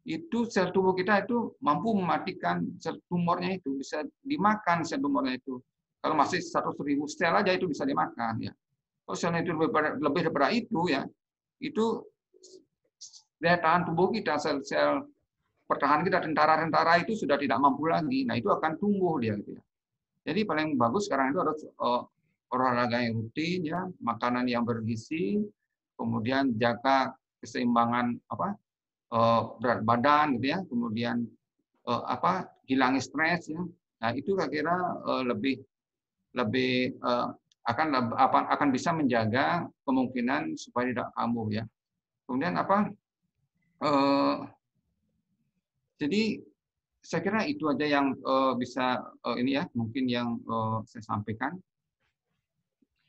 itu sel tubuh kita itu mampu mematikan sel tumornya itu bisa dimakan sel tumornya itu. Kalau masih 100 ribu sel aja itu bisa dimakan ya. Kalau selnya itu lebih daripada, lebih daripada itu ya, itu daya tahan tubuh kita sel-sel pertahanan kita tentara-tentara itu sudah tidak mampu lagi. Nah, itu akan tumbuh dia gitu ya. Jadi paling bagus sekarang itu harus uh, olahraga yang rutin ya, makanan yang bergizi, kemudian jaga keseimbangan apa? Uh, berat badan gitu ya, kemudian uh, apa? hilang stres ya. Nah, itu kira kira uh, lebih lebih uh, akan akan bisa menjaga kemungkinan supaya tidak kambuh ya. Kemudian apa? Uh, jadi saya kira itu aja yang uh, bisa uh, ini ya mungkin yang uh, saya sampaikan.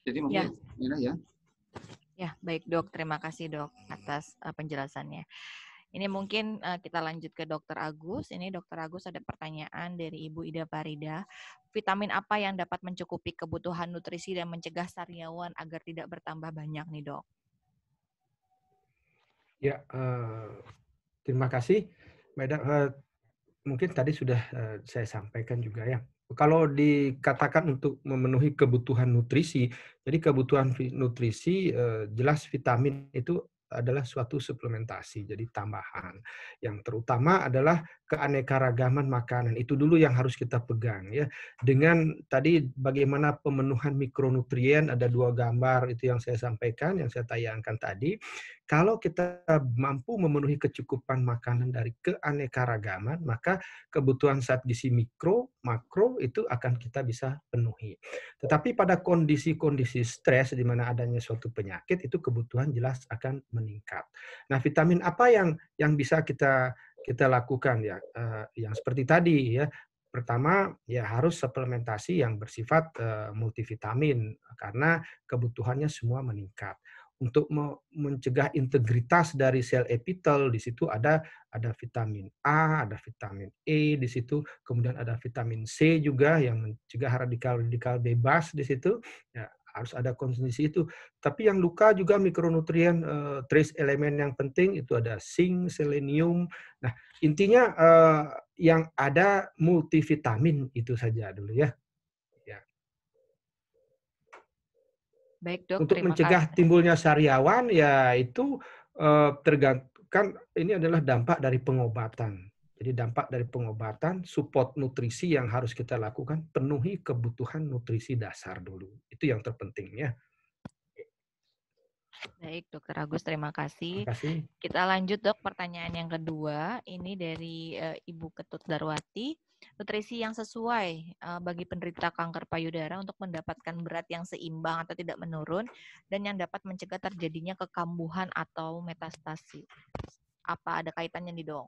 Jadi mungkin ya. ya. Ya baik dok, terima kasih dok atas uh, penjelasannya. Ini mungkin uh, kita lanjut ke Dokter Agus. Ini Dokter Agus ada pertanyaan dari Ibu Ida Farida. Vitamin apa yang dapat mencukupi kebutuhan nutrisi dan mencegah sariawan agar tidak bertambah banyak nih dok? Ya, uh, terima kasih. Medan, eh, mungkin tadi sudah eh, saya sampaikan juga ya. Kalau dikatakan untuk memenuhi kebutuhan nutrisi, jadi kebutuhan nutrisi eh, jelas vitamin itu adalah suatu suplementasi, jadi tambahan. Yang terutama adalah keanekaragaman makanan itu dulu yang harus kita pegang ya dengan tadi bagaimana pemenuhan mikronutrien ada dua gambar itu yang saya sampaikan yang saya tayangkan tadi kalau kita mampu memenuhi kecukupan makanan dari keanekaragaman maka kebutuhan saat gizi mikro makro itu akan kita bisa penuhi tetapi pada kondisi-kondisi stres di mana adanya suatu penyakit itu kebutuhan jelas akan meningkat nah vitamin apa yang yang bisa kita kita lakukan ya eh, yang seperti tadi ya pertama ya harus suplementasi yang bersifat eh, multivitamin karena kebutuhannya semua meningkat untuk mencegah integritas dari sel epitel di situ ada ada vitamin A, ada vitamin E di situ, kemudian ada vitamin C juga yang mencegah radikal-radikal bebas di situ. Ya, harus ada konsumsi itu. Tapi yang luka juga mikronutrien uh, trace elemen yang penting itu ada zinc, selenium. Nah, intinya uh, yang ada multivitamin itu saja dulu ya. ya. Baik, Dok. Untuk mencegah kasih. timbulnya sariawan ya itu uh, tergantung kan ini adalah dampak dari pengobatan jadi dampak dari pengobatan, support nutrisi yang harus kita lakukan, penuhi kebutuhan nutrisi dasar dulu. Itu yang terpenting ya. Baik, Dokter Agus, terima kasih. terima kasih. Kita lanjut, Dok, pertanyaan yang kedua. Ini dari eh, Ibu Ketut Darwati. Nutrisi yang sesuai eh, bagi penderita kanker payudara untuk mendapatkan berat yang seimbang atau tidak menurun dan yang dapat mencegah terjadinya kekambuhan atau metastasi. Apa ada kaitannya nih, Dok?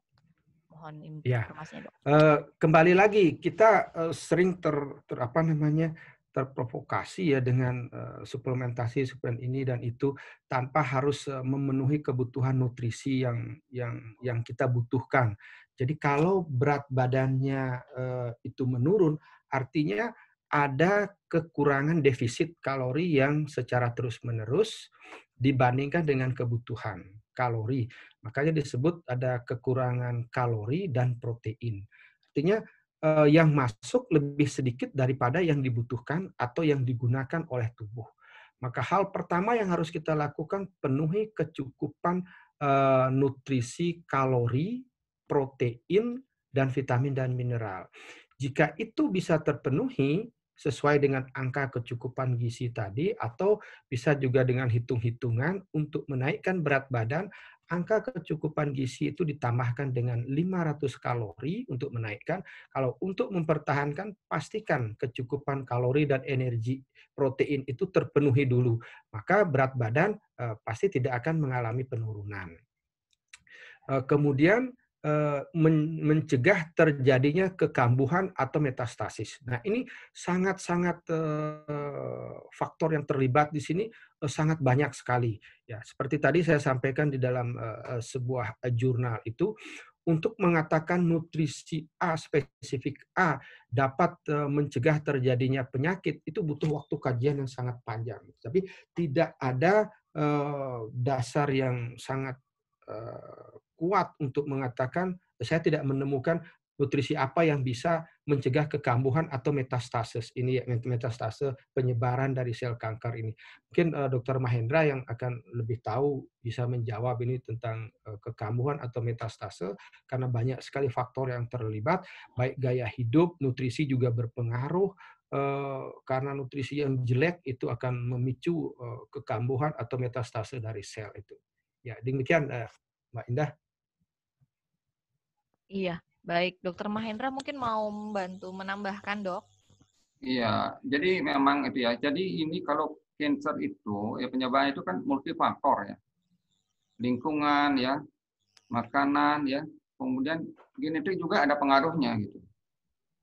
Mohon ya. informasinya, ya. Dok. Eh, kembali lagi kita uh, sering ter, ter apa namanya? terprovokasi ya dengan uh, suplementasi suplemen ini dan itu tanpa harus uh, memenuhi kebutuhan nutrisi yang yang yang kita butuhkan. Jadi kalau berat badannya uh, itu menurun, artinya ada kekurangan defisit kalori yang secara terus-menerus dibandingkan dengan kebutuhan kalori. Makanya disebut ada kekurangan kalori dan protein. Artinya eh, yang masuk lebih sedikit daripada yang dibutuhkan atau yang digunakan oleh tubuh. Maka hal pertama yang harus kita lakukan penuhi kecukupan eh, nutrisi kalori, protein, dan vitamin dan mineral. Jika itu bisa terpenuhi, sesuai dengan angka kecukupan gizi tadi atau bisa juga dengan hitung-hitungan untuk menaikkan berat badan angka kecukupan gizi itu ditambahkan dengan 500 kalori untuk menaikkan. Kalau untuk mempertahankan, pastikan kecukupan kalori dan energi protein itu terpenuhi dulu. Maka berat badan eh, pasti tidak akan mengalami penurunan. Eh, kemudian Eh, mencegah terjadinya kekambuhan atau metastasis. Nah, ini sangat-sangat eh, faktor yang terlibat di sini eh, sangat banyak sekali. Ya, seperti tadi saya sampaikan di dalam sebuah jurnal itu untuk mengatakan nutrisi A spesifik A dapat mencegah terjadinya penyakit itu butuh waktu kajian yang sangat panjang. Tapi tidak ada dasar yang sangat kuat untuk mengatakan saya tidak menemukan nutrisi apa yang bisa mencegah kekambuhan atau metastasis ini ya metastase penyebaran dari sel kanker ini. Mungkin uh, eh, Dr. Mahendra yang akan lebih tahu bisa menjawab ini tentang uh, kekambuhan atau metastase karena banyak sekali faktor yang terlibat baik gaya hidup, nutrisi juga berpengaruh uh, karena nutrisi yang jelek itu akan memicu uh, kekambuhan atau metastase dari sel itu. Ya, demikian uh, Mbak Indah. Iya, baik. Dokter Mahendra mungkin mau membantu menambahkan, Dok. Iya, jadi memang itu ya. Jadi ini kalau cancer itu ya penyebabnya itu kan multifaktor ya. Lingkungan ya, makanan ya, kemudian genetik juga ada pengaruhnya gitu.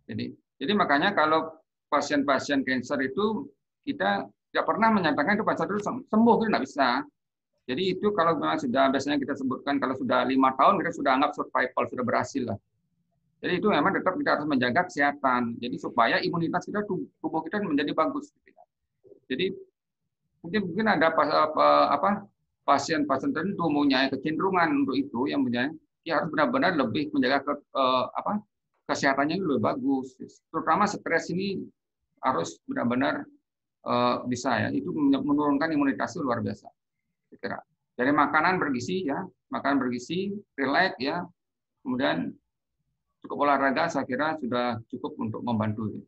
Jadi jadi makanya kalau pasien-pasien cancer itu kita tidak pernah menyatakan itu pasien itu sembuh itu tidak bisa. Jadi itu kalau memang sudah biasanya kita sebutkan kalau sudah lima tahun kita sudah anggap survival sudah berhasil lah. Jadi itu memang tetap kita harus menjaga kesehatan. Jadi supaya imunitas kita tubuh kita menjadi bagus. Gitu ya. Jadi mungkin mungkin ada pas apa apa pasien-pasien tertentu punya kecenderungan untuk itu yang punya dia harus benar-benar lebih menjaga ke, eh, apa kesehatannya lebih bagus. Terutama stres ini harus benar-benar eh, bisa ya. Itu menurunkan imunitas luar biasa gerak. Gitu, Dari makanan bergizi ya, makanan bergizi, relax ya, kemudian cukup olahraga saya kira sudah cukup untuk membantu. Ya.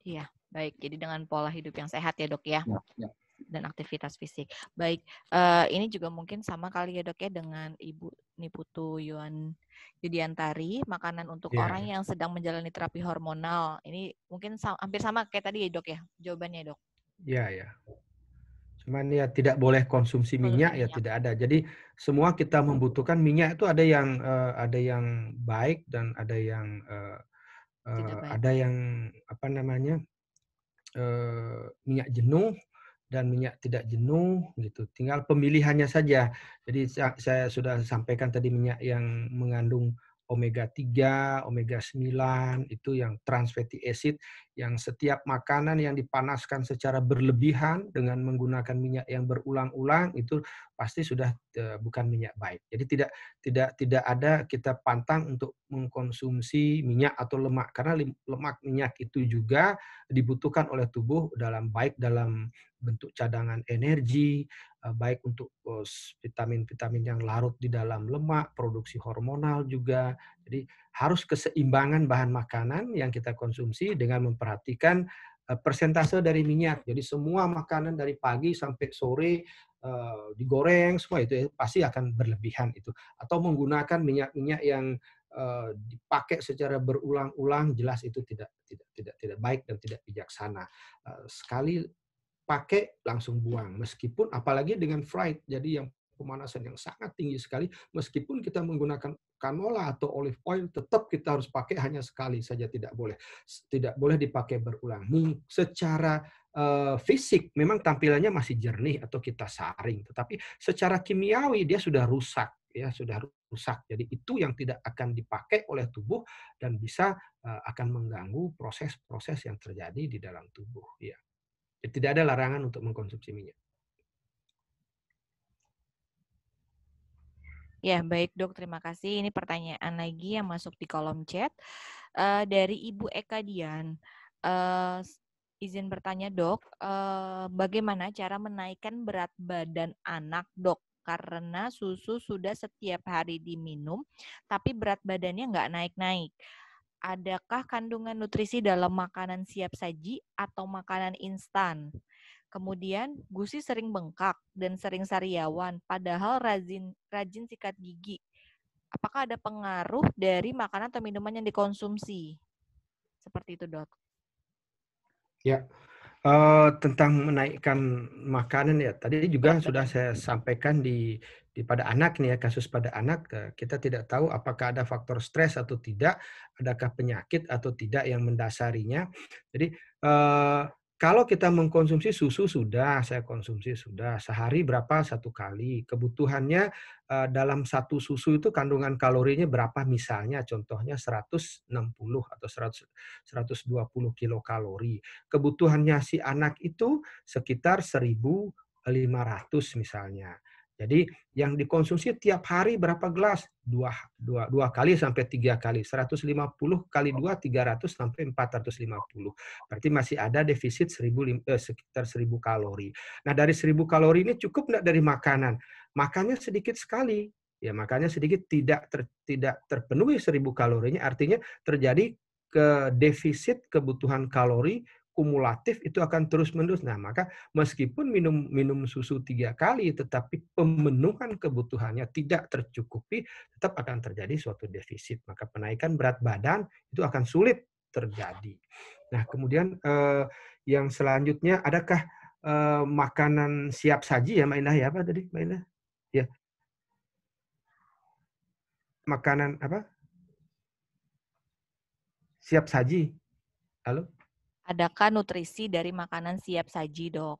Iya, baik. Jadi dengan pola hidup yang sehat ya dok ya. ya, ya dan aktivitas fisik. Baik, uh, ini juga mungkin sama kali ya dok ya dengan Ibu Niputu Yuan Yudiantari, makanan untuk ya. orang yang sedang menjalani terapi hormonal. Ini mungkin sa hampir sama kayak tadi ya dok ya, jawabannya dok. Iya, iya ya. ya. Cuman ya tidak boleh konsumsi minyak, ya tidak ada. Jadi semua kita membutuhkan minyak itu ada yang uh, ada yang baik dan ada yang uh, ada yang apa namanya uh, minyak jenuh dan minyak tidak jenuh gitu. Tinggal pemilihannya saja. Jadi saya sudah sampaikan tadi minyak yang mengandung omega 3, omega 9 itu yang trans fatty acid yang setiap makanan yang dipanaskan secara berlebihan dengan menggunakan minyak yang berulang-ulang itu pasti sudah eh, bukan minyak baik. Jadi tidak tidak tidak ada kita pantang untuk mengkonsumsi minyak atau lemak karena lemak minyak itu juga dibutuhkan oleh tubuh dalam baik dalam bentuk cadangan energi, eh, baik untuk eh, vitamin-vitamin yang larut di dalam lemak, produksi hormonal juga jadi harus keseimbangan bahan makanan yang kita konsumsi dengan memperhatikan eh, persentase dari minyak. Jadi semua makanan dari pagi sampai sore eh, digoreng semua itu ya pasti akan berlebihan itu. Atau menggunakan minyak-minyak yang eh, dipakai secara berulang-ulang jelas itu tidak tidak tidak tidak baik dan tidak bijaksana. sekali pakai langsung buang meskipun apalagi dengan fried jadi yang pemanasan yang sangat tinggi sekali, meskipun kita menggunakan canola atau olive oil, tetap kita harus pakai hanya sekali saja, tidak boleh tidak boleh dipakai berulang. Secara uh, fisik memang tampilannya masih jernih atau kita saring, tetapi secara kimiawi dia sudah rusak ya sudah rusak. Jadi itu yang tidak akan dipakai oleh tubuh dan bisa uh, akan mengganggu proses-proses yang terjadi di dalam tubuh ya. tidak ada larangan untuk mengkonsumsi minyak. Ya, baik dok. Terima kasih. Ini pertanyaan lagi yang masuk di kolom chat. Uh, dari Ibu Eka Dian. Uh, izin bertanya dok, uh, bagaimana cara menaikkan berat badan anak dok? Karena susu sudah setiap hari diminum, tapi berat badannya nggak naik-naik. Adakah kandungan nutrisi dalam makanan siap saji atau makanan instan? Kemudian gusi sering bengkak dan sering sariawan, padahal rajin rajin sikat gigi. Apakah ada pengaruh dari makanan atau minuman yang dikonsumsi? Seperti itu, Dok. Ya, uh, tentang menaikkan makanan ya. Tadi juga iya, sudah saya sampaikan di di pada anak nih ya kasus pada anak eh, kita tidak tahu apakah ada faktor stres atau tidak adakah penyakit atau tidak yang mendasarinya jadi uh, kalau kita mengkonsumsi susu sudah, saya konsumsi sudah. Sehari berapa satu kali? Kebutuhannya eh, dalam satu susu itu kandungan kalorinya berapa misalnya? Contohnya 160 atau 100, 120 kilokalori. Kebutuhannya si anak itu sekitar 1.500 misalnya. Jadi yang dikonsumsi tiap hari berapa gelas? Dua, dua, dua kali sampai tiga kali. 150 kali dua, 300 sampai 450. Berarti masih ada defisit 1000, eh, sekitar 1000 kalori. Nah dari 1000 kalori ini cukup nggak dari makanan? Makannya sedikit sekali. Ya makanya sedikit tidak ter, tidak terpenuhi 1000 kalorinya. Artinya terjadi ke defisit kebutuhan kalori kumulatif itu akan terus menerus. Nah, maka meskipun minum minum susu tiga kali, tetapi pemenuhan kebutuhannya tidak tercukupi, tetap akan terjadi suatu defisit. Maka penaikan berat badan itu akan sulit terjadi. Nah, kemudian eh, yang selanjutnya, adakah eh, makanan siap saji ya, Mbak ya apa tadi, Mbak Ya, makanan apa? Siap saji. Halo? adakah nutrisi dari makanan siap saji, dok?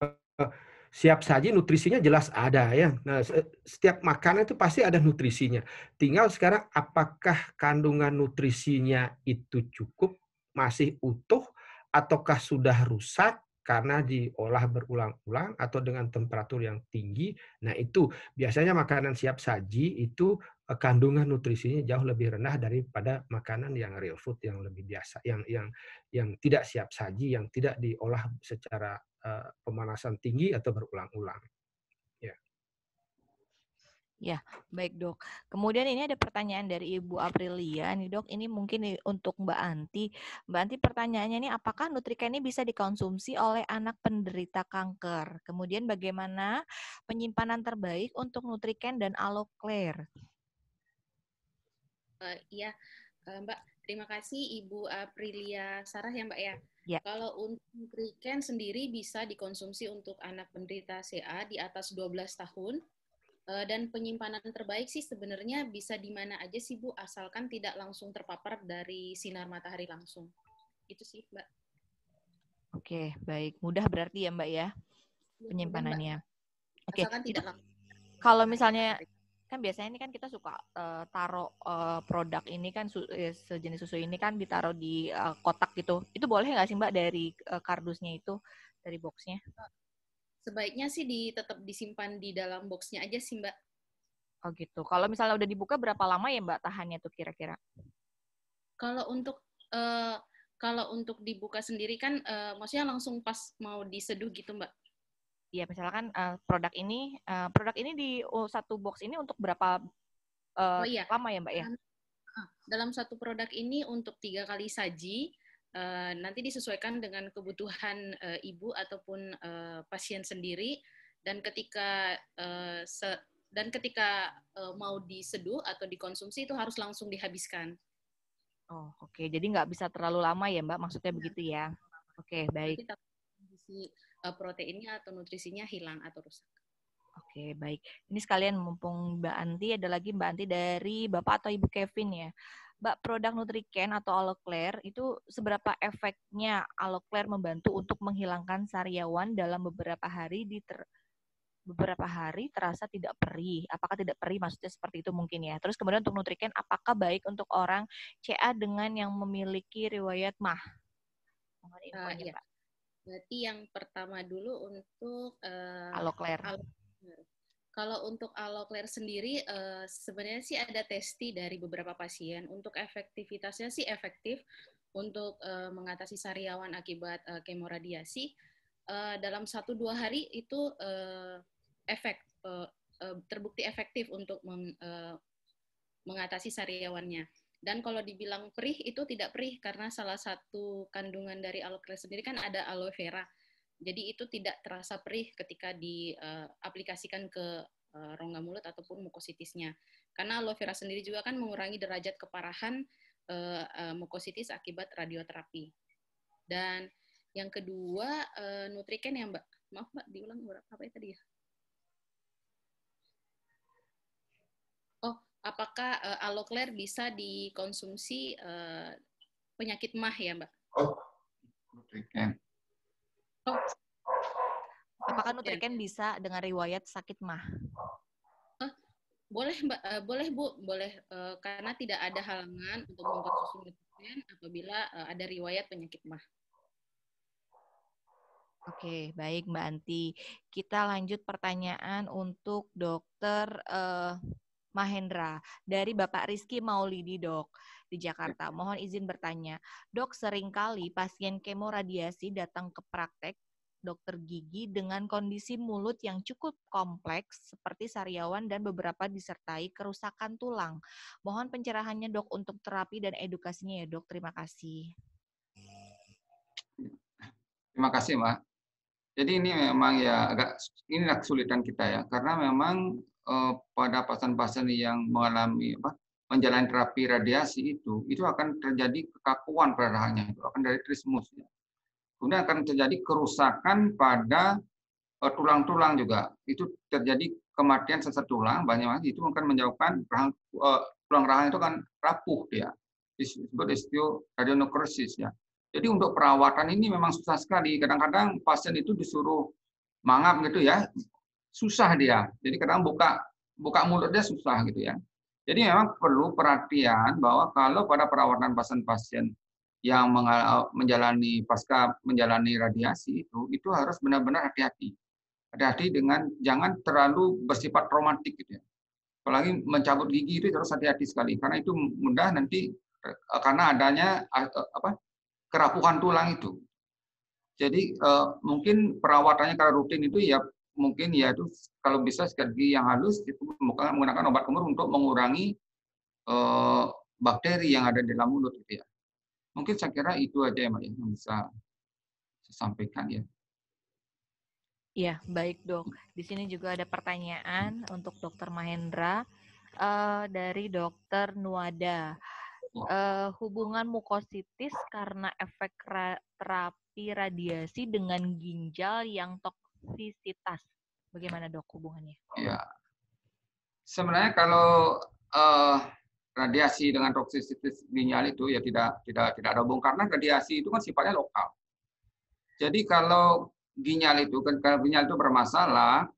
Eh, siap saji nutrisinya jelas ada ya. Nah, setiap makanan itu pasti ada nutrisinya. Tinggal sekarang apakah kandungan nutrisinya itu cukup, masih utuh, ataukah sudah rusak karena diolah berulang-ulang atau dengan temperatur yang tinggi. Nah, itu biasanya makanan siap saji itu Eh, kandungan nutrisinya jauh lebih rendah daripada makanan yang real food yang lebih biasa yang yang yang tidak siap saji yang tidak diolah secara eh, pemanasan tinggi atau berulang-ulang. Ya. Ya, baik dok. Kemudian ini ada pertanyaan dari Ibu Aprilia nih dok. Ini mungkin untuk Mbak Anti. Mbak Anti pertanyaannya ini apakah nutrika ini bisa dikonsumsi oleh anak penderita kanker? Kemudian bagaimana penyimpanan terbaik untuk nutriken dan alokler? Eh, iya, uh, Mbak, terima kasih Ibu Aprilia Sarah ya Mbak ya. Ya. Kalau untuk Riken sendiri bisa dikonsumsi untuk anak penderita CA di atas 12 tahun. Eh, dan penyimpanan terbaik sih sebenarnya bisa di mana aja sih Bu, asalkan tidak langsung terpapar dari sinar matahari langsung. Itu sih Mbak. Oke, baik. Mudah berarti ya Mbak ya, iya, penyimpanannya. Mbak. Oke. Asalkan Kalau misalnya kan biasanya ini kan kita suka uh, eh, taruh eh, produk ini kan su eh, sejenis susu ini kan ditaruh di uh, kotak gitu. Itu boleh nggak sih Mbak dari uh, kardusnya itu, dari boxnya? Sebaiknya sih di, tetap disimpan di dalam boxnya aja sih Mbak. Oh gitu. Kalau misalnya udah dibuka berapa lama ya Mbak tahannya tuh kira-kira? Kalau untuk uh, kalau untuk dibuka sendiri kan uh, maksudnya langsung pas mau diseduh gitu Mbak ya misalkan uh, eh, produk ini uh, produk ini di satu box ini untuk berapa uh, oh, iya. lama ya mbak ya? Dalam satu produk ini untuk tiga kali saji uh, nanti disesuaikan dengan kebutuhan uh, ibu ataupun uh, pasien sendiri dan ketika uh, se dan ketika uh, mau diseduh atau dikonsumsi itu harus langsung dihabiskan. Oh oke okay. jadi nggak bisa terlalu lama ya mbak maksudnya iya. begitu ya? Oke okay, baik. Kita Eh, proteinnya atau nutrisinya hilang atau rusak. Oke, baik. Ini sekalian mumpung Mbak Anti, ada lagi Mbak Anti dari Bapak atau Ibu Kevin ya. Mbak, produk Nutriken atau Aloclair itu seberapa efeknya Aloclair membantu untuk menghilangkan sariawan dalam beberapa hari di ter beberapa hari terasa tidak perih. Apakah tidak perih maksudnya seperti itu mungkin ya. Terus kemudian untuk Nutriken apakah baik untuk orang CA dengan yang memiliki riwayat mah? Mohon uh, iya. Pak. Berarti yang pertama dulu untuk uh, eh, alokler. Kalau untuk alokler sendiri uh, sebenarnya sih ada testi dari beberapa pasien. Untuk efektivitasnya sih efektif untuk uh, mengatasi sariawan akibat uh, kemoradiasi. Uh, dalam satu dua hari itu uh, efek uh, uh, terbukti efektif untuk meng, uh, mengatasi sariawannya. Dan kalau dibilang perih itu tidak perih karena salah satu kandungan dari aloe vera sendiri kan ada aloe vera. Jadi itu tidak terasa perih ketika diaplikasikan eh, uh, ke uh, rongga mulut ataupun mukositisnya. Karena aloe vera sendiri juga kan mengurangi derajat keparahan uh, eh, uh, mukositis akibat radioterapi. Dan yang kedua uh, nutriken yang Mbak, maaf Mbak diulang berapa apa ya tadi ya? apakah uh, eh, alokler bisa dikonsumsi uh, penyakit mah ya, Mbak? Oh, nutriken. Oh. Apakah nutriken bisa dengan riwayat sakit mah? boleh, Mbak. Eh, boleh, Bu. Boleh karena tidak ada halangan untuk mengkonsumsi nutriken apabila ada riwayat penyakit mah. Oke, baik Mbak Anti. Kita lanjut pertanyaan untuk dokter Mahendra dari Bapak Rizky Maulidi dok di ya. Jakarta. Mohon izin bertanya, dok seringkali pasien kemoradiasi datang ke praktek dokter gigi dengan kondisi mulut yang cukup kompleks seperti sariawan dan beberapa disertai kerusakan tulang. Mohon pencerahannya dok untuk terapi dan edukasinya ya dok. Terima kasih. Terima kasih Mbak. Jadi ini memang ya agak ini kesulitan kita ya karena memang uh, pada pasien-pasien yang mengalami apa, menjalani terapi radiasi itu, itu akan terjadi kekakuan perdarahannya, itu akan dari trismus. Ya. Kemudian akan terjadi kerusakan pada eh, tulang-tulang uh, juga. Itu terjadi kematian sesar tulang banyak banget, itu akan menjauhkan rahang, uh, tulang rahang itu kan rapuh dia. Ya. Disebut osteoradionekrosis ya. Jadi untuk perawatan ini memang susah sekali. Kadang-kadang pasien itu disuruh mangap gitu ya, susah dia. Jadi kadang buka buka mulut dia susah gitu ya. Jadi memang perlu perhatian bahwa kalau pada perawatan pasien-pasien yang menjalani pasca menjalani radiasi itu itu harus benar-benar hati-hati. Hati-hati dengan jangan terlalu bersifat romantik gitu ya. Apalagi mencabut gigi itu harus hati-hati sekali karena itu mudah nanti eh, karena adanya eh, eh, apa kerapuhan tulang itu. Jadi mungkin perawatannya kalau rutin itu ya mungkin ya itu kalau bisa sekali yang halus itu menggunakan obat kumur untuk mengurangi eh, bakteri yang ada dalam mulut gitu ya. Mungkin saya kira itu aja ya, yang bisa saya sampaikan ya. Iya, baik dok. Di sini juga ada pertanyaan untuk dokter Mahendra uh, dari dokter Nuada. Uh, eh, hubungan mukositis karena efek ra terapi radiasi dengan ginjal yang tok toksisitas. Bagaimana dok hubungannya? Ya. Sebenarnya kalau uh, radiasi dengan toksisitas ginjal itu ya tidak tidak tidak ada hubung karena radiasi itu kan sifatnya lokal. Jadi kalau ginjal itu kan kalau ginjal itu bermasalah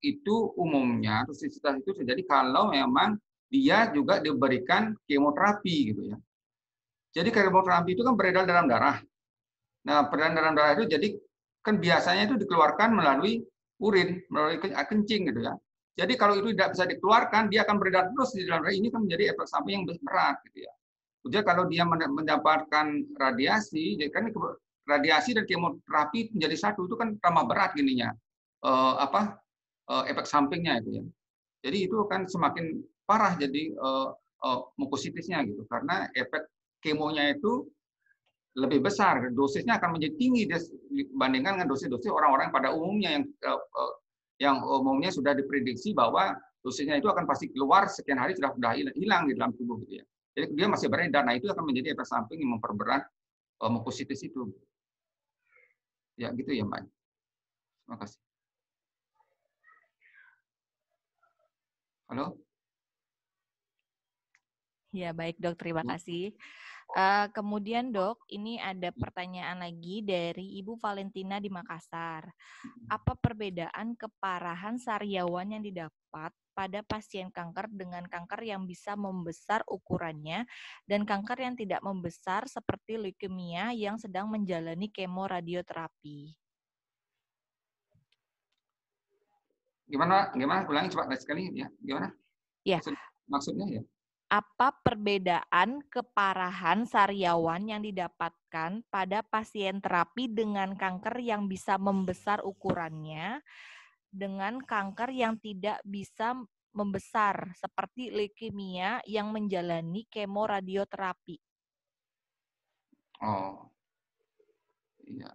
itu umumnya toksisitas itu terjadi kalau memang dia juga diberikan kemoterapi gitu ya. Jadi kemoterapi itu kan beredar dalam darah. Nah, peredaran dalam darah itu jadi kan biasanya itu dikeluarkan melalui urin, melalui ah, kencing gitu ya. Jadi kalau itu tidak bisa dikeluarkan, dia akan beredar terus di dalam ini kan menjadi efek samping yang berat gitu ya. Kemudian kalau dia mendapatkan radiasi, jadi kan radiasi dan kemoterapi menjadi satu itu kan ramah berat gininya eh, apa eh, efek sampingnya itu ya. Jadi itu kan semakin parah jadi eh, eh mukositisnya gitu karena efek kemonya itu lebih besar, dosisnya akan menjadi tinggi dibandingkan dengan dosis-dosis orang-orang pada umumnya yang eh, eh, yang umumnya sudah diprediksi bahwa dosisnya itu akan pasti keluar sekian hari sudah sudah hilang di dalam tubuh gitu ya. Jadi dia masih berani dana itu akan menjadi efek samping yang memperberat uh, eh, mukositis itu. Ya, gitu ya, Mbak. Terima kasih. Halo? Ya, baik, Dok. Terima kasih. Uh, kemudian dok, ini ada pertanyaan lagi dari Ibu Valentina di Makassar. Apa perbedaan keparahan sariawan yang didapat pada pasien kanker dengan kanker yang bisa membesar ukurannya dan kanker yang tidak membesar seperti leukemia yang sedang menjalani kemoradioterapi. Gimana? Gimana? Ulangi coba sekali ya. Gimana? Ya. maksudnya ya? apa perbedaan keparahan sariawan yang didapatkan pada pasien terapi dengan kanker yang bisa membesar ukurannya dengan kanker yang tidak bisa membesar seperti leukemia yang menjalani kemoradioterapi. Oh. Iya.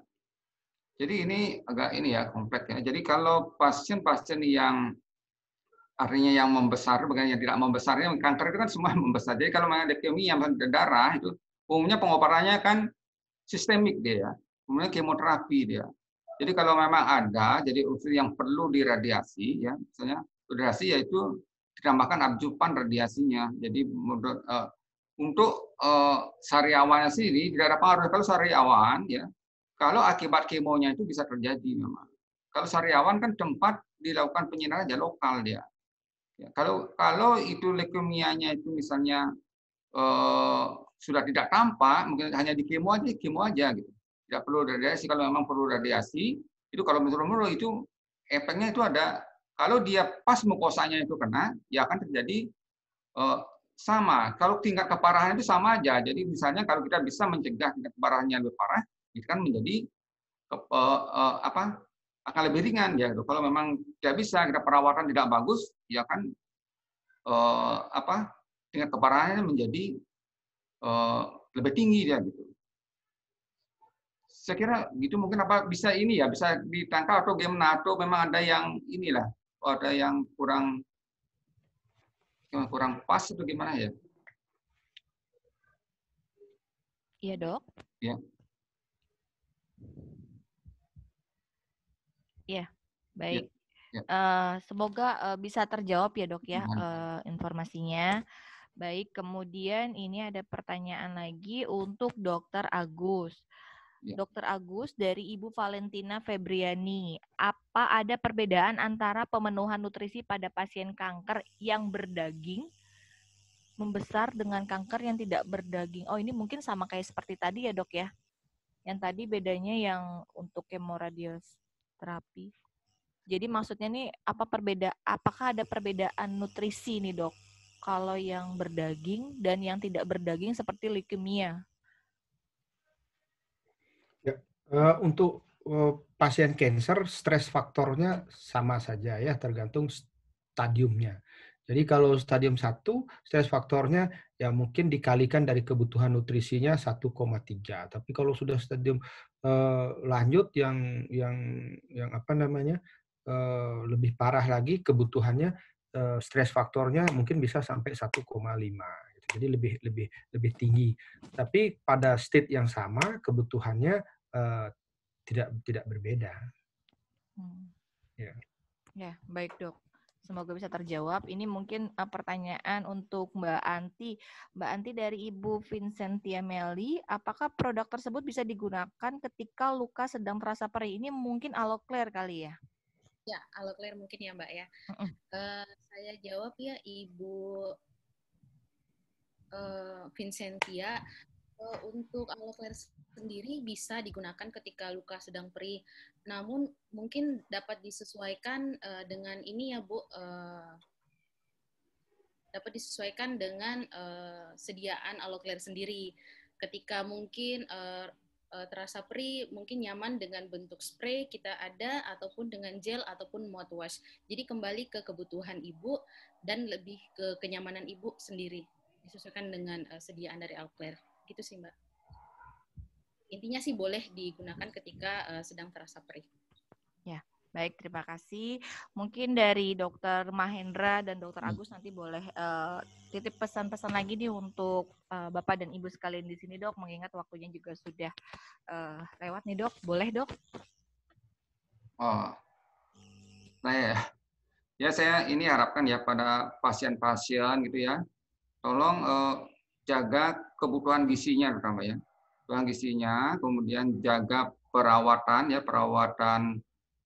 Jadi ini agak ini ya kompleks ya. Jadi kalau pasien-pasien yang artinya yang membesar bukan yang tidak membesarnya yang kanker itu kan semua membesar jadi kalau leukemia yang darah itu umumnya pengobatannya kan sistemik dia ya kemudian kemoterapi dia jadi kalau memang ada jadi unsur yang perlu diradiasi ya misalnya radiasi yaitu ditambahkan abjupan radiasinya jadi uh, untuk uh, sariawannya sendiri tidak ada pengaruh kalau sariawan ya kalau akibat kemonya itu bisa terjadi memang kalau sariawan kan tempat dilakukan penyinaran aja lokal dia Ya, kalau kalau itu leukemianya itu misalnya eh, sudah tidak tampak, mungkin hanya di kemo aja, kemo aja gitu. Tidak perlu radiasi kalau memang perlu radiasi, itu kalau menurut-menurut itu efeknya itu ada kalau dia pas mukosanya itu kena, ya akan terjadi eh, sama. Kalau tingkat keparahan itu sama aja. Jadi misalnya kalau kita bisa mencegah tingkat keparahannya lebih parah, itu kan menjadi ke, eh, eh apa akan lebih ringan ya. Kalau memang tidak bisa kita perawatan tidak bagus, ya kan uh, apa tingkat keparahannya menjadi uh, lebih tinggi dia gitu. Saya kira gitu mungkin apa bisa ini ya bisa ditangkal atau game NATO memang ada yang inilah ada yang kurang kurang pas atau gimana ya? Iya dok. Iya. Iya, baik. Ya. Uh, semoga uh, bisa terjawab ya dok ya uh, informasinya. Baik, kemudian ini ada pertanyaan lagi untuk dokter Agus. Ya. Dokter Agus dari Ibu Valentina Febriani, apa ada perbedaan antara pemenuhan nutrisi pada pasien kanker yang berdaging membesar dengan kanker yang tidak berdaging? Oh, ini mungkin sama kayak seperti tadi ya, Dok ya. Yang tadi bedanya yang untuk kemoradioterapi jadi maksudnya nih apa perbeda apakah ada perbedaan nutrisi nih, Dok? Kalau yang berdaging dan yang tidak berdaging seperti leukemia. Ya, eh, untuk eh, pasien kanker stres faktornya sama saja ya, tergantung stadiumnya. Jadi kalau stadium 1, stres faktornya ya mungkin dikalikan dari kebutuhan nutrisinya 1,3. Tapi kalau sudah stadium eh, lanjut yang yang yang apa namanya? Eh, lebih parah lagi kebutuhannya eh, stres faktornya mungkin bisa sampai 1,5 lima gitu. jadi lebih lebih lebih tinggi tapi pada state yang sama kebutuhannya eh, tidak tidak berbeda hmm. ya ya baik dok semoga bisa terjawab ini mungkin pertanyaan untuk mbak Anti mbak Anti dari ibu Vincentia Meli apakah produk tersebut bisa digunakan ketika luka sedang terasa perih ini mungkin Aloclair kali ya Ya, alo clear mungkin ya Mbak ya. Uh -uh. Uh, saya jawab ya Ibu uh, Vincentia. Uh, untuk alokler clear sendiri bisa digunakan ketika luka sedang perih. Namun mungkin dapat disesuaikan uh, dengan ini ya Bu. Uh, dapat disesuaikan dengan uh, sediaan alokler clear sendiri. Ketika mungkin uh, uh, terasa perih, mungkin nyaman dengan bentuk spray kita ada ataupun dengan gel ataupun mouthwash. Jadi kembali ke kebutuhan ibu dan lebih ke kenyamanan ibu sendiri disesuaikan dengan uh, eh, sediaan dari Alclair. Gitu sih, Mbak. Intinya sih boleh digunakan ketika uh, sedang terasa perih. Baik, terima kasih. Mungkin dari Dokter Mahendra dan Dokter hmm. Agus nanti boleh uh, titip pesan-pesan lagi nih untuk uh, Bapak dan Ibu sekalian di sini, Dok. Mengingat waktunya juga sudah uh, lewat nih, Dok. Boleh, Dok? Oh, saya ya. ya saya ini harapkan ya pada pasien-pasien gitu ya, tolong uh, jaga kebutuhan gisinya terutama ya, kebutuhan gisinya kemudian jaga perawatan ya perawatan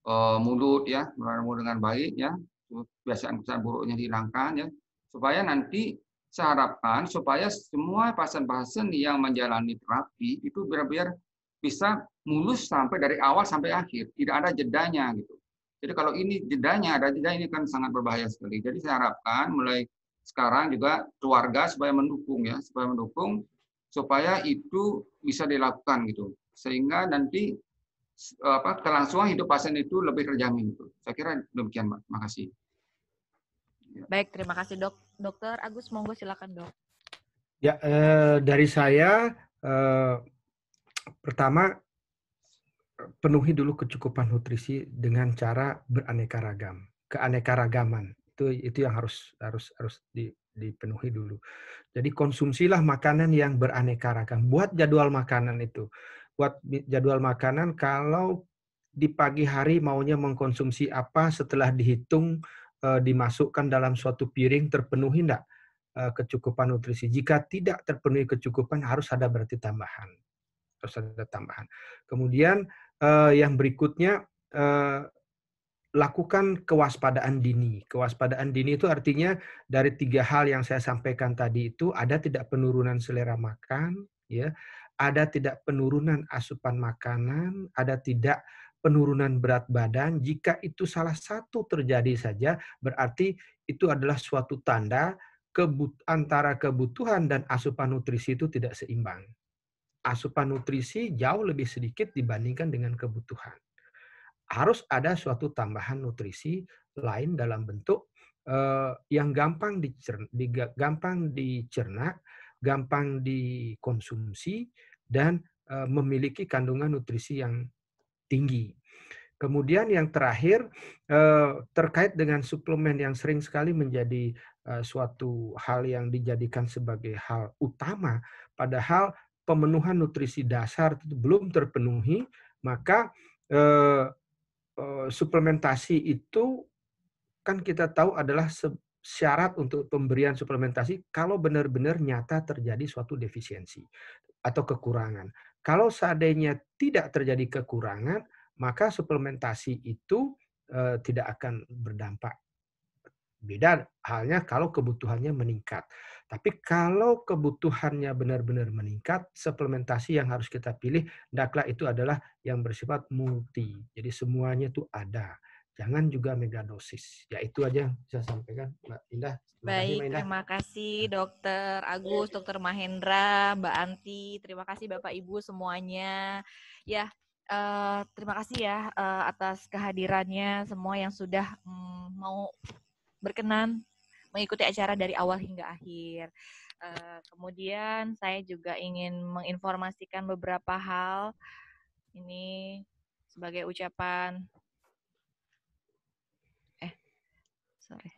uh, eh, mulut ya, bertemu dengan baik ya, kebiasaan-kebiasaan buruknya dihilangkan ya, supaya nanti saya harapkan supaya semua pasien-pasien yang menjalani terapi itu benar-benar bisa mulus sampai dari awal sampai akhir, tidak ada jedanya gitu. Jadi kalau ini jedanya ada jeda ini kan sangat berbahaya sekali. Jadi saya harapkan mulai sekarang juga keluarga supaya mendukung ya, supaya mendukung supaya itu bisa dilakukan gitu. Sehingga nanti Eh, apa, kelangsungan hidup pasien itu lebih terjamin. itu Saya kira demikian, Mbak. Makasih. Ya. Baik, terima kasih dok. Dokter Agus, monggo silakan dok. Ya, eh, dari saya eh, pertama penuhi dulu kecukupan nutrisi dengan cara beraneka ragam, keanekaragaman itu itu yang harus harus harus di, dipenuhi dulu. Jadi konsumsilah makanan yang beraneka ragam. Buat jadwal makanan itu buat jadwal makanan kalau di pagi hari maunya mengkonsumsi apa setelah dihitung eh, dimasukkan dalam suatu piring terpenuhi enggak eh, kecukupan nutrisi. Jika tidak terpenuhi kecukupan harus ada berarti tambahan. Harus ada tambahan. Kemudian eh, yang berikutnya lakukan kewaspadaan dini. Kewaspadaan dini itu artinya dari tiga hal yang saya sampaikan tadi itu ada tidak penurunan selera makan ya ada tidak penurunan asupan makanan, ada tidak penurunan berat badan. Jika itu salah satu terjadi saja, berarti itu adalah suatu tanda kebut antara kebutuhan dan asupan nutrisi itu tidak seimbang. Asupan nutrisi jauh lebih sedikit dibandingkan dengan kebutuhan. Harus ada suatu tambahan nutrisi lain dalam bentuk eh, yang gampang dicerna, gampang dicerna, gampang dikonsumsi, dan memiliki kandungan nutrisi yang tinggi. Kemudian yang terakhir terkait dengan suplemen yang sering sekali menjadi suatu hal yang dijadikan sebagai hal utama, padahal pemenuhan nutrisi dasar belum terpenuhi, maka suplementasi itu kan kita tahu adalah syarat untuk pemberian suplementasi kalau benar-benar nyata terjadi suatu defisiensi atau kekurangan. Kalau seandainya tidak terjadi kekurangan, maka suplementasi itu eh, tidak akan berdampak. Beda halnya kalau kebutuhannya meningkat. Tapi kalau kebutuhannya benar-benar meningkat, suplementasi yang harus kita pilih, daklah itu adalah yang bersifat multi. Jadi semuanya itu ada jangan juga megadosis. Ya itu aja yang saya sampaikan, Mbak Indah. Terima Baik, kasih, Mbak Indah. terima kasih Dokter Agus, Dokter Mahendra, Mbak Anti, terima kasih Bapak Ibu semuanya. Ya, uh, terima kasih ya uh, atas kehadirannya semua yang sudah um, mau berkenan mengikuti acara dari awal hingga akhir. Uh, kemudian saya juga ingin menginformasikan beberapa hal ini sebagai ucapan sorry.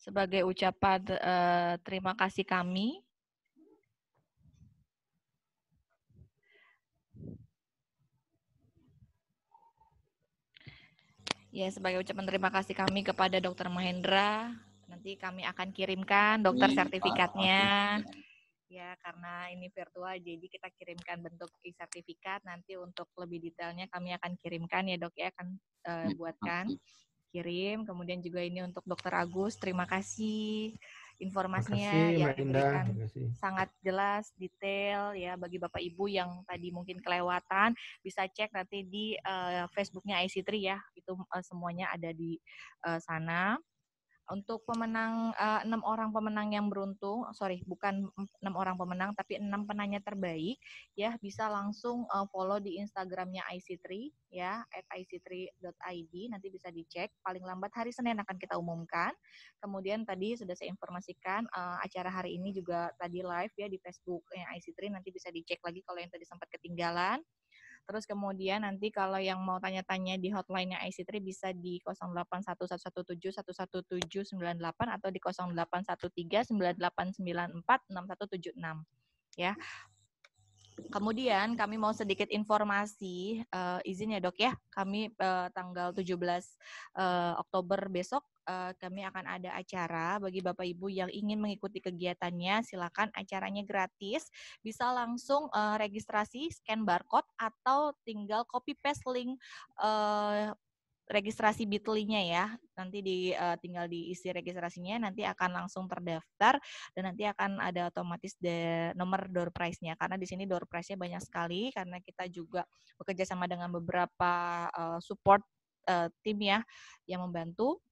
Sebagai ucapan uh, terima kasih kami, Ya, sebagai ucapan terima kasih kami kepada Dr. Mahendra. Nanti kami akan kirimkan dokter iya, sertifikatnya. Ya, karena ini virtual, jadi kita kirimkan bentuk e-sertifikat. Nanti untuk lebih detailnya kami akan kirimkan ya dok ya, akan uh, buatkan kirim. Kemudian juga ini untuk Dokter Agus, terima kasih informasinya ya, terima kasih, yang diberikan sangat jelas, detail ya bagi Bapak Ibu yang tadi mungkin kelewatan bisa cek nanti di uh, Facebooknya IC3 ya itu uh, semuanya ada di uh, sana. Untuk pemenang eh, enam uh, orang pemenang yang beruntung, sorry bukan enam orang pemenang tapi enam penanya terbaik ya bisa langsung uh, follow di Instagramnya IC3 ya at @ic3.id nanti bisa dicek paling lambat hari Senin akan kita umumkan. Kemudian tadi sudah saya informasikan uh, acara hari ini juga tadi live ya di Facebooknya IC3 nanti bisa dicek lagi kalau yang tadi sempat ketinggalan. Terus kemudian nanti kalau yang mau tanya-tanya di hotline-nya IC3 bisa di 081117111798 atau di 081398946176 ya. Kemudian kami mau sedikit informasi, uh, izin ya dok ya, kami uh, tanggal 17 uh, eh, Oktober besok uh, kami akan ada acara bagi Bapak Ibu yang ingin mengikuti kegiatannya, silakan acaranya gratis, bisa langsung uh, registrasi scan barcode atau tinggal copy paste link uh, registrasi Bitly-nya ya. Nanti di uh, tinggal diisi registrasinya nanti akan langsung terdaftar dan nanti akan ada otomatis de, nomor door prize-nya karena di sini door prize-nya banyak sekali karena kita juga bekerja sama dengan beberapa uh, support uh, tim ya yang membantu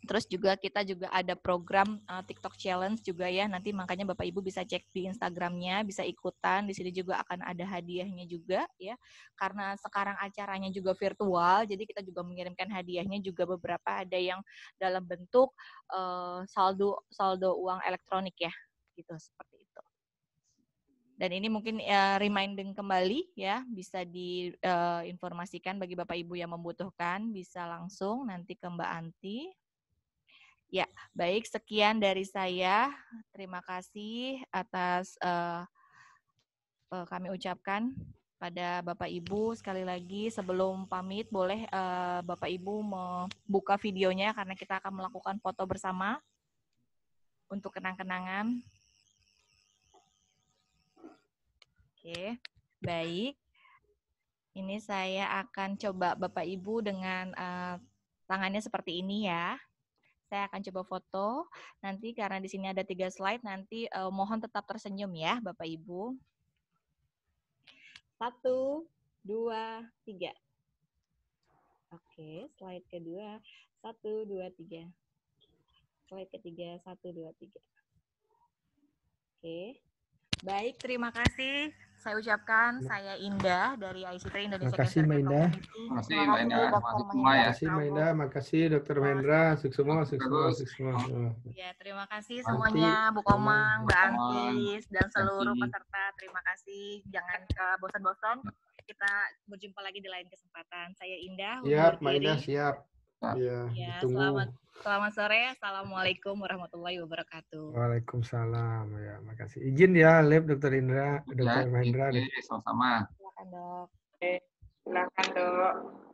Terus juga kita juga ada program uh, TikTok Challenge juga ya. Nanti makanya Bapak Ibu bisa cek di Instagramnya, bisa ikutan. Di sini juga akan ada hadiahnya juga ya. Karena sekarang acaranya juga virtual, jadi kita juga mengirimkan hadiahnya juga beberapa ada yang dalam bentuk uh, saldo saldo uang elektronik ya, gitu seperti itu. Dan ini mungkin uh, reminding kembali ya, bisa diinformasikan uh, bagi Bapak Ibu yang membutuhkan, bisa langsung nanti ke Mbak Anti Ya, baik sekian dari saya. Terima kasih atas uh, uh, kami ucapkan pada Bapak Ibu sekali lagi sebelum pamit boleh uh, Bapak Ibu membuka videonya karena kita akan melakukan foto bersama untuk kenang-kenangan. Oke, baik. Ini saya akan coba Bapak Ibu dengan uh, tangannya seperti ini ya. Saya akan coba foto. Nanti karena di sini ada tiga slide, nanti uh, mohon tetap tersenyum ya, Bapak Ibu. Satu, dua, tiga. Oke, slide kedua. Satu, dua, tiga. Slide ketiga, satu, dua, tiga. Oke. Baik, terima kasih. Saya ucapkan ya. saya Indah dari ICT Indonesia Makasih Mbak Indah. Makasih Mbak Indah. Makasih Mbak Indah. kasih Dokter Mahendra. Sukses semua, sukses semua, sukses semua. Ya, terima kasih semuanya Bu Komang, Mbak Antis dan seluruh peserta. Terima kasih. Jangan bosan-bosan. Nah. Kita berjumpa lagi di lain kesempatan. Saya Indah. Siap, Mbak Indah, siap. Iya, ya, selamat selamat sore. Assalamualaikum warahmatullahi wabarakatuh. Waalaikumsalam. Ya, makasih. Izin ya, Lab Dr. Indra, Dr. Ya, Mahendra. Iya, iya, sama-sama. Silakan, Dok. Oke, eh, silakan, Dok.